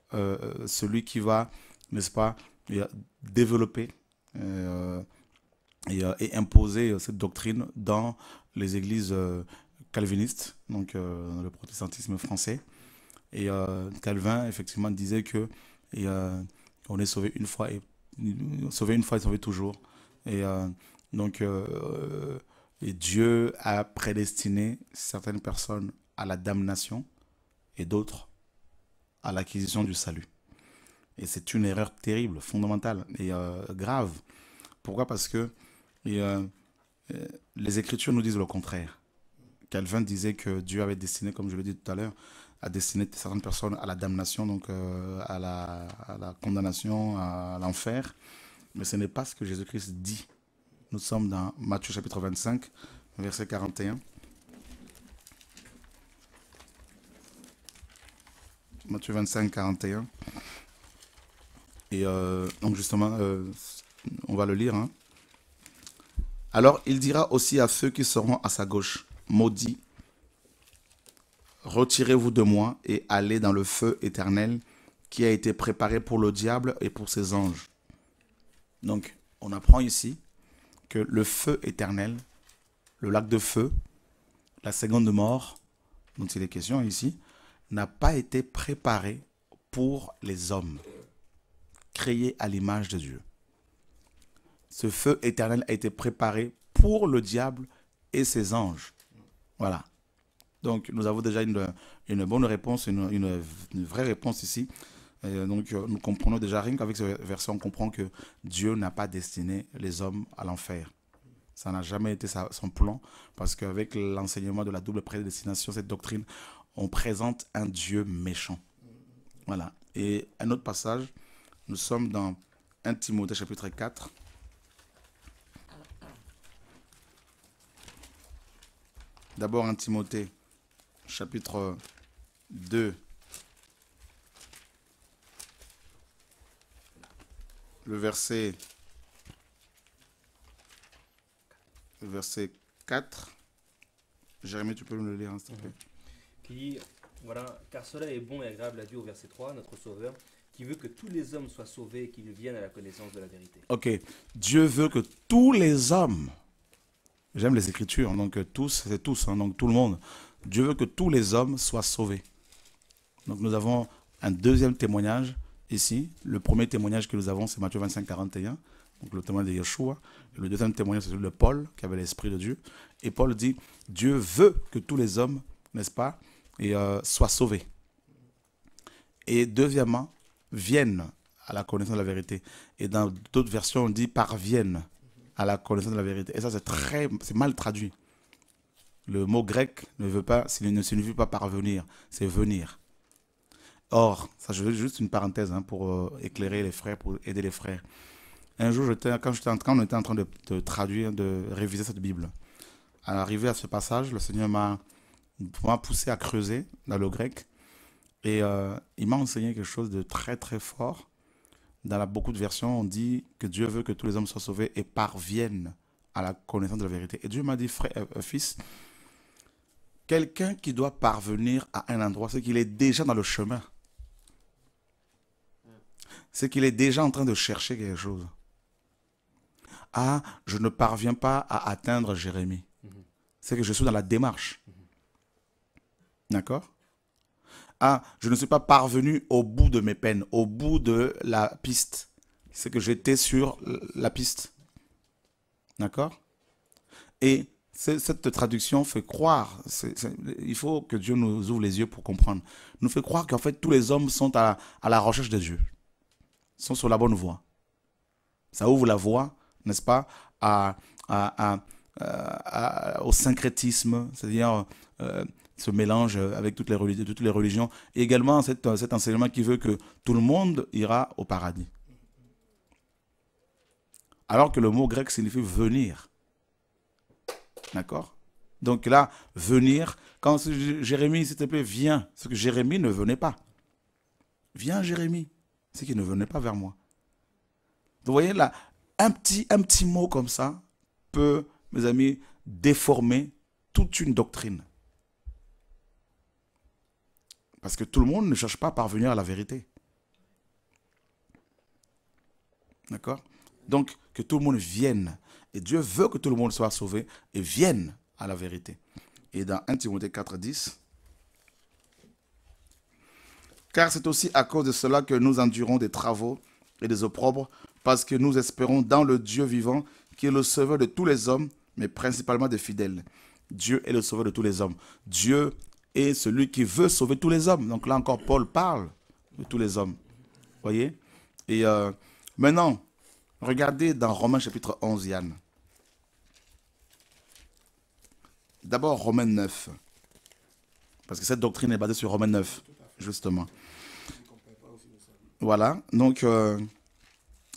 celui qui va, n'est-ce pas, développer et, et, imposer cette doctrine dans les églises calviniste, donc euh, le protestantisme français. Et euh, Calvin, effectivement, disait que euh, on est sauvé une fois et sauvé une fois sauvé toujours. Et donc, et Dieu a prédestiné certaines personnes à la damnation et d'autres à l'acquisition du salut. Et c'est une erreur terrible, fondamentale et grave. Pourquoi Parce que les Écritures nous disent le contraire. Calvin disait que Dieu avait destiné, comme je l'ai dit tout à l'heure, à destiner certaines personnes à la damnation, donc euh, à, la, condamnation, à l'enfer. Mais ce n'est pas ce que Jésus-Christ dit. Nous sommes dans Matthieu chapitre 25, verset 41. Matthieu 25, 41. Et euh, donc justement, euh, on va le lire. Hein. Alors il dira aussi à ceux qui seront à sa gauche, maudit, retirez-vous de moi et allez dans le feu éternel qui a été préparé pour le diable et pour ses anges. Donc, on apprend ici que le feu éternel, le lac de feu, la seconde mort, dont il est question ici, n'a pas été préparé pour les hommes, créés à l'image de Dieu. Ce feu éternel a été préparé pour le diable et ses anges. Voilà. Donc, nous avons déjà une, une bonne réponse, une, une, vraie réponse ici. donc, euh, nous comprenons déjà, rien qu'avec ce verset, on comprend que Dieu n'a pas destiné les hommes à l'enfer. Ça n'a jamais été son plan, parce qu'avec l'enseignement de la double prédestination, cette doctrine, on présente un Dieu méchant. Voilà. Et un autre passage, nous sommes dans 1 Timothée chapitre 4. D'abord, en Timothée, chapitre 2, le verset, le verset 4. Jérémie, tu peux me le lire, hein, s'il te mhm. Qui dit, voilà, car cela est bon et agréable à Dieu au verset 3, notre Sauveur, qui veut que tous les hommes soient sauvés et qu'ils viennent à la connaissance de la vérité. Ok, Dieu veut que tous les hommes J'aime les Écritures, hein, donc euh, tous, c'est tous, hein, donc tout le monde. Dieu veut que tous les hommes soient sauvés. Donc nous avons un deuxième témoignage ici. Le premier témoignage que nous avons, c'est Matthieu 25, 41, donc le témoignage de Yeshua. le deuxième témoignage, c'est celui de Paul, qui avait l'Esprit de Dieu. Et Paul dit, Dieu veut que tous les hommes, n'est-ce pas, euh, soient sauvés. Et deuxièmement, viennent à la connaissance de la vérité. Et dans d'autres versions, on dit parviennent à la connaissance de la vérité. Et ça, c'est très, c'est mal traduit. Le mot grec ne veut pas, s'il ne veut pas parvenir, c'est venir. Or, ça, je veux juste une parenthèse hein, pour euh, éclairer les frères, pour aider les frères. Un jour, quand, quand on était en train de, traduire, de réviser cette Bible, à l'arrivée à ce passage, le Seigneur m'a poussé à creuser dans le grec et euh, il m'a enseigné quelque chose de très très fort dans la, beaucoup de versions, on dit que Dieu veut que tous les hommes soient sauvés et parviennent à la connaissance de la vérité. Et Dieu m'a dit, frère, euh, fils, quelqu'un qui doit parvenir à un endroit, c'est qu'il est déjà dans le chemin. C'est qu'il est déjà en train de chercher quelque chose. Ah, je ne parviens pas à atteindre Jérémie. Mhm. C'est que je suis dans la démarche. Mhm. D'accord ah, je ne suis pas parvenu au bout de mes peines, au bout de la piste. C'est que j'étais sur la piste. D'accord Et cette traduction fait croire, il faut que Dieu nous ouvre les yeux pour comprendre, nous fait croire qu'en fait tous les hommes sont à, la recherche de Dieu, sont sur la bonne voie. Ça ouvre la voie, n'est-ce pas, à, euh, au syncrétisme, c'est-à-dire euh, ce mélange avec toutes les, religions, toutes les religions. Et également cet, enseignement qui veut que tout le monde ira au paradis. Alors que le mot grec signifie venir. D'accord Donc là, venir, quand Jérémie, s'il te viens, ce que Jérémie ne venait pas. Viens Jérémie, c'est qu'il ne venait pas vers moi. vous voyez là, un petit, un petit mot comme ça peut, mes amis, déformer toute une doctrine. Parce que tout le monde ne cherche pas à parvenir à la vérité. D'accord Donc, que tout le monde vienne. Et Dieu veut que tout le monde soit sauvé et vienne à la vérité. Et dans 1 Timothée 4, 10, car c'est aussi à cause de cela que nous endurons des travaux et des opprobres, parce que nous espérons dans le Dieu vivant, qui est le sauveur de tous les hommes, mais principalement des fidèles. Dieu est le sauveur de tous les hommes. Dieu et celui qui veut sauver tous les hommes. Donc là encore, Paul parle de tous les hommes. Voyez Et euh, maintenant, regardez dans Romains chapitre 11, Yann. D'abord Romains 9. Parce que cette doctrine est basée sur Romains 9, justement. Voilà. Donc, euh,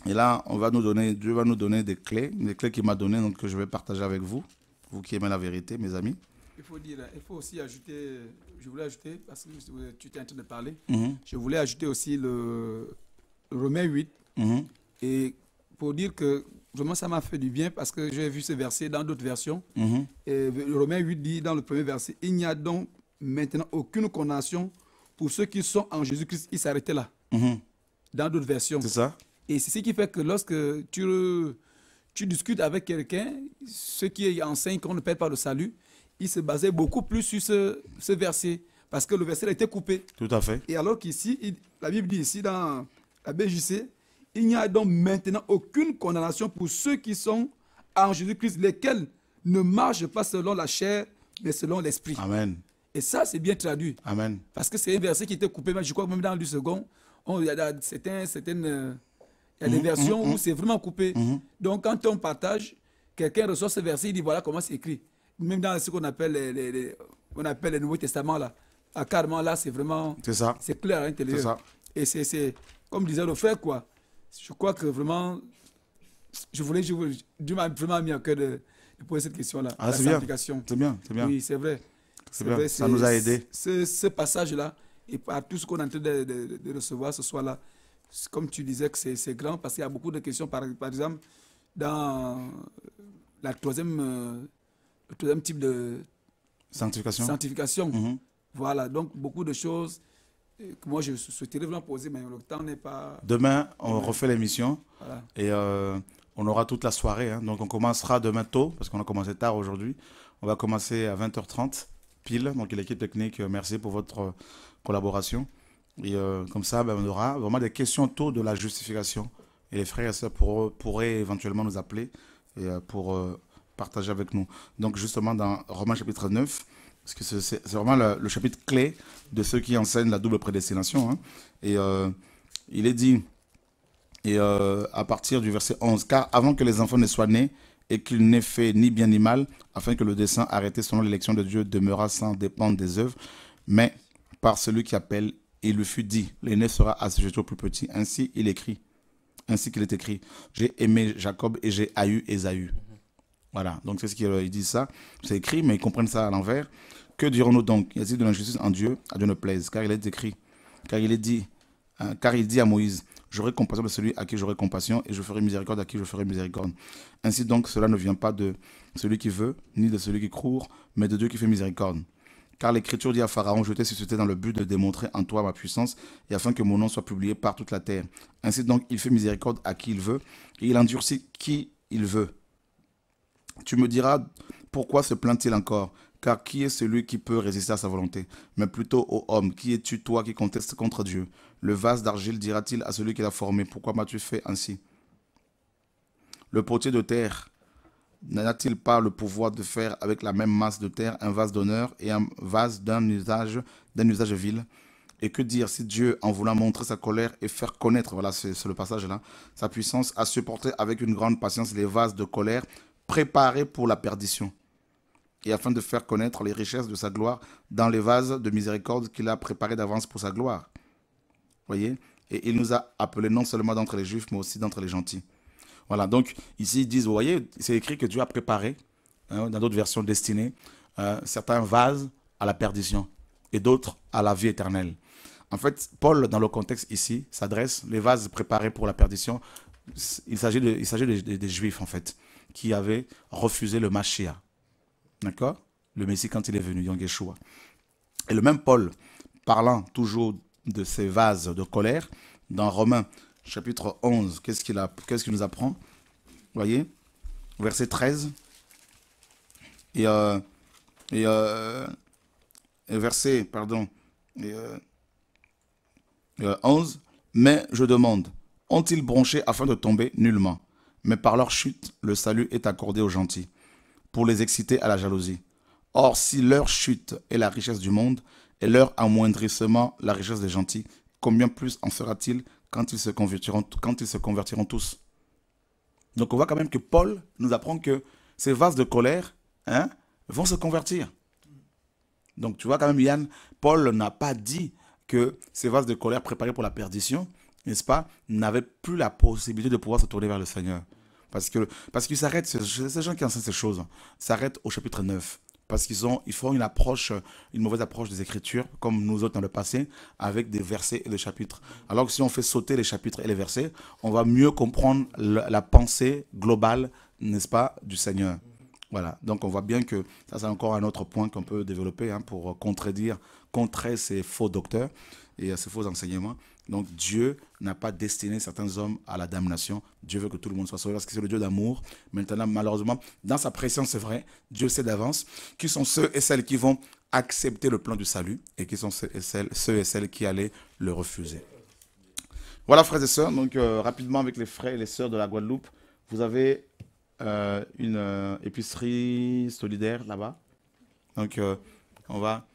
et là, on va nous donner, Dieu va nous donner des clés, des clés qu'il m'a données, donc que je vais partager avec vous, vous qui aimez la vérité, mes amis il faut dire, il faut aussi ajouter, je voulais ajouter, parce que tu étais en train de parler, mhm. je voulais ajouter aussi le, Romain 8, mhm. et pour dire que vraiment ça m'a fait du bien, parce que j'ai vu ce verset dans d'autres versions, mhm. et le Romain 8 dit dans le premier verset, il n'y a donc maintenant aucune condamnation pour ceux qui sont en Jésus-Christ, il s'arrêtait là, dans d'autres versions. C'est ça. Et c'est ce qui fait que lorsque tu, tu discutes avec quelqu'un, ce qui enseignent qu'on ne perd pas le salut, il se basait beaucoup plus sur ce, verset, parce que le verset a été coupé. Tout à fait. Et alors qu'ici, la Bible dit ici dans la BJC, il n'y a donc maintenant aucune condamnation pour ceux qui sont en Jésus-Christ, lesquels ne marchent pas selon la chair, mais selon l'esprit. Amen. Et ça, c'est bien traduit. Amen. Parce que c'est un verset qui était coupé, mais je crois que même dans le second, il y a des mm-hmm, versions où mm-hmm. c'est vraiment coupé. Mm-hmm. Donc, quand on partage, quelqu'un reçoit ce verset, il dit voilà comment c'est écrit même dans ce qu'on appelle les, on appelle le Nouveau Testament, là, à Carman, là, c'est vraiment. C'est ça. C'est clair, hein, C'est ça. Et c'est, comme disait le frère, quoi. Je crois que vraiment, je voulais, je voulais vraiment mis à cœur de, poser cette question-là. Ah, c'est bien. C'est bien, c'est bien. Oui, c'est vrai. C'est Vrai, ça nous a aidé. Ce, passage-là, et par tout ce qu'on est en train de, recevoir ce soir-là, comme tu disais que c'est grand, parce qu'il y a beaucoup de questions, par, par exemple, dans la troisième euh, tout un type de sanctification. sanctification. Mm-hmm. Voilà, donc beaucoup de choses euh, que moi je souhaiterais vraiment poser, mais le temps n'est pas... Demain, on refait l'émission et euh, on aura toute la soirée. Hein. Donc on commencera demain tôt, parce qu'on a commencé tard aujourd'hui. On va commencer à 20h30 pile. Donc l'équipe technique, euh, merci pour votre collaboration. Et comme ça, ben, on aura vraiment des questions tôt de la justification. Et les frères et sœurs pourraient éventuellement nous appeler et, pour partager avec nous. Donc justement, dans Romains chapitre 9, parce que c'est vraiment le chapitre clé de ceux qui enseignent la double prédestination. Hein. Et euh, il est dit, et euh, à partir du verset 11, car avant que les enfants ne soient nés, et qu'ils n'aient fait ni bien ni mal, afin que le dessein arrêté selon l'élection de Dieu demeura sans dépendre des œuvres, mais par celui qui appelle, il lui fut dit, l'aîné sera ce au plus petit. Ainsi il écrit, ainsi qu'il est écrit, j'ai aimé Jacob et j'ai haï Ésaü. Voilà, donc c'est ce qu'ils euh, disent ça. C'est écrit, mais ils comprennent ça à l'envers. Que dirons-nous donc Y a il de l'injustice en Dieu À Dieu ne plaise, car il est écrit, car il est dit, hein, car il dit à Moïse J'aurai compassion de celui à qui j'aurai compassion, et je ferai miséricorde à qui je ferai miséricorde. Ainsi donc, cela ne vient pas de celui qui veut, ni de celui qui court, mais de Dieu qui fait miséricorde. Car l'Écriture dit à Pharaon, je t'ai suscité dans le but de démontrer en toi ma puissance, et afin que mon nom soit publié par toute la terre. Ainsi donc, il fait miséricorde à qui il veut, et il endurcit qui il veut. Tu me diras, pourquoi se plaint-il encore Car qui est celui qui peut résister à sa volonté Mais plutôt, ô homme, qui es-tu toi qui contestes contre Dieu Le vase d'argile dira-t-il à celui qui l'a formé, pourquoi m'as-tu fait ainsi Le potier de terre n'a-t-il pas le pouvoir de faire avec la même masse de terre un vase d'honneur et un vase d'un usage, d'un usage vil et que dire si Dieu, en voulant montrer sa colère et faire connaître, voilà, c'est le passage là, sa puissance, a supporté avec une grande patience les vases de colère préparé pour la perdition, et afin de faire connaître les richesses de sa gloire dans les vases de miséricorde qu'il a préparés d'avance pour sa gloire. Voyez Et il nous a appelés non seulement d'entre les juifs, mais aussi d'entre les gentils. Voilà, donc ici ils disent, vous voyez, c'est écrit que Dieu a préparé, hein, dans d'autres versions destinées, euh, certains vases à la perdition et d'autres à la vie éternelle. En fait, Paul, dans le contexte ici, s'adresse les vases préparés pour la perdition. Il s'agit des Juifs, en fait qui avait refusé le Machia. D'accord Le Messie quand il est venu, Yom Yeshua. Et le même Paul, parlant toujours de ces vases de colère, dans Romains chapitre 11, qu'est-ce qu'il qu'est-ce nous apprend Vous Voyez Verset 13. Euh, euh, et, verset, pardon, 11. Euh, Mais je demande, ont-ils bronché afin de tomber nullement mais par leur chute, le salut est accordé aux gentils, pour les exciter à la jalousie. Or, si leur chute est la richesse du monde, et leur amoindrissement la richesse des gentils, combien plus en sera-t-il quand ils se convertiront, quand ils se convertiront tous Donc on voit quand même que Paul nous apprend que ces vases de colère hein, vont se convertir. Donc tu vois quand même, Yann, Paul n'a pas dit que ces vases de colère préparés pour la perdition, n'est-ce pas, n'avaient plus la possibilité de pouvoir se tourner vers le Seigneur. Parce que parce qu'ils s'arrêtent, ces gens qui enseignent ces choses, s'arrêtent au chapitre 9 parce qu'ils ils font une approche, une mauvaise approche des Écritures, comme nous autres dans le passé, avec des versets et des chapitres. Alors que si on fait sauter les chapitres et les versets, on va mieux comprendre la pensée globale, n'est-ce pas, du Seigneur. Voilà, donc on voit bien que ça c'est encore un autre point qu'on peut développer hein, pour contredire, contrer ces faux docteurs et ces faux enseignements. Donc Dieu n'a pas destiné certains hommes à la damnation. Dieu veut que tout le monde soit sauvé parce que c'est le Dieu d'amour. Maintenant, malheureusement, dans sa présence, c'est vrai, Dieu sait d'avance qui sont ceux et celles qui vont accepter le plan du salut et qui sont ceux et celles, ceux et celles qui allaient le refuser. Voilà, frères et sœurs. Donc, euh, rapidement, avec les frères et les sœurs de la Guadeloupe, vous avez euh, une euh, épicerie solidaire là-bas. Donc, on va.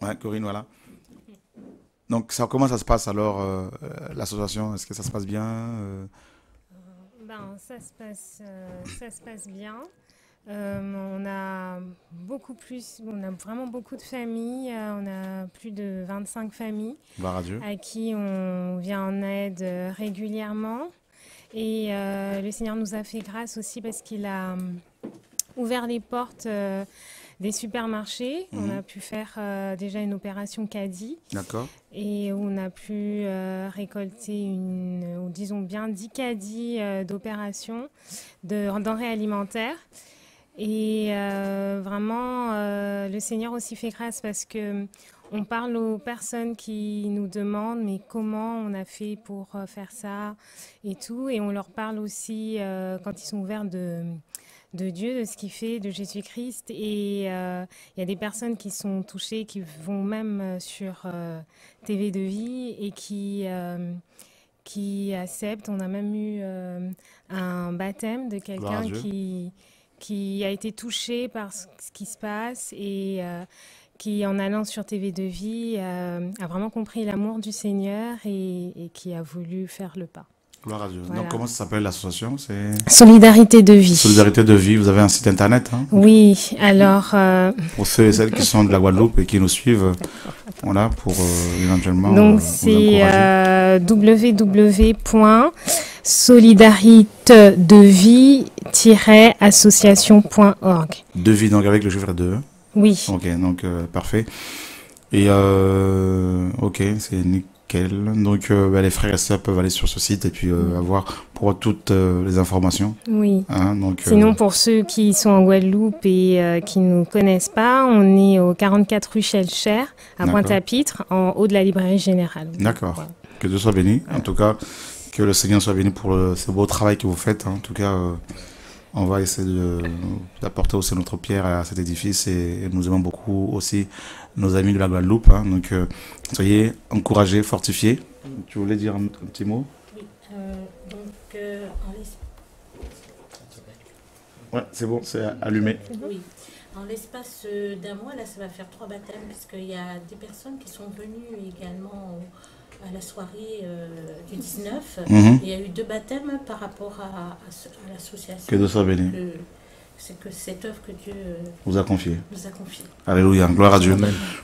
Ouais, Corinne, voilà. Donc, ça, comment ça se passe alors, euh, euh, l'association Est-ce que ça se passe bien euh? ben, ça, se passe, bien. on a beaucoup plus, on a vraiment beaucoup de familles. on a plus de 25 familles bah, à qui on vient en aide régulièrement. Et le Seigneur nous a fait grâce aussi parce qu'il a hum, ouvert les portes. Des supermarchés. On mhm. a pu faire euh, déjà une opération caddie. D'accord. Et on a pu euh, récolter, une, disons bien, 10 caddies euh, d'opérations de denrées alimentaires. Et vraiment, le Seigneur aussi fait grâce parce que on parle aux personnes qui nous demandent mais comment on a fait pour faire ça et tout. Et on leur parle aussi quand ils sont ouverts de de Dieu, de ce qu'il fait, de Jésus-Christ. Et euh, il y a des personnes qui sont touchées, qui vont même euh, sur euh, TV de vie et qui, acceptent. On a même eu un baptême de quelqu'un qui, a été touché par ce qui se passe et qui, en allant sur TV de vie, a vraiment compris l'amour du Seigneur et qui a voulu faire le pas. Donc, comment ça s'appelle l'association Solidarité de vie. Solidarité de vie, vous avez un site internet hein Oui, alors. Euh, pour ceux et celles qui sont de la Guadeloupe et qui nous suivent, voilà, pour euh, éventuellement. Donc, euh, c'est euh, vie associationorg De vie, donc avec le chiffre 2. Oui. Ok, donc parfait. Et ok, c'est donc euh, bah, les frères et sœurs peuvent aller sur ce site et puis euh, mm. avoir pour toutes euh, les informations. Oui. Hein, Sinon, pour ceux qui sont en Guadeloupe et qui ne nous connaissent pas, on est au 44 rue cher à Pointe-à-Pitre, en haut de la librairie générale. D'accord. Que Dieu soit béni. En tout cas, que le Seigneur soit béni pour ce beau travail que vous faites. En tout cas on va essayer d'apporter aussi notre pierre à cet édifice et, nous aimons beaucoup aussi nos amis de la Guadeloupe. Hein. donc euh, soyez encouragés, fortifiés. Tu voulais dire un, petit mot Oui, euh, donc euh, en Ouais, c'est bon, c'est allumé. En l'espace d'un mois, là, ça va faire trois baptêmes, parce qu'il y a des personnes qui sont venues également à la soirée du 19. Mhm. Il y a eu deux baptêmes par rapport à, à, l'association. Que de ça, béni c'est que cette œuvre que Dieu euh, vous a confiée. Nous a Alléluia, gloire à Dieu.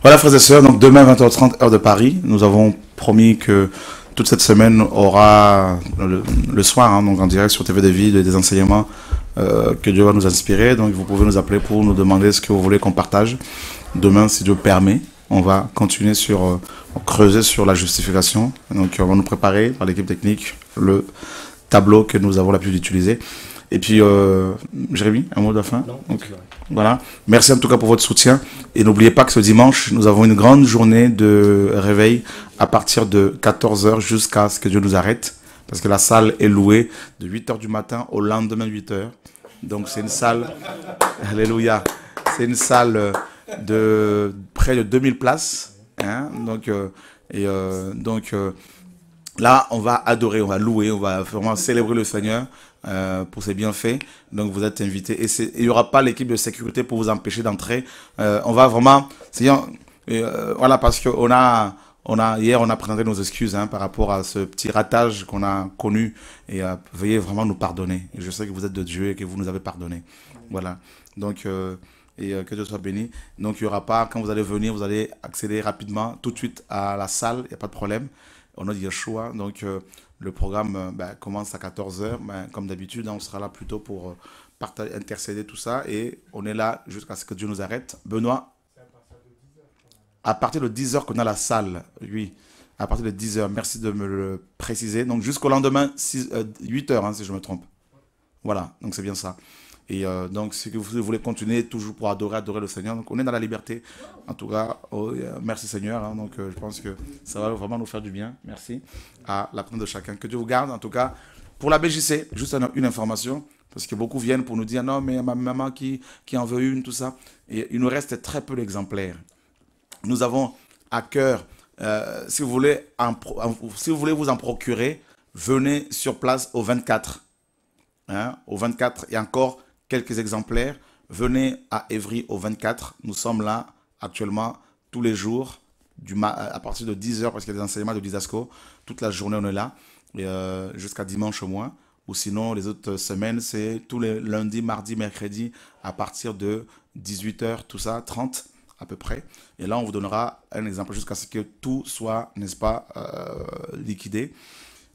Voilà, frères et sœurs, donc demain 20h30 heure de Paris, nous avons promis que toute cette semaine aura le, soir, hein, donc en direct sur TV des vides des enseignements euh, que Dieu va nous inspirer. Donc vous pouvez nous appeler pour nous demander ce que vous voulez qu'on partage. Demain, si Dieu permet, on va continuer sur euh, creuser sur la justification. Donc on va nous préparer par l'équipe technique le tableau que nous avons l'habitude d'utiliser. Et puis, euh, Jérémy, un mot de fin Donc, Voilà. Merci en tout cas pour votre soutien. Et n'oubliez pas que ce dimanche, nous avons une grande journée de réveil à partir de 14h jusqu'à ce que Dieu nous arrête. Parce que la salle est louée de 8h du matin au lendemain 8h. Donc c'est une salle, alléluia, c'est une salle euh, de près de 2000 places. Hein? donc, euh, et, euh, donc là, on va adorer, on va louer, on va vraiment célébrer le Seigneur. Euh, pour ses bienfaits. Donc vous êtes invité. Et il n'y aura pas l'équipe de sécurité pour vous empêcher d'entrer. Euh, on va vraiment... Euh, voilà, parce qu'on a... On a, hier, on a présenté nos excuses hein, par rapport à ce petit ratage qu'on a connu et veuillez vraiment nous pardonner. je sais que vous êtes de Dieu et que vous nous avez pardonné. Voilà. Donc, et que Dieu soit béni. Donc, il n'y aura pas, quand vous allez venir, vous allez accéder rapidement, tout de suite à la salle, il n'y a pas de problème. On a dit choix, Donc, le programme euh, bah, commence à 14h. Bah, comme d'habitude, hein, on sera là plutôt pour euh, intercéder tout ça. Et on est là jusqu'à ce que Dieu nous arrête. Benoît à partir de 10h qu'on a la salle, oui, à partir de 10h, merci de me le préciser. Donc jusqu'au lendemain, 6, 8h, euh, hein, si je me trompe. Voilà, donc c'est bien ça. Et euh, donc, si vous voulez continuer toujours pour adorer, adorer le Seigneur, donc on est dans la liberté. En tout cas, oh, euh, merci Seigneur. Hein. donc, euh, je pense que ça va vraiment nous faire du bien. Merci à la de chacun. Que Dieu vous garde. En tout cas, pour la BJC, juste une information, parce que beaucoup viennent pour nous dire non, mais ma maman qui, qui en veut une, tout ça. Et il nous reste très peu d'exemplaires. Nous avons à cœur, si, vous voulez si vous voulez vous en procurer, venez sur place au 24. Hein, au 24, et encore quelques exemplaires. Venez à Evry au 24. Nous sommes là actuellement tous les jours du à partir de 10h parce qu'il y a des enseignements de Didasco. Toute la journée, on est là euh, jusqu'à dimanche au moins. Ou sinon, les autres semaines, c'est tous les lundis, mardis, mercredi à partir de 18h, tout ça, 30 à peu près. Et là, on vous donnera un exemple jusqu'à ce que tout soit, n'est-ce pas, euh, liquidé.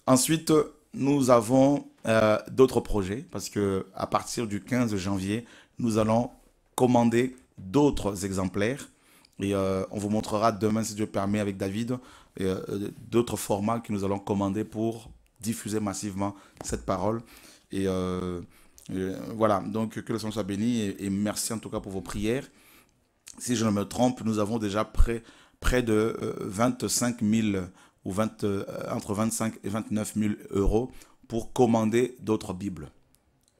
Ensuite, nous avons euh, d'autres projets parce que à partir du 15 janvier, nous allons commander d'autres exemplaires et euh, on vous montrera demain, si Dieu permet, avec David, euh, d'autres formats que nous allons commander pour diffuser massivement cette parole. Et, voilà, donc que le Seigneur soit béni et, merci en tout cas pour vos prières. Si je ne me trompe, nous avons déjà près, près de 25 000 ou euh, entre 25 et 29 000 euros pour commander d'autres Bibles.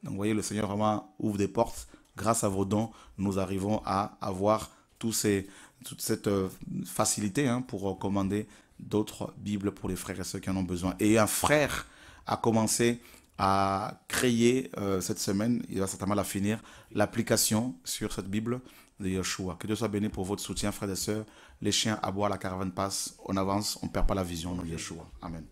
Donc vous voyez, le Seigneur vraiment ouvre des portes. Grâce à vos dons, nous arrivons à avoir ces, toute cette euh, facilité hein, pour commander d'autres Bibles pour les frères et ceux qui en ont besoin. Et un frère a commencé à créer euh, cette semaine, il va certainement la finir, l'application sur cette Bible de Yeshua. Que Dieu soit béni pour votre soutien, frères et sœurs. Les chiens aboient, la caravane passe, on avance, on ne perd pas la vision de Yeshua. Amen.